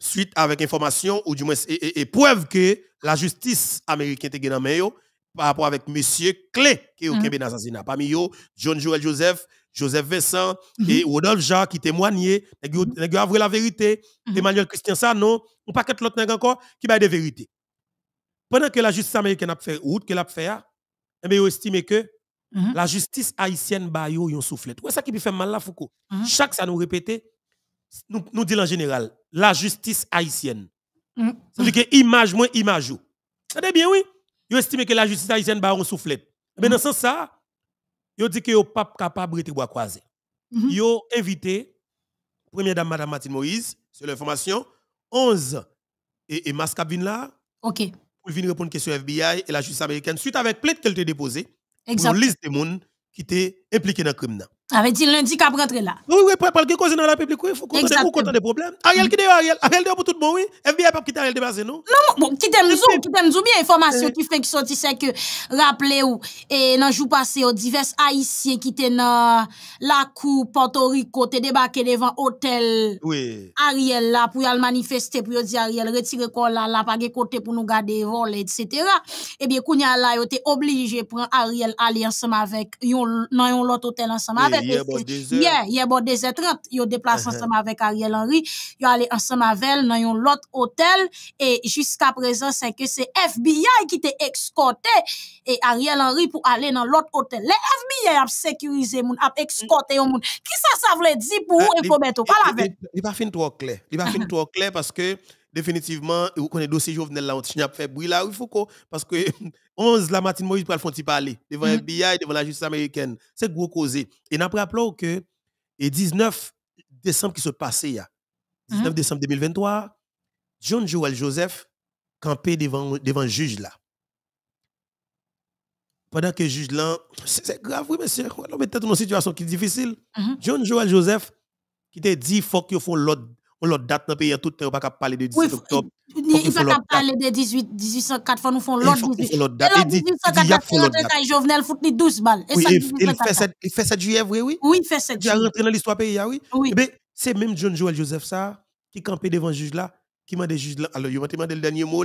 suite avec information ou du moins et, preuve que la justice américaine était dans yo par rapport avec monsieur clé qui est au mm-hmm. Québec assassinat parmi eux John Joel Joseph Joseph Vincent mm-hmm. et Rodolphe Jacques qui témoignaient qui avoué la vérité mm-hmm. Emmanuel Christian ça non on pas l'autre autres encore qui baille des vérités pendant que la justice américaine a fait route qu'elle a fait eh bien estimé que la justice haïtienne ba yo yon soufflet C'est ça qui fait mal la Foucault chaque ça nous répétait nous, disons en général, la justice haïtienne. C'est-à-dire mm. que image moins image. C'est eh bien, oui. Ils estiment que la justice haïtienne va un soufflet. Eh Mais mm. dans ce sens, ça, ils disent que sont pas capable de croiser. croisé. Ils mm-hmm. ont invité, première dame, madame Martine Moïse, sur l'information, 11 et, et là. OK. Pour venir répondre à question FBI et la justice américaine, suite avec plainte qu'elle a déposée. Pour une liste des monde qui étaient impliqués dans le crime. Avec il lundi qu'à rentrer là? Oui, oui, pour quelque chose dans la public, il faut qu'on compte des problèmes. Ariel, qui est Ariel? Ariel, pour tout le monde, oui? FBI, pas quitter Ariel base non? Non, bon, qui t'aime aussi, qui t'aime nous bien, information eh. qui fait que sorti, c'est que, rappelez vous et dans le jour passé, divers Haïtiens qui étaient dans la cour Porto Rico, te débarqué devant hôtel Ariel là, pour y aller manifester, pour y dire Ariel, retire quoi là, là, pas côté pour nous garder voler, etc. Eh bien, Kounia là, ils était obligés de prendre Ariel aller ensemble avec, dans un autre hôtel ensemble eh. avec il y bon des étranges. 30 y a déplacé uh-huh. ensemble avec Ariel Henry, ils y allé ensemble avec elle dans l'autre hôtel, et jusqu'à présent, c'est que c'est FBI qui t'a escorté, et Ariel Henry pour aller dans l'autre hôtel. Les FBI a sécurisé, a escorté, moun. qui ça, ça veut dire pour euh, vous et pour pas la Il va finir trop clair. Il pas finir trop clair parce que, définitivement, vous connaissez dossier Jovenel là, on a fait bruit là, il faut qu'on, parce que 11 la matinée, Moïse le font parler devant mm. FBI, devant la justice américaine. C'est gros causé. Et après, rappelons que le 19 décembre qui se passait, là, 19 mm. décembre 2023, John Joel Joseph campé devant, devant le juge là. Pendant que le juge là, c'est grave, oui, monsieur, on est dans une situation qui est difficile. Mm-hmm. John Joel Joseph qui t'a dit, faut qu'il faut l'ordre ou l'autre date dans le pays, tout le peut pas parler de 18 octobre. Il ne pas parler de 18, 1804, fois nous font l'autre 18. L'autre date. 1804, c'est l'autre date. Jovenel fout 12 balles. il fait 7 juillet, oui, oui. Oui, il fait 7 juillet. Il rentré dans l'histoire pays, ah oui. Eh ben, c'est même John Joel Joseph ça, qui campait devant le juge là, qui m'a dit juge là. Alors, il m'a demandé le dernier mot,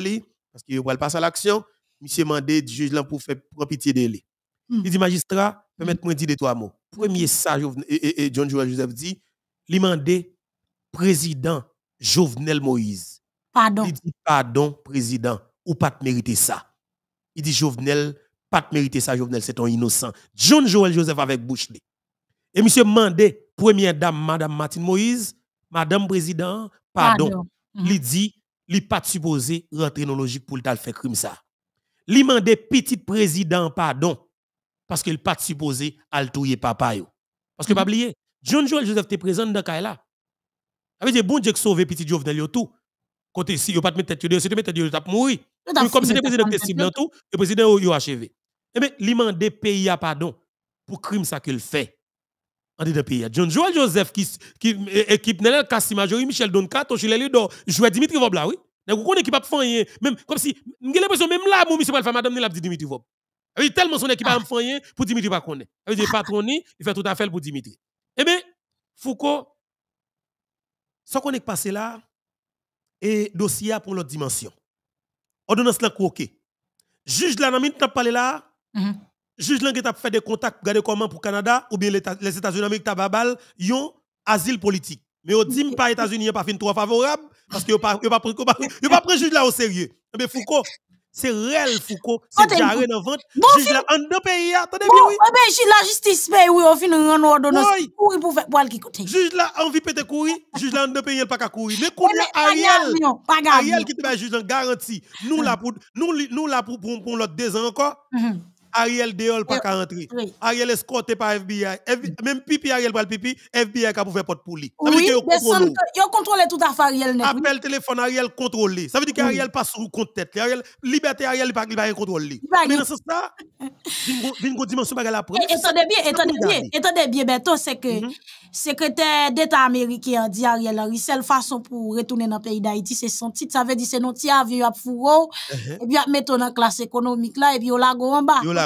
parce qu'il va passer à l'action. Monsieur m'a dit juge là pour faire pitié de lui. Hmm. Il dit magistrat, hmm. permettez-moi de dire trois mots. Premier hmm. ça, John Joel Joseph dit, il m'a président Jovenel Moïse. Pardon. Il dit pardon, président, ou pas de mériter ça. Il dit Jovenel, pas de mériter ça, Jovenel, c'est ton innocent. John Joel Joseph avec Bouchley. Et monsieur Mandé, première dame, madame Martine Moïse, madame président, pardon. Il mhm. dit, il pas supposé rentrer dans logique pour le faire crime ça. Il dit, petit président pardon parce qu'il pas supposé altouiller papa yo. Parce que mhm. pas oublier, John Joel Joseph était présent dans là. Ça veut dire bon Dieu que sauve petit Jovenel yo tout. Côté si a pas mettre tête yo, si tu mettre tête tu t'as mourir. Comme si le président était cible tout, le président a achevé. Eh bien, l'imande pays pardon pour crime ça qu'il fait. En dedans pays. John Joel Joseph qui qui équipe Nelel Kassima, Michel Doncato, Chileli Do, jouer Dimitri Vob là, oui. Nous connaissons qui pas faire même comme si j'ai l'impression même là monsieur madame, il a dit Dimitri Vob. Eh oui, tellement son équipe à ah. fait pour Dimitri pas connaît. Il veut dire ah. patron il fait tout à fait pour Dimitri. Eh bien Foucault ce qu'on est passé là, et dossier pour l'autre dimension. Ordonnance là, ok. Juge là, dans parlé là, mhm. juge là qui a fait des contacts pour garder comment pour le Canada ou bien les États-Unis d'Amérique, tababal, ils ont asile politique. Mais on dit pas États-Unis pas fin trop favorable parce qu'ils n'ont pas pris le juge là au sérieux. Mais eh Foucault c'est réel Foucault, c'est jarré dans juge en deux pays, attendez bien, oui. Eh ben, juge la justice, ben, oui, on finit en ordonnance. Oui. pour faire qui Juge là, on vit courir, juge là, en deux pays, il pas courir. Mais courir eh ben, Ariel, Ariel qui te va juge en garantie. Nous là pour, nous, nous pour l'autre deux ans encore. Mm-hmm. Ariel Deol pas qu'à rentrer. Ariel escorté par FBI. Même pipi Ariel pas le pipi, FBI qui a fait porte pour lui. Oui, ils contrôle tout à fait Ariel. Appel téléphone Ariel contrôlé. Ça veut dire qu'Ariel pas sous compte tête. Ariel, liberté Ariel pas pas contrôler. Mais dans ce ça, vinn go dimension bagarre après. Attendez bien, attendez bien, mm-hmm. attendez bien c'est que mm-hmm. secrétaire d'État américain dit Ariel la seule façon pour retourner dans le pays d'Haïti, c'est son titre, ça veut dire c'est notre avion à fourreau uh-huh. et puis mettre dans classe économique là et puis on la go en bas ça,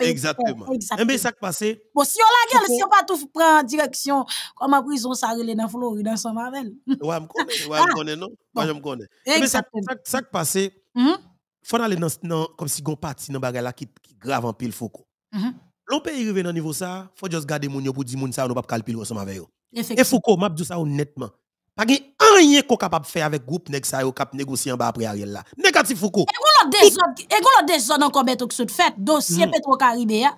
Exactement. Exactement. Mais ça qui passe. Bon, si on la gueule, si on pas tout prend direction, comme à prison, ça relève dans Floride, dans avec marvel Ouais, je connais. Ouais, je ah! connais, non? je me connais. Eh Mais ça qui passe, mm-hmm. faut aller dans, comme si on parti dans bagay là qui, grave en pile foucault. Mm-hmm. L'on peut arriver dans niveau ça, faut juste garder mon pour dire monde ça, on pas calculer ensemble avec eux. Et Foucault, m'a dit ça honnêtement. Pas rien qu'on capable faire avec groupe nèg ça yo cap négocier en bas après Ariel là. Négatif Foucault. Eh l'autre des autres, et qu'on l'autre des autres encore fait dossier hmm. pétro caribé hein.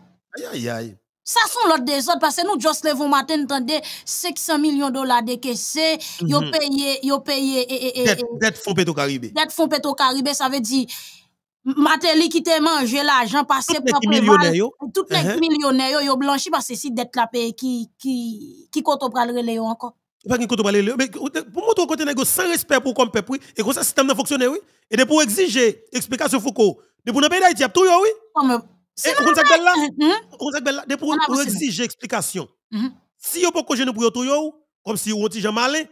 Ça sont l'autre des autres parce que nous juste le vont matin entendez 500 millions de dollars décaissés, yo hmm. payé, yo payé et et fond petro caribé. Dette fond caribé, ça veut dire Mateli qui t'a l'argent passé par uh-huh. millionnaire yo. Toutes les millionnaires yo blanchi parce que si dettes la paix qui qui qui compte on prendre encore. Ou pas qu'on côté parler mais pour moi côté négo sans respect pour comme peuple et comme ça système ne fonctionne oui et de pour exiger explication Foucault de pour pays d'Haïti a tout oui oh, et on ça belle là on ça belle là de pour exiger explication mm-hmm. si yo pas cogner pour tout yo comme si on dit Jean Malin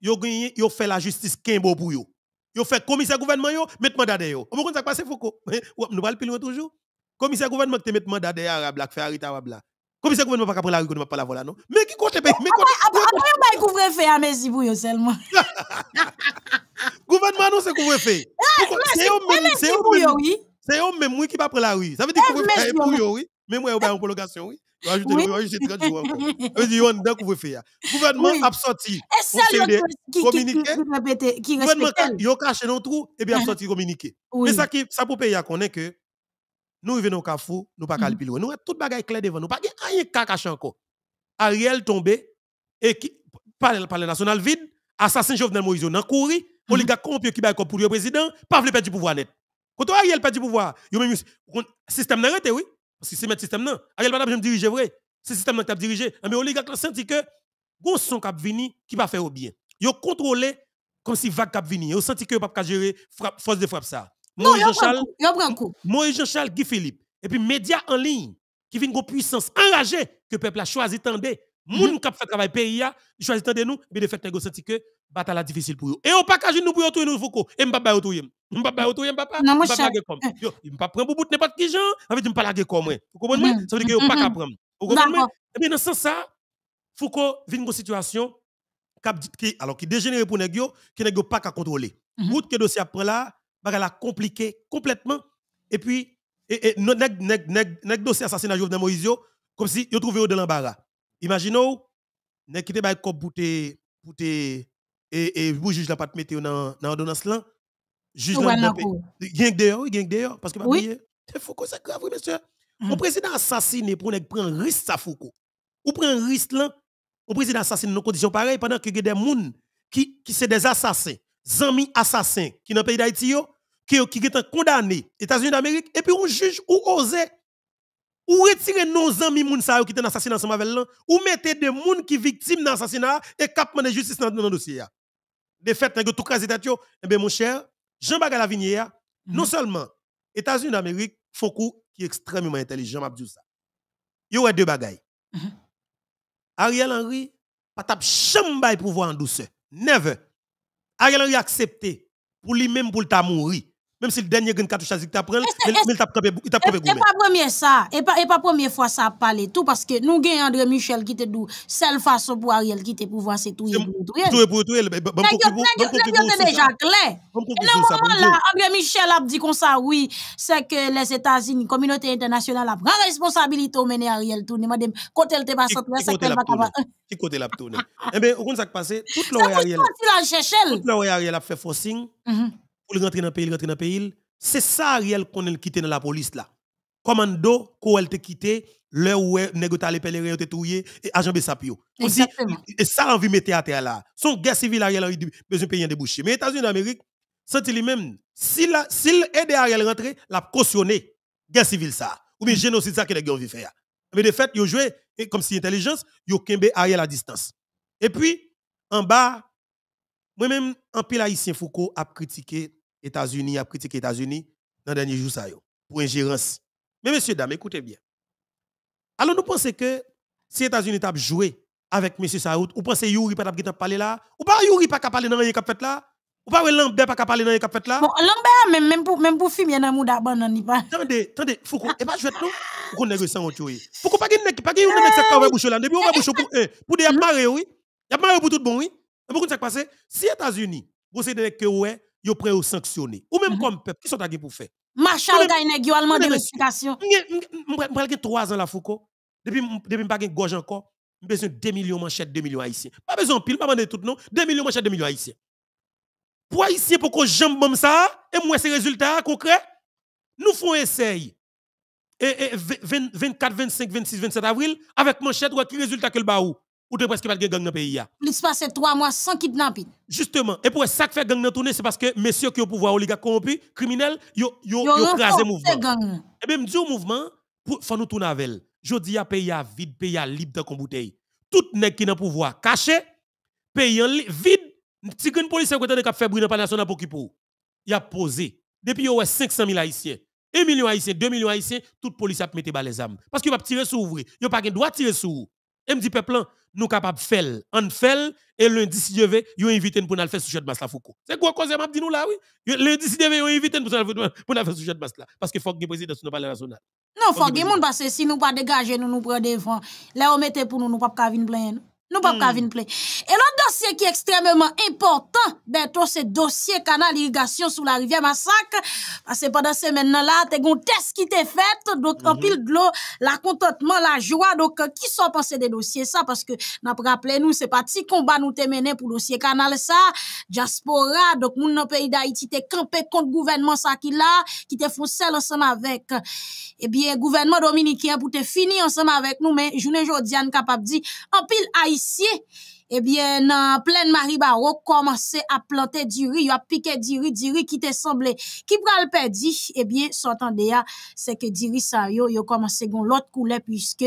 yo gagné yo fait la justice kimbo pour yo yo fait commissaire gouvernement yo mettre mandat de yo on ça passer Foucault hein, nous pas le toujours commissaire gouvernement te mettre mandat de arabe là fait arrêter arabe là comme ça, gouvernement pas après la rue, va pas la voilà, non? Mais qui compte payer? Mais Après, on va y couvrir fait à mes pour seulement. Gouvernement, e. eh, non, c'est couvrir fait. C'est eux même, c'est eux oui. C'est eux même, qui pas après la rue. Ça veut dire eh, couvrir fait e pour eux, oui. Mais moi, on va une prolongation, oui. On va ajouter 30 jours encore. On dit, on e a couvrir fait. Gouvernement absorti. Et ça, communiqué. Gouvernement, ils ont caché dans trou, et bien sorti communiqué. Mais ça, ça pour payer, qu'on est que, nous venons au fou, nous pas calculer. Mm. Nous avons tout bagaille clair devant nous, pas rien un encore. Ariel tombé et qui parle parle national vide, assassin Jovenel Moïse dans couru, mm. oligarque corrompu qui bail pour le président, pas veut perdre du pouvoir net. Quand Ariel perd du pouvoir, yo même système n'arrête oui, parce que c'est mettre système non. Ariel madame je me diriger vrai. C'est système qui pas dirigé, ah, mais oligarque senti que son cap vini qui va faire au bien. Yo contrôlé comme si vague cap vini, yo senti que pas gérer force de frappe ça. Non, Moïse Jean-Charles. Moïse Jean-Charles Guy Philippe. Et puis, médias en ligne qui viennent de puissance enragée que le peuple a choisi tendez. Mhm. Moun qui fait travail pays, a choisi de nous, mais de fait, nous sentir que bataille difficile pour eux. Et on pas qu'à nous pour retourner nous Foucault. Et m'papa retourner. M'papa retourner, papa. Non, moi, je comme. Yo, m'papa prend pour bout n'importe qui gens, avec m'papa laguer comme moi. Vous comprenez? Mhm. Ça veut dire que pas qu'à mhm. prendre. Vous comprenez? Et bien, dans ce sens, ça, Foucault vient une situation qui, alors, qui dégénère pour nous, qui n'est pas qu'à contrôler. Route que dossier après là, l'a compliqué complètement. Et puis, et, nèg, nèg, nèg, nèg dossier assassinat Jovenel Moïse, comme si yo trouvé dans l'embarras. imaginez nèg qui te bay cop pour te, pour et, et vous juge la pas te mettre dans l'ordonnance là. Juge la pas dehors, parce que pas oui. C'est Foucault, c'est grave, monsieur. On hmm. président assassiné pour nèg prend risque ça Foucault. Ou prend risque là, on président assassiné dans conditions pareilles pendant que des gens qui, qui sont des assassins, zami assassins qui dans le pays d'Haïti, qui sont condamné États-Unis d'Amérique, et puis on juge ou ose, ou retirer nos amis moun sa qui sont assassinés ensemble ce mavel ou mettez des gens qui victimes assassinat et capement de justice dans le dossier. De fait, dans tout cas, eh bien, mon cher, Jean Bagala Vignier, mhm. non seulement États-Unis d'Amérique font qui est extrêmement intelligent, Abdou ça. Il y a deux bagailles. Mhm. Ariel Henry, pas tape chambay pouvoir en douceur. Never. Ariel Henry accepté pour lui-même pour ta mourir même si le dernier gagne cartouche que tu as il t'a tapé il t'a Et pas première ça, et pas et pas première fois ça parler tout parce que nous gagne André Michel qui te dou seule façon pour Ariel qui te pouvoir c'est tout pour tout. Tout pour tout, bon bah, bah, bah, pour déjà clair. Et moment là André Michel a dit comme ça oui, c'est que les États-Unis, communauté internationale a grande responsabilité au mener Ariel tourner madame côté elle te pas centre c'est qu'elle pas Qui côté l'a tourner. Eh ben on ça qui passé toute l'Oriel. Toute Ariel a fait forcing pour rentrer dans le pays, rentrer dans le pays. C'est ça, Ariel, qu'on a quitté dans la police là. Commando, elle a quitté, L'heure où tu les pèlerins ont été touillés, et agent Bessapio. Et ça, l'envie de mettre à terre là. Son guerre civile, Ariel, a besoin de payer un débouché. Mais les États-Unis d'Amérique, c'est lui-même, s'il aide Ariel à rentrer, l'a cautionné. Guerre civile ça. Ou bien mm. génocide ça que les envie de faire. Mais de fait, ils joué, comme si intelligence, ils ont Ariel à distance. Et puis, en bas, moi-même, en pile haïtien, Foucault a critiqué États-Unis, a critiqué États-Unis dans le dernier jour, ça, pour ingérence. Mais messieurs, dames, écoutez bien. Alors, nous pensons que si États-Unis ont joué avec M. Saoud, ou pensez que Yuri n'a pas parler là, ou pas Yuri n'a pas parler dans rien fait là, ou pas Lambert n'a pas parler dans rien fait là. Bon, Lambert, même, même pour, même pour filmer, il y a un d'abord, pas. Attendez, attendez, Foucault, et pas jouer tout, Foucault n'est pas sans autre chose. Foucault, pas qu'il n'y ait pas qu'il y ait un qui là, depuis on va boucher pour un, eh, pour des marrer, oui. Il y a marrer pour tout bon, oui. Et pourquoi ça Si les États-Unis, vous savez que ouais, ils prêts à sanctionner. Ou même mhm. comme peuple, qui sont à pour faire Marshall Gagne, qui a demandé explication. Je trois ans la Foucault. Depuis que je n'ai pas encore, j'ai besoin de 2 millions de manchettes, 2 millions haïtiens. Pas besoin de pile, pas besoin de tout, non 2 millions de manchettes, 2 millions haïtiens. Pour haïtiens, pour qu'on jambe comme ça, et moi, ces résultats concrets, nous faisons essayer. Et, 24, 25, 26, 27 avril, avec manchette, qui résultat que le baou ou te presque pas de gang dans le pays. Plus se passe trois mois sans kidnapping. Justement. Et pour ça que fait gang dans tourner, c'est parce que messieurs qui ont pouvoir oligarque corrompu, criminels, ils ont crasé mouvement. Et eh bien, je mouvement, il faut nous tourner avec elle. Je dis, il pays vide, pays libre libre de bouteille. Tout nèg qui n'a pouvoir caché, pays vide, si une police qui de fait bruit dans national pour qui pour. Il a posé. Depuis, il y a 500 000 haïtiens. 1 million haïtiens, 2 millions haïtiens, toute police a mis les armes. Parce qu'il va tirer sur vous. Il n'y pas de droit de tirer sur vous. Et me dit, peuple, nous capables de faire. On fait, et lundi, si je veux, ils invité pour nous faire sujet de masse la Foucault. C'est quoi cause m'a dit nous là, oui? Lundi, si je veux, ils invité pour nous faire sujet de masse là. Parce qu'il faut que le président soit palais national. Non, faut que le monde, parce que si nous pas dégager, nous nous prenons devant. Là, on mettait pour nous, nous pas venir plaindre. Nous ne pas hmm. venir Et l'autre dossier qui est extrêmement important c'est ce dossier canal irrigation sous la rivière Massacre, parce que pendant ces semaines-là, tu as un test qui t'est fait, donc en hmm. pile de l'eau, la contentement, la joie. Donc, euh, qui sont pensés des dossiers ça? Parce que, nous rappelé nous, c'est pas combat nous té mené pour dossier canal ça, diaspora, donc, nous dans pays d'Haïti t'es campé contre gouvernement ça qui là, qui t'es foncé ensemble avec, eh bien, gouvernement dominicain pour te finir ensemble avec nous, mais, journée aujourd'hui, capable dit, en pile Haïti, et eh bien, nan pleine marie Barro, commençait a planter diri, yo du riz, du riz qui te semblait, qui pral dit. Et eh bien de ah, c'est que que diri sa yo, yo l'autre gon puisque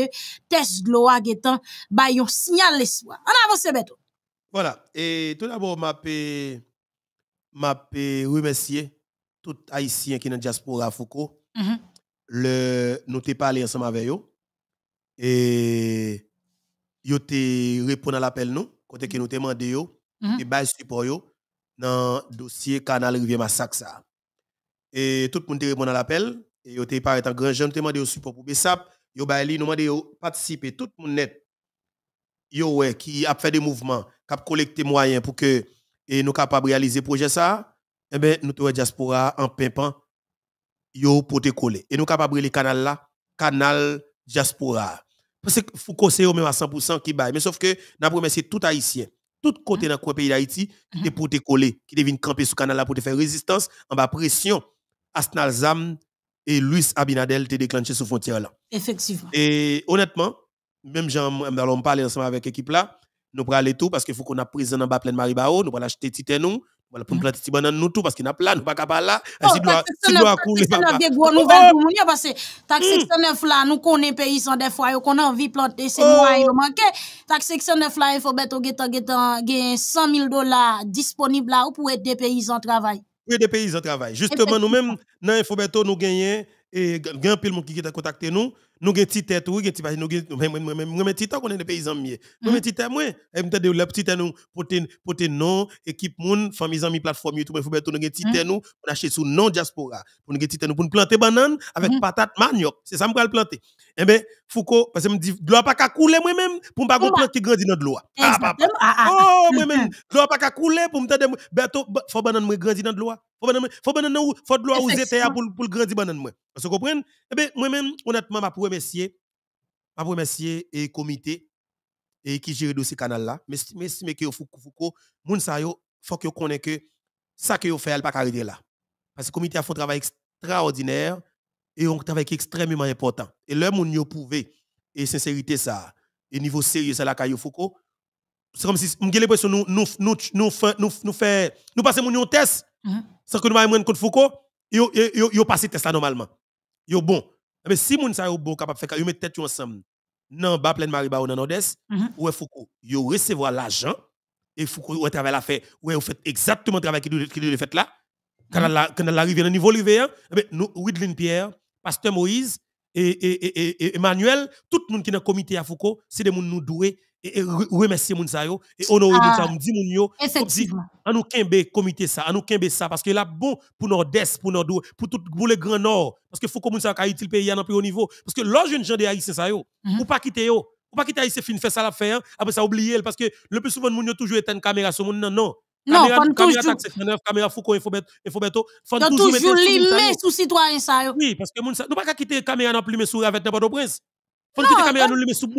test à tes gloa getan bayon signal l'espoir. On avance beto. Voilà, et tout d'abord, ma paix, ma remercier tout haïtien qui est dans la diaspora Foucault. -hmm. le, nous t'ai parlé ensemble avec eux. Et yo te répond à l'appel nous côté que nous te demandé yo mm -hmm. support yo dans dossier canal rivière massacre et tout le monde te répond à l'appel et yo te paraît en grand jeune te demandé support pour BESAP yo li nous demandé yo participer tout le monde net yo ouais qui a fait des mouvements qui a collecté moyens pour que et nous capable réaliser projet ça eh ben nous te diaspora en pimpant yo pour coller et nous capable le canal là canal diaspora parce que Foucault, c'est au mêmes à 100% qui baille. Mais sauf que, nous c'est tout Haïtien, tout côté dans le pays d'Haïti, qui est pour te coller, qui devine camper sur le canal pour te faire résistance, en bas pression, Asnal Zam et Luis Abinadel te déclenché la frontière là. Effectivement. Et honnêtement, même nous allons parler ensemble avec l'équipe là, nous pourrons aller tout parce qu'il faut qu'on a présent en bas plein de Maribao, nous pourrons acheter Titanou nous, voilà, pour nous planter petit tout, parce qu'il y a plein nous pas capable là. Oh, si doit, si doit couler, papa. C'est une nouvelle pour nous, oh, oh. parce que taxe 69 là, nous connaissons pays sans des fois, qu'on a envie de planter, c'est moi, il manque. Taxe 69 là, il faut mettre, gagner 100 000 dollars disponibles là, pour aider des paysans au travail. Oui, des paysans au travail. Justement, nous-mêmes, dans Infobeto, nous gagnons, et grand pile qui a contacté nous, nous avons petite tête, oui, nous avons une nous avons petite tête, nous avons des paysans mieux. Nous avons petite tête, Et nous avons la petite tête, nous, pour non moun, famille, plateforme, tout, faut nous avons petite tête, nous, pour paysans. sous non diaspora. Pour nous pour nous planter banane avec mhm. patate, manioc. C'est ça, nous allons planter. Eh bien, Foucault, parce que me dit, paysans. pas qu'à couler moi-même, pour ne pas Nous grandir dans l'eau. Ah, ah, ah, ah Oh, moi-même, avons mhm. pas qu'à couler pour me dire, Nous bah, faut banane, moi, grandir dans l'eau. Faut banane, faut banane, faut de l'eau, vous êtes pour grandir banane, moi. comprenez? Eh bien, moi-même, honnêtement, remercier, m'a remercier et comité et qui gère dossier canal là, mais mais mais que Foucault, moun sa yo, faut que connaît que ça que yo fait pas arrêter là. Parce que comité a fait un travail extraordinaire et un travail extrêmement important. Et là moun yo prouvé et sincérité ça et niveau sérieux ça la caillou Foucault c'est comme si l'impression nous nous nous nous nous nous nous mon test mm-hmm. sans que nous pas contre Foucault ils yo yo le test là normalement sont bon mais eh ben, si moun sa yo bon capable faire, yo met tête ensemble. Non, bas pleine Marie Baron dans Nord-Est, mhm. ou recevez yo l'argent et Foucault ou travail la fait, ou fait exactement le travail qui doit fait là. Quand elle mhm. arrive dans niveau mais eh ben, nous Widlin Pierre, pasteur Moïse et, Emmanuel, tout le monde qui est dans le comité à Foucault, c'est des gens nous doués et, remercier moun sa yo et honorer ah, moun sa dit moun yo dit an nous kembe comité ça an nous kembe ça parce que la bon pour nos est pour nord pour tout pour le grand nord parce que faut que moun sa ka pays à plus haut niveau parce que l'autre gens des haïtiens ça yo mhm. ou pas quitter yo ou pas quitter haïtien fin fait ça la faire hein. après ça oublier parce que le plus souvent moun yo toujours une caméra sur moun non non non, caméra, caméra toujours. 9, caméra Foucault, Infobeto, Infobeto, faut toujours, toujours limer sous citoyen ça. Oui, parce que moun sa, nous pas quitter caméra dans plume sur avec n'importe prince. Politique caméra le ça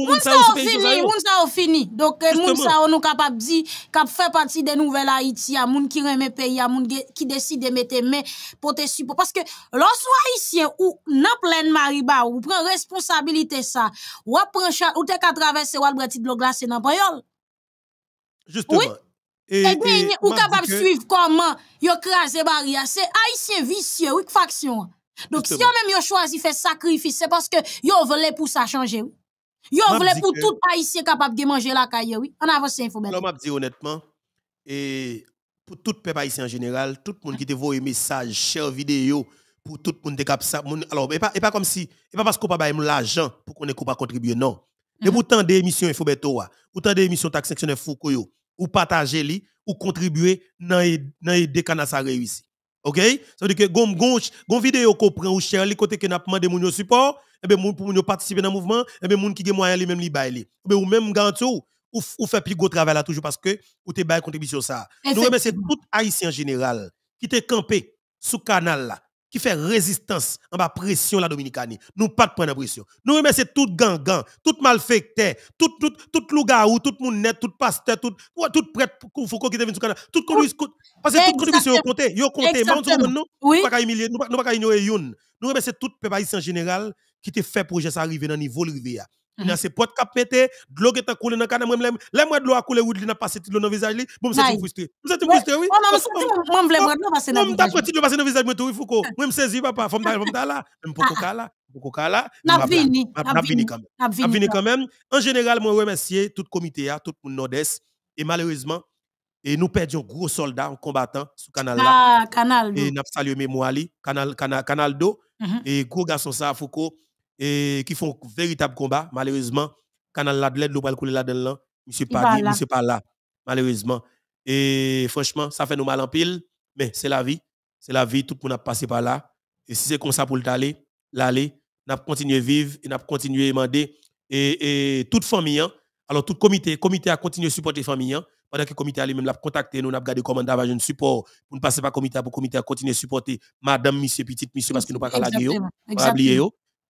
fini, monde ça fini. Donc monde ça on nous capable dit cap faire partie des nouvelles Haïti, à moun qui remet pays, à monde qui décide de mettre main pour te support parce que lorsque haïtien ou nan pleine mariba ou prend responsabilité ça, ou prend ou t'es qu'à traverser ou al et de l'eau dans payol. Justement. Oui? Et, bien et, ou capable suivre comment yo crasé barrière, c'est haïtien vicieux, oui faction. Donc si yon même yo choisi faire sacrifice, c'est parce que yo voulait pour ça changer. Oui. Yo voulait pour que... tout haïtien capable de manger la caille oui. En avance info belle. m'a dit honnêtement et pour tout peuple haïtien en général, tout le monde qui te voit un message, chère vidéo pour tout le monde cap ça alors et pas et pas comme si et pas parce qu'on pas l'argent pour qu'on ne pas contribuer non. Mais mm -hmm. il des émissions info beto, pourtant des émissions taxe sectionnaire yo ou partager li ou contribuer dans aider canal à réussir. OK Ça veut dire que gon gon vidéo ko prend ou cher li côté que n'a demandé moun support et eh ben moun pour moun participer dans mouvement et eh ben moun qui gen moyen li même li bay li. Ou eh ben ou même garanti ou ou fait plus gros travail là toujours parce que ou te bail contribution ça. Nous remercions ben, tout haïtien en général qui te campé sous canal là qui fait résistance en bas pression la Dominicanie. Nous pas de prendre pression. Nous remercions tout gang gang, tout malfecteur, tout tout tout lougaou, tout monde net, tout pasteur, tout tout prêtre Foucault qui sur tout canal. Oh, tout parce que toute contribution est comptée, yo compté, nous pouvons pas humilier, nous pas ignorer Nous remercions tout peuple haïtien en général qui te fait projet ça arriver dans niveau rivière. Il a mhm. ses potes qui pété, de qui est dans de l'eau a coulé, il pas passé le Bon, Vous frustré, oui. Oh, je pas passer le visage. visage, mais tout, il faut que. je me ah. là. Ah. là. quand même. En général, moi, remercie tout le comité, hein, tout le monde nord Et malheureusement, et nous perdions gros soldat en combattant sur canal canal. Et nous canal, canal, canal d'eau. Mhm. Et gros garçon ça, Foucault et qui font un véritable combat. Malheureusement, Canal Ladlet, a couler là-dedans, monsieur pas monsieur pas là, malheureusement. Et franchement, ça fait nous mal en pile, mais c'est la vie. C'est la vie, tout le monde a passé par là. Et si c'est comme ça pour l'aller, l'aller, n'a continué à vivre et n'a continué à demander. Et, et toute famille, hein. alors tout comité, comité a continué à supporter famille. Hein, pendant que le comité a lui-même contacté, nous avons gardé comment je un support pour ne pas pas comité, pour comité a continuer à supporter madame, monsieur, petite, monsieur, parce que nous pas qu'à la oublier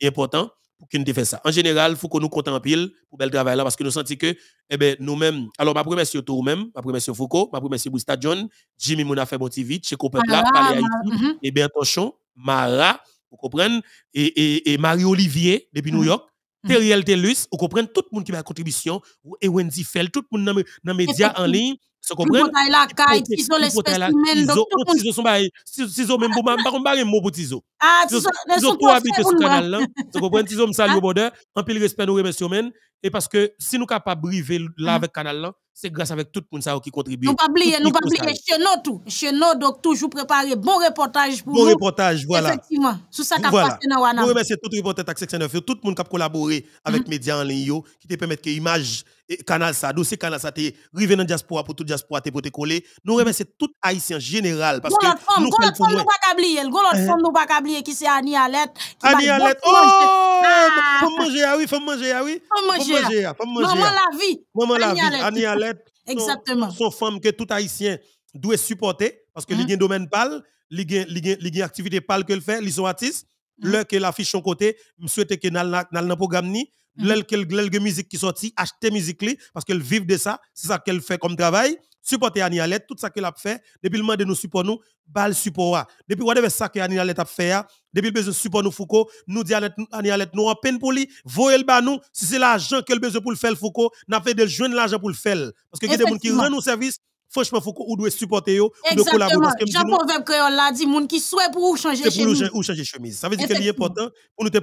important pour nous fait ça. En général, il faut que nous comptons en pile pour bel travail là parce que nous sentons que eh ben, nous-mêmes, alors ma première Monsieur tout même, ma première Monsieur Foucault, ma première Monsieur Bousta John, Jimmy Mouna fait bon TV, Checo là, ah, et mm-hmm. eh bien Tonchon, Mara, vous comprenez, et, et, Marie-Olivier depuis New mm-hmm. York. Teriel mm-hmm. Telus, vous comprenez tout le monde qui la contribution, et Wendy Fell, tout le monde dans les médias en ligne, se kompren? Mwen potay la kay, tizo l'espèse ki men. Tizo, tizo son baye. Tizo men mou, baron bare mou pou tizo. Ah, tizo, tizo tou habite sou kanal lan. Se kompren? Tizo msal yo bode. Anpil respect nou remensyon men. parce que si nou kapab rive là mm. avec Canal lan, c'est grâce avec tout le monde qui contribue. Nous pas oublier, nous pas oublier chez nous tout. Chez nous, donc toujours préparer bon reportage pour nous. Bon reportage, voilà. Effectivement, sur ça qu'a voilà. passé dans Wana. Nous remercions tout reporter Tax 69, tout le monde qui a collaboré avec les mm. médias en ligne, qui te permettent que l'image et Canal ça, dossier Canal ça, t'es rivé dans diaspora pour toute diaspora, pour te coller. Nous remercions tout haïtien général. Parce que. Nous l'autre femme, nous pas oublier. Nous l'autre eh. femme, nous pas oublier qui c'est Annie Alette. Annie Alette. Oh! Ah! Faut manger, ah oui, faut manger, ah oui. Faut manger, femme ah, manger. Maman ah. la vie. Maman la vie. Annie Alette. Exactement. Son femme que tout haïtien doit supporter. Parce que un mhm. domaine pâle, une activité pâle que le fait, ils sont artistes. Mhm. L'heure que l'affiche son côté, je souhaite que dans le programme, Mmh. l'algue musique qui sorti, acheter musique parce qu'elle vit de ça, c'est ça qu'elle fait comme travail. Supporter Annie Alette, tout ça qu'elle a fait, depuis le moment de nous support nous, bal support. Depuis whatever ça que Annie a fait, depuis le besoin support nous Foucault, nous dit Annie nous en peine pour lui, voyez le nous, si c'est l'argent qu'elle besoin pour le faire Foucault, n'a fait de joindre l'argent pour le faire. Parce que il y a des gens qui rendent nos services, Franchement, faut qu'on doit supporter yo, de collaborer. Exactement. Jean Créole l'a dit, moun qui souhaitent pour changer chemise. pour nous changer chemise. Ça veut dire que c'est important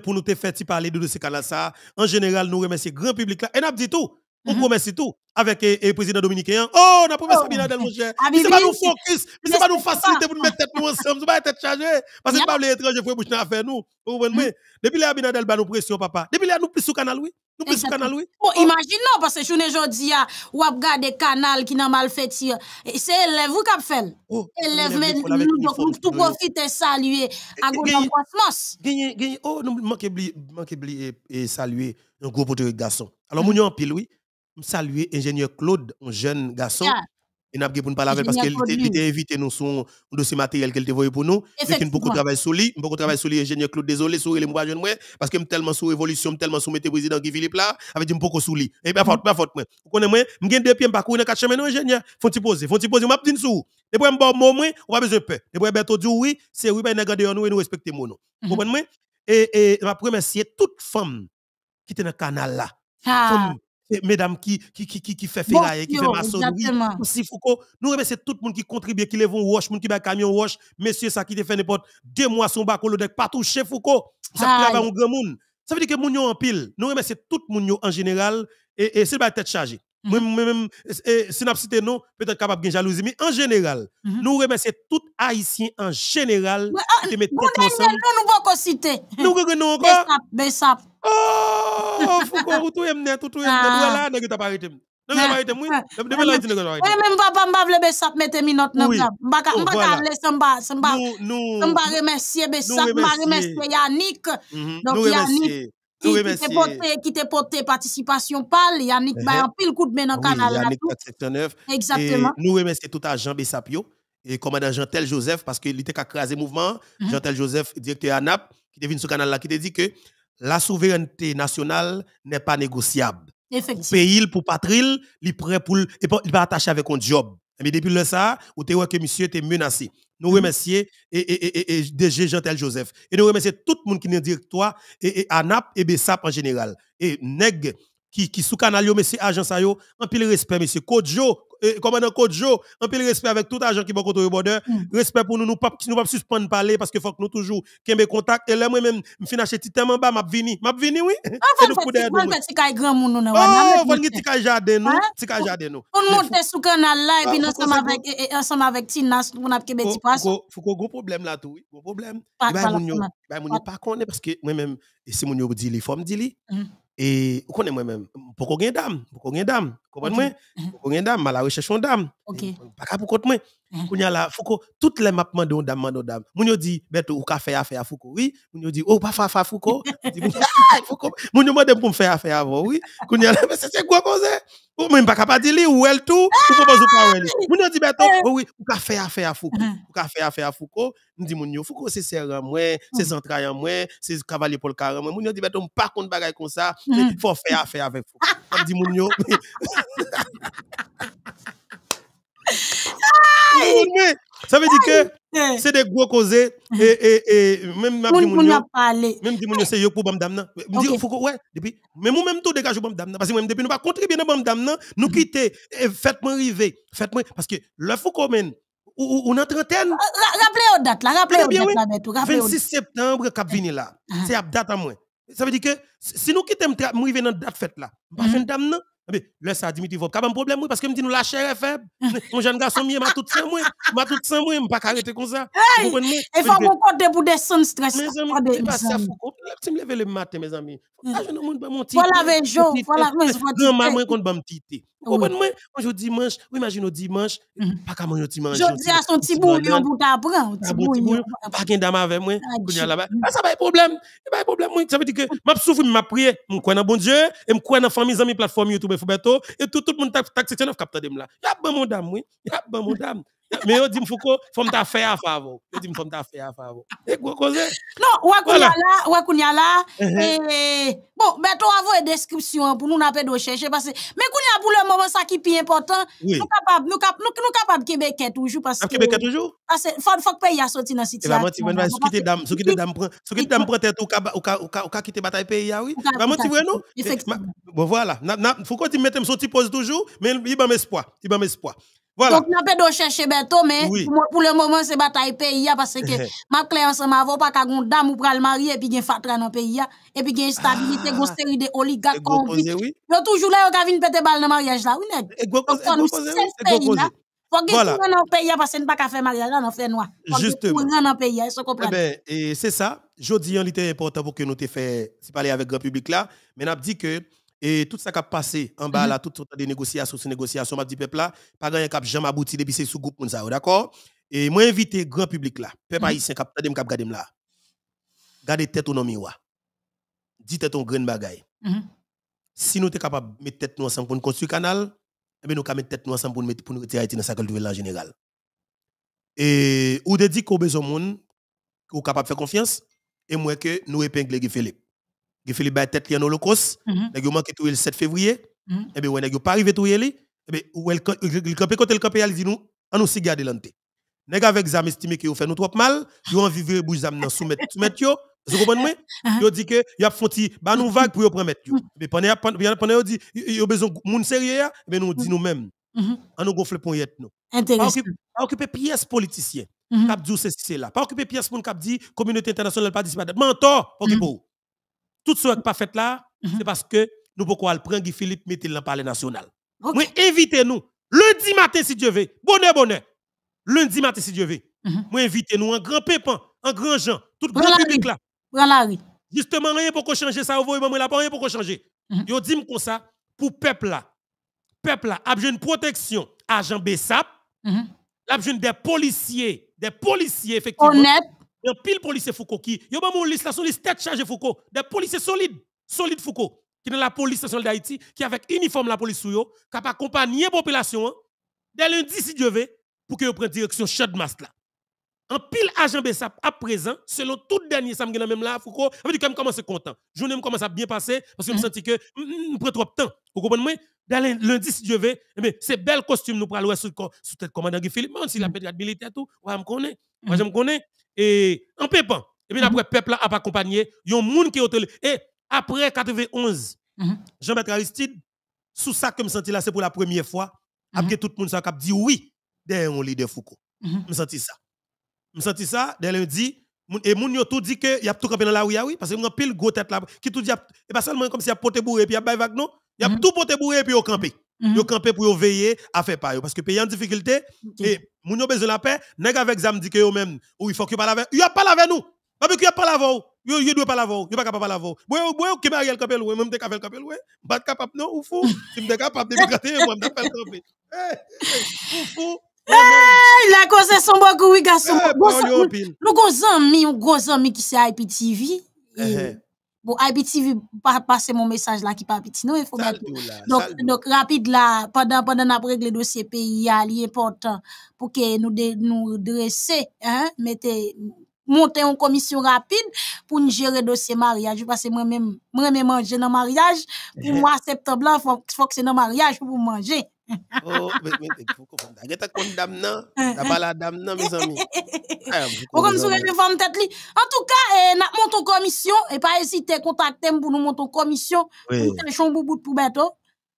pour nous faire parler de ces cas-là ça. En général, nous remercions grand public là. Et n'a dit tout. On mm-hmm. promet tout. Avec le eh, eh, président dominicain. Oh, on a promis oh. Abinadel, mon cher. Mais c'est pas nous focus. Mais c'est pas nous faciliter pour nous mettre tête nous ensemble. va pas tête chargée. Parce que pas les étrangers qui bouche à faire nous. Vous mm-hmm. Depuis là, Abinadel, nous pression, papa. Depuis là, nous plus sous canal, oui. Nous plus sous canal, oui. Bon, oh, oh. imagine, non, parce que je journée aujourd'hui, ah, ou a des canal qui n'a mal fait eh, C'est élève, vous qui fait. Élève, mais nous, tout profiter, saluer. À en Oh, nous manquons de saluer un gros de garçon. Alors, nous, mm. en pile, oui saluer ingénieur Claude, un jeune garçon. Il Et n'a pas pour nous parler avec parce qu'il était invité nous sur un dossier matériel qu'elle voulu pour nous. Donc, il beaucoup de travail sur lui. Beaucoup travail sur lui, ingénieur Claude. Désolé, sur les moi, moi, parce que tellement sous révolution, tellement sous le président Guy Philippe là, avec un beaucoup sur lui. Et eh bien, faute, pas mm-hmm. faute, moi. Vous connaissez, moi, je suis deux pieds, je suis dans quatre chemins, ingénieur. Faut-il poser, faut-il poser, je suis sous. Et un bon moment, on va besoin de peur. Et puis, bientôt, oui, c'est oui, ben, nous, et nous respectons nous. Vous mm-hmm. comprenez, moi? Et, et, je remercier toute femme qui était dans le canal là. Ah. Femme mesdames qui, qui, qui, qui, fait ferraille, qui fait maçonnerie. Si Foucault, nous remercions tout le monde qui contribue, qui lève un roche, monde qui bat camion roche, monsieur ça qui te fait n'importe deux mois son bac au pas touché Foucault. Ça travaille un grand monde. Ça veut dire que sommes en pile. Nous remercions tout le monde en général et, et c'est la tête chargée. nous mhm. même cité, non, peut-être capable de jalousie, mais en général, mhm. nous remercions tout Haïtien en général. Ah, nous remercions citer. Nous remercions encore. Oh, Foucault, tout tout oui. même papa, Nous, remercier remercier Yannick. Mhm. Donc, Yannick. Qui porté participation Yannick mhm. pile coup de main canal. Yannick Nous remercions tout à Jean Bessapio et commandant Jean-Tel Joseph parce qu'il était qu'à craser mouvement. Mhm. Jean-Tel Joseph, directeur ANAP, qui sur le canal-là, qui te dit que la souveraineté nationale n'est pas négociable. le Pays, pour patrie, il prêt pour, il pas attaché avec un job. Mais depuis le ça, on te que monsieur était menacé. Nous mm-hmm. remercions et, et, et, et DG Jean-Tel Joseph. Et nous remercions tout le monde qui nous directoire et, et ANAP et BESAP en général. Et NEG qui, qui sous canal, monsieur agence, en pile respect, monsieur Kodjo, commandant on un peu respect avec tout agent qui va contre le border, mm. respect pour nous, nous pas nous pas suspendre parler parce que faut que nous toujours contact et là moi même je suis je bas m'a vini, m'a venu, oui. Ah, le canal ah, et ensemble avec Tina a que gros problème là tout, problème. pas parce que moi même c'est mon suis dit les formes dit et vous connaissez moi-même, pourquoi une dame, pourquoi une dame, comprenez-moi, pourquoi une dame, je la recherche une dame. Pas pour contre moi. On y a toutes les maps mandon dame, mandon dame. Moun dit, Beto, ou ka faire affaire à Foucault, oui. Moun dit, oh, pas fa fa Foucault. Foucault. Moun yo mande pour faire affaire avant, oui. Koun y mais c'est quoi cause? Ou même pas capable de lire, ou elle tout, ou propose ou pas elle. Moun dit, Beto, oh oui, ou ka faire affaire à Foucault. Mm-hmm. Ou ka faire affaire à Foucault. Moun dit, moun yo, Foucault, c'est serre en moi, mm. c'est entrailles en moi, c'est cavalier pour le carré en moi. Moun dit, Beto, pas compte bagaille comme ça, mm-hmm. il faut faire affaire avec Foucault. Moun dit, moun yo. Ça veut dire que c'est des gros causés. Et, et, et même ma petite Même si mon c'est pour Bamdam. Me dit, faut ouais, depuis. Mais moi-même, tout dégage pour Parce que moi-même, depuis, nous pas contribuer dans Bamdam, nous mm-hmm. quitter. Faites-moi arriver. Faites-moi. Parce que le fou commune, ou en trentaine. Euh, rappelez aux dates, là. Rappelez aux dates, là. 26 septembre, cap vini là. Ah. C'est la date à moi. Ça veut dire que si nous quittons, nous dans la date fête là. Pas mm-hmm. Mais là, ça a diminué. Vous avez un problème, oui, parce que me dit, nous, la chair est faible. Mon jeune garçon, il m'a tout sans moi. m'a tout sans moi. Je ne pas arrêter comme ça. Hey, il faut qu'on compte e pour descendre stress. Mes amis, c'est pas ça. Je me lève le matin, mes amis. Mm. Voilà, mais jours. voilà, mais je vais dire. Je vais dire. Vous comprenez moi? Moi, je dimanche, vous imaginez dimanche, pas qu'à manger dimanche. Je dis à son petit bouillon pour t'apprendre. Un petit bouillon. Pas qu'un dame avec moi. là-bas. Ça pas de problème. Pas de problème. Ça veut dire que je souffre, je prié je crois dans bon Dieu, je crois dans famille, amis, plateforme YouTube, Foubeto, et tout tout le monde taxe 9 capte de là. y a pas mon dame, oui. a pas mon dame. Mais au dit, il faut ta faire à faveur. Il dit, il faut ta faire à faveur. Et quoi, quoi, Non, ou à Kounia là, uh-huh. et bon, mettons à vous description hein, pour nous n'a pas de chercher. Parce que, mais Kounia, pour le moment, ça qui est important, oui. nous capables, nous capables, nous, nous capables de Québec toujours. Parce que, Québec toujours? Ah c'est faut, faut que pays sorti dans la situation. Et vraiment, tu veux, ce qui te dame, ce qui te dame, ce qui te dame, prends tête ou qu'à quitter bataille pays, ah oui. Vraiment, tu veux, non? Effectivement. Bon, voilà. Faut que tu mettes un petit pose toujours, mais il va m'espoir. Il va m'espoir. Voilà. Donc, nous avons chercher bientôt, mais pour, le moment, c'est bataille pays, parce que ma clé ensemble avant, pas qu'on dame ou pral marier, et puis il y a fatra dans le pays, et puis il y a stabilité, une ah. série de oligarques convicts. toujours là, yo vin pété balle dans mariage là, oui, nèg. Donc, nous, c'est ce pays là. Faut que voilà. dans le pays, parce que nous pas qu'à faire mariage là, on fait noir. Justement. Pour dans le pays, est-ce eh qu'on comprend? Ben, et c'est ça. Je dis, il était important pour que nous te fassions si parler avec le grand public là, mais nous dit que, et tout ça qui a passé en bas, là, mhm. tout le temps des négociations, ces négociations, m'a dit peuple là, pas grand cap jamais abouti depuis ce sous groupe oh, d'accord? Et moi invité grand public là, peuple mhm. haïtien cap tande cap là. Gardez tête au nom miroir. Dis tête ton grand bagaille. Mhm. Si nous sommes capable de mettre tête nous ensemble pour nous construire canal, eh ben, nous sommes mettre tête nous ensemble pour nous pour nous retirer dans sa culture en général. Et ou de dire qu'on besoin monde qu'on capable de faire confiance et moi que nous épingler Philippe qui fait les tête en holocauste, il manqué tout le 7 mm-hmm. février, mm-hmm. et eh bien, il pas arrivé tout le et il campé côté le campé, il dit nous, on nous garde l'anté. Nèg avec zam estimé qui yo fait nous trop mal, yo envie de bouche zam dans soumettre soumettre yo, vous comprenez moi? Uh-huh. Yo dit que y a fonti ba nous vague pour yo prendre yo. Mm-hmm. Mais pendant pendant dit, il a besoin monde sérieux, mais eh nous dit nous-mêmes. On nous gonfle pour être nous. Pas occuper pièce politicien. Cap dit ceci c'est là. Pas occuper pièce pour cap dit communauté internationale participe. Mentor, OK pour tout ce qui n'est pas fait là, mhm. c'est parce que nous pouvons prendre Guy Philippe mettre dans le palais national. Moi, invitez-nous. Lundi matin, si Dieu veut. Bonheur, bonheur. Lundi matin, si Dieu veut. Mhm. Moi, invitez-nous un grand pépin, un grand Jean, tout grand monde public là. La Justement, rien pour changer ça, vous voyez, là, rien pour changer. Mm Yo dit comme ça, pour peuple là. Peuple là, a de protection agent Bessap. Mm -hmm. des policiers, des policiers, effectivement. Honnête. Il y a pile policier Foucault qui, il y a une liste, la liste tête chargée Foucault, des policiers solides, solides Foucault, qui dans la police nationale d'Haïti, qui avec uniforme la police sous qui a accompagné la population, hein. dès lundi si Dieu veut, pour que vous preniez direction shot mask là. Un pile agent Bessap à présent, selon tout dernier samedi dans même là, Foucault, ça veut dire que commence content. Journée commence à bien passer parce que je me mm. sens que je mm, mm, prends trop de temps. Vous comprenez? dès lundi, si Dieu veut, eh ces c'est bel costume nous prenons sur le commandant Guy Philippe, même si la militaire tout, me Moi, je me connais et en pépant. Et eh bien mhm. après, peuple a accompagné, il y a un monde qui est Et après 91, jean marc Aristide, sous ça que je me senti là, c'est pour la première fois, mhm. après tout le monde a dit oui, derrière lit leader Foucault. Mhm. Je me senti ça. Je me senti ça, dès lundi, et moun ont tout dit que y a tout campé dans la rue ah oui parce que mon pile gros tête là qui tout dit et pas seulement comme si y a poté et puis y a bail y a tout poté et puis au campé ils ont campé pour veiller à faire pas. Parce que pays en difficulté, et moun ont besoin de la paix, nèg avec zam dit que eux même, ou il faut qu'ils parlent avec Ils avec nous. Parce qu'ils parlent avec vous. Ils ne doivent pas avec vous. Ils ne pas capable avec vous. qui m'a paix, campé tu même Pas capable, non, ou fou. Si capable de la paix, pas, de camper. Ou fou. Hey, la cause son oui, garçon. Eh, nous, gros amis, gros qui c'est IPTV. Eh, eh. Bon, IBTV, pas passer mon message là qui pas petit non, il faut Donc, donc rapide là pendant pendant réglé le dossier pays allié important pour que nous nous dresser hein, mettez monter en commission rapide pour nous gérer dossier mariage parce que moi même moi même manger dans mariage pour eh. moi septembre là faut faut que c'est dans mariage pour manger Oh, mais, mais, vous comprenez. Vous comprenez dame, non? T'as pas la dame, non, mes amis? Ah, vous comprenez, vous réforme tête li. En tout cas, eh, nous aux commission, et pas hésiter à contacter pour nous monter commission. Oui. Pour faire bout pour bientôt.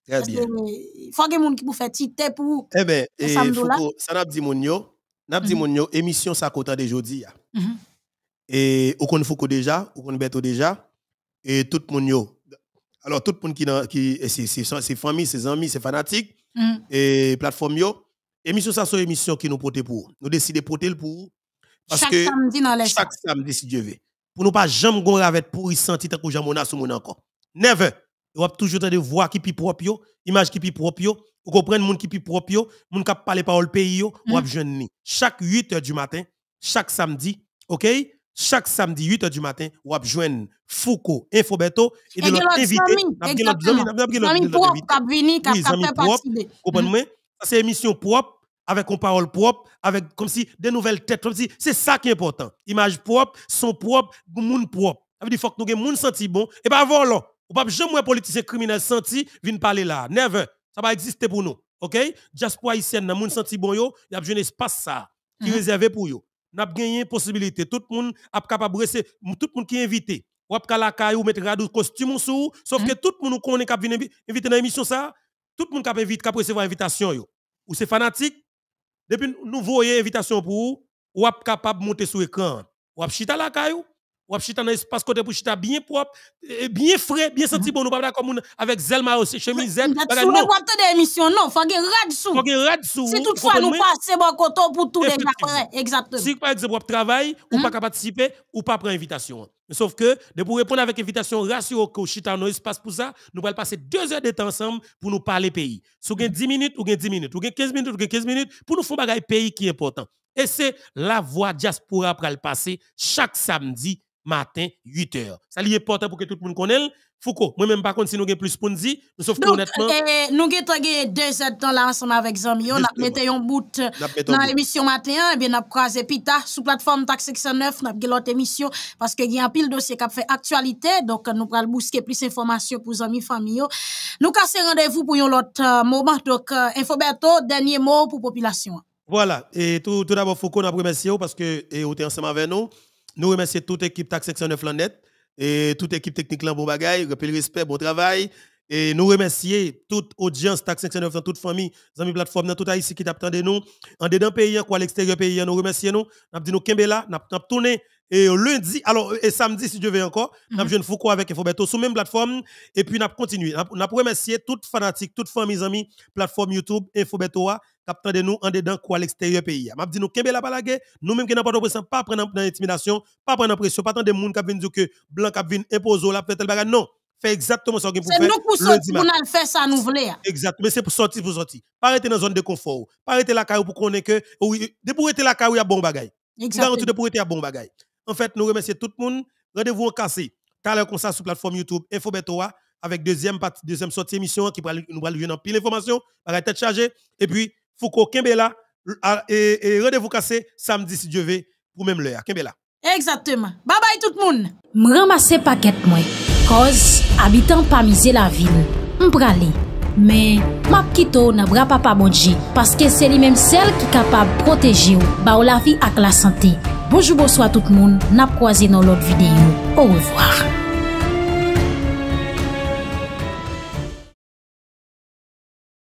Très bien. Il faut que les gens qui vous font titer pour. Eh bien, eh, ça n'a pas dit mon yo. N'a pas dit mm-hmm. mon yo, émission ça côté de jeudi. Et au qu'on Foucault déjà, au qu'on Beto déjà, et tout le monde yo. Alors, tout le monde qui, qui eh, c'est famille, ses amis, ses fanatiques, Mm. et plateforme yo. Émission ça c'est émission qui nous porter pour. Nous décidons de porter pour parce chaque samedi dans les chaque samedi si Dieu veut. Pour nous pas jamais gon avec pour y sentir tant que a sur mon encore. Never. Vous avez toujours de voix qui pi propre yo, image qui pi propre yo, vous comprenez monde qui pi propre les monde qui parler parole pays yo, on ou mm. avez Chaque 8 heures du matin, chaque samedi, OK? chaque samedi 8h du matin, ou à joindre Foucault, InfoBeto et de l'autre invité. Exactement. C'est émission propre, avec une parole propre, avec comme si des nouvelles têtes, comme si c'est ça qui est important. Image propre, son propre, monde propre. Ça veut dire faut que nous ayons monde senti bon, et pas voilà. Ou pas jamais un politicien criminel senti, vient parler là. Never. Ça va exister pour nous. OK? Diaspora Haïtien dans monde senti bon, il y a un espace ça, qui est mhm. réservé pour nous n'a gagné possibilité tout le monde a capable de tout le monde qui est invité ou ka la caille ou mettre radou costume sous sauf que hmm. tout le monde connaît qui vient inviter dans l'émission ça tout le monde qui invite de recevoir invitation yo ou c'est fanatique depuis nous voyons invitation pour ou ou capable monter sur écran ou chita la caille ou chita dans espace côté pour chita bien propre eh, bien frais bien senti mhm. bon nous pas comme avec Zelma aussi chemisette bagage non pas de émission non faut rad sou faut rad sou si toutefois nous passer bon koto pour tout les kapre, exactement si par exemple travail ou pas mhm. participer ou pas prendre invitation sauf que de pour répondre avec invitation rassurez-vous que chita dans espace pour ça nous allons passer deux heures de temps ensemble pour nous parler pays vous gen 10 minutes ou gen 10 minutes ou gen 15 minutes ou gen 15 minutes pour nous faire bagay pays qui est important et c'est la voie diaspora pour le passer chaque samedi matin 8h. Ça lié important pour que tout le monde connaisse. Foucault, moi-même par contre, si nous avons plus pour nous sauf que honnêtement... Eh, eh, nous avons deux heures de là ensemble avec Zami. Nous avons mis un bout dans l'émission matin, eh bien nous avons croisé Pita sous plateforme TAC 609, nous avons l'autre émission parce qu'il y a un pile dossier qui a fait actualité, donc nous allons bousquer plus d'informations pour Zami famille. Nous avons rendez-vous pour un autre euh, moment. Donc, euh, Infoberto, dernier mot pour la population. Voilà, et tout, tout d'abord, Foucault, nous remercions parce que vous êtes ensemble avec nous. Nous remercions toute l'équipe TAC 509 Lanet et toute équipe technique là, bon bagaille, rappel respect, bon travail. Et nous remercions toute audience, TAC 509, dans toute famille, amis plateforme, dans tout ici qui t'attendent nous. En dedans pays, quoi, l'extérieur pays, nous remercions nous. Nous dit nous là, nous tourné. Et lundi, alors, et samedi, si Dieu veut encore, nous avons mhm. Foucault avec Infobeto sur même plateforme. Et puis, nous continuons. Nous remercions toute fanatique, toute famille, amis, plateforme YouTube, Infobeto captant de nous en dedans quoi à l'extérieur pays. M'a dit nous kembe la balage, nous même qui n'a pas de pas prendre dans intimidation, pas prendre pression, pas tant de monde qui vient dire que blanc qui vient imposer la fait tel bagage non. Fait exactement ce pour faire. C'est nous pour sortir pour le faire ça nous voulons. Exact, mais c'est pour sortir pour sortir. Pas rester dans zone de confort, pas rester la caillou pour ait que oui, de pour rester la caillou il y a bon bagage. Exact. de pour être à bon bagage. En fait, nous remercions tout le monde. Rendez-vous en cassé. T'as l'air comme ça sur plateforme YouTube Infobetoa avec deuxième partie deuxième sortie émission qui nous va lui donner pile d'informations, va tête chargée et puis Foukou, ken be la, e radevou kase, samdi si djeve, pou mem le a. Ken be la. Eksatèman. Babay tout moun. M ramase paket mwen. Koz, abitan pa mize la vil. M prale. Men, map kito na bra pa pa bodje. Paske se li menm sel ki kapab proteji ou. Ba ou la vi ak la sante. Bojou bojou a tout moun. Nap kwa zi nou lot videyo. Ou revoar.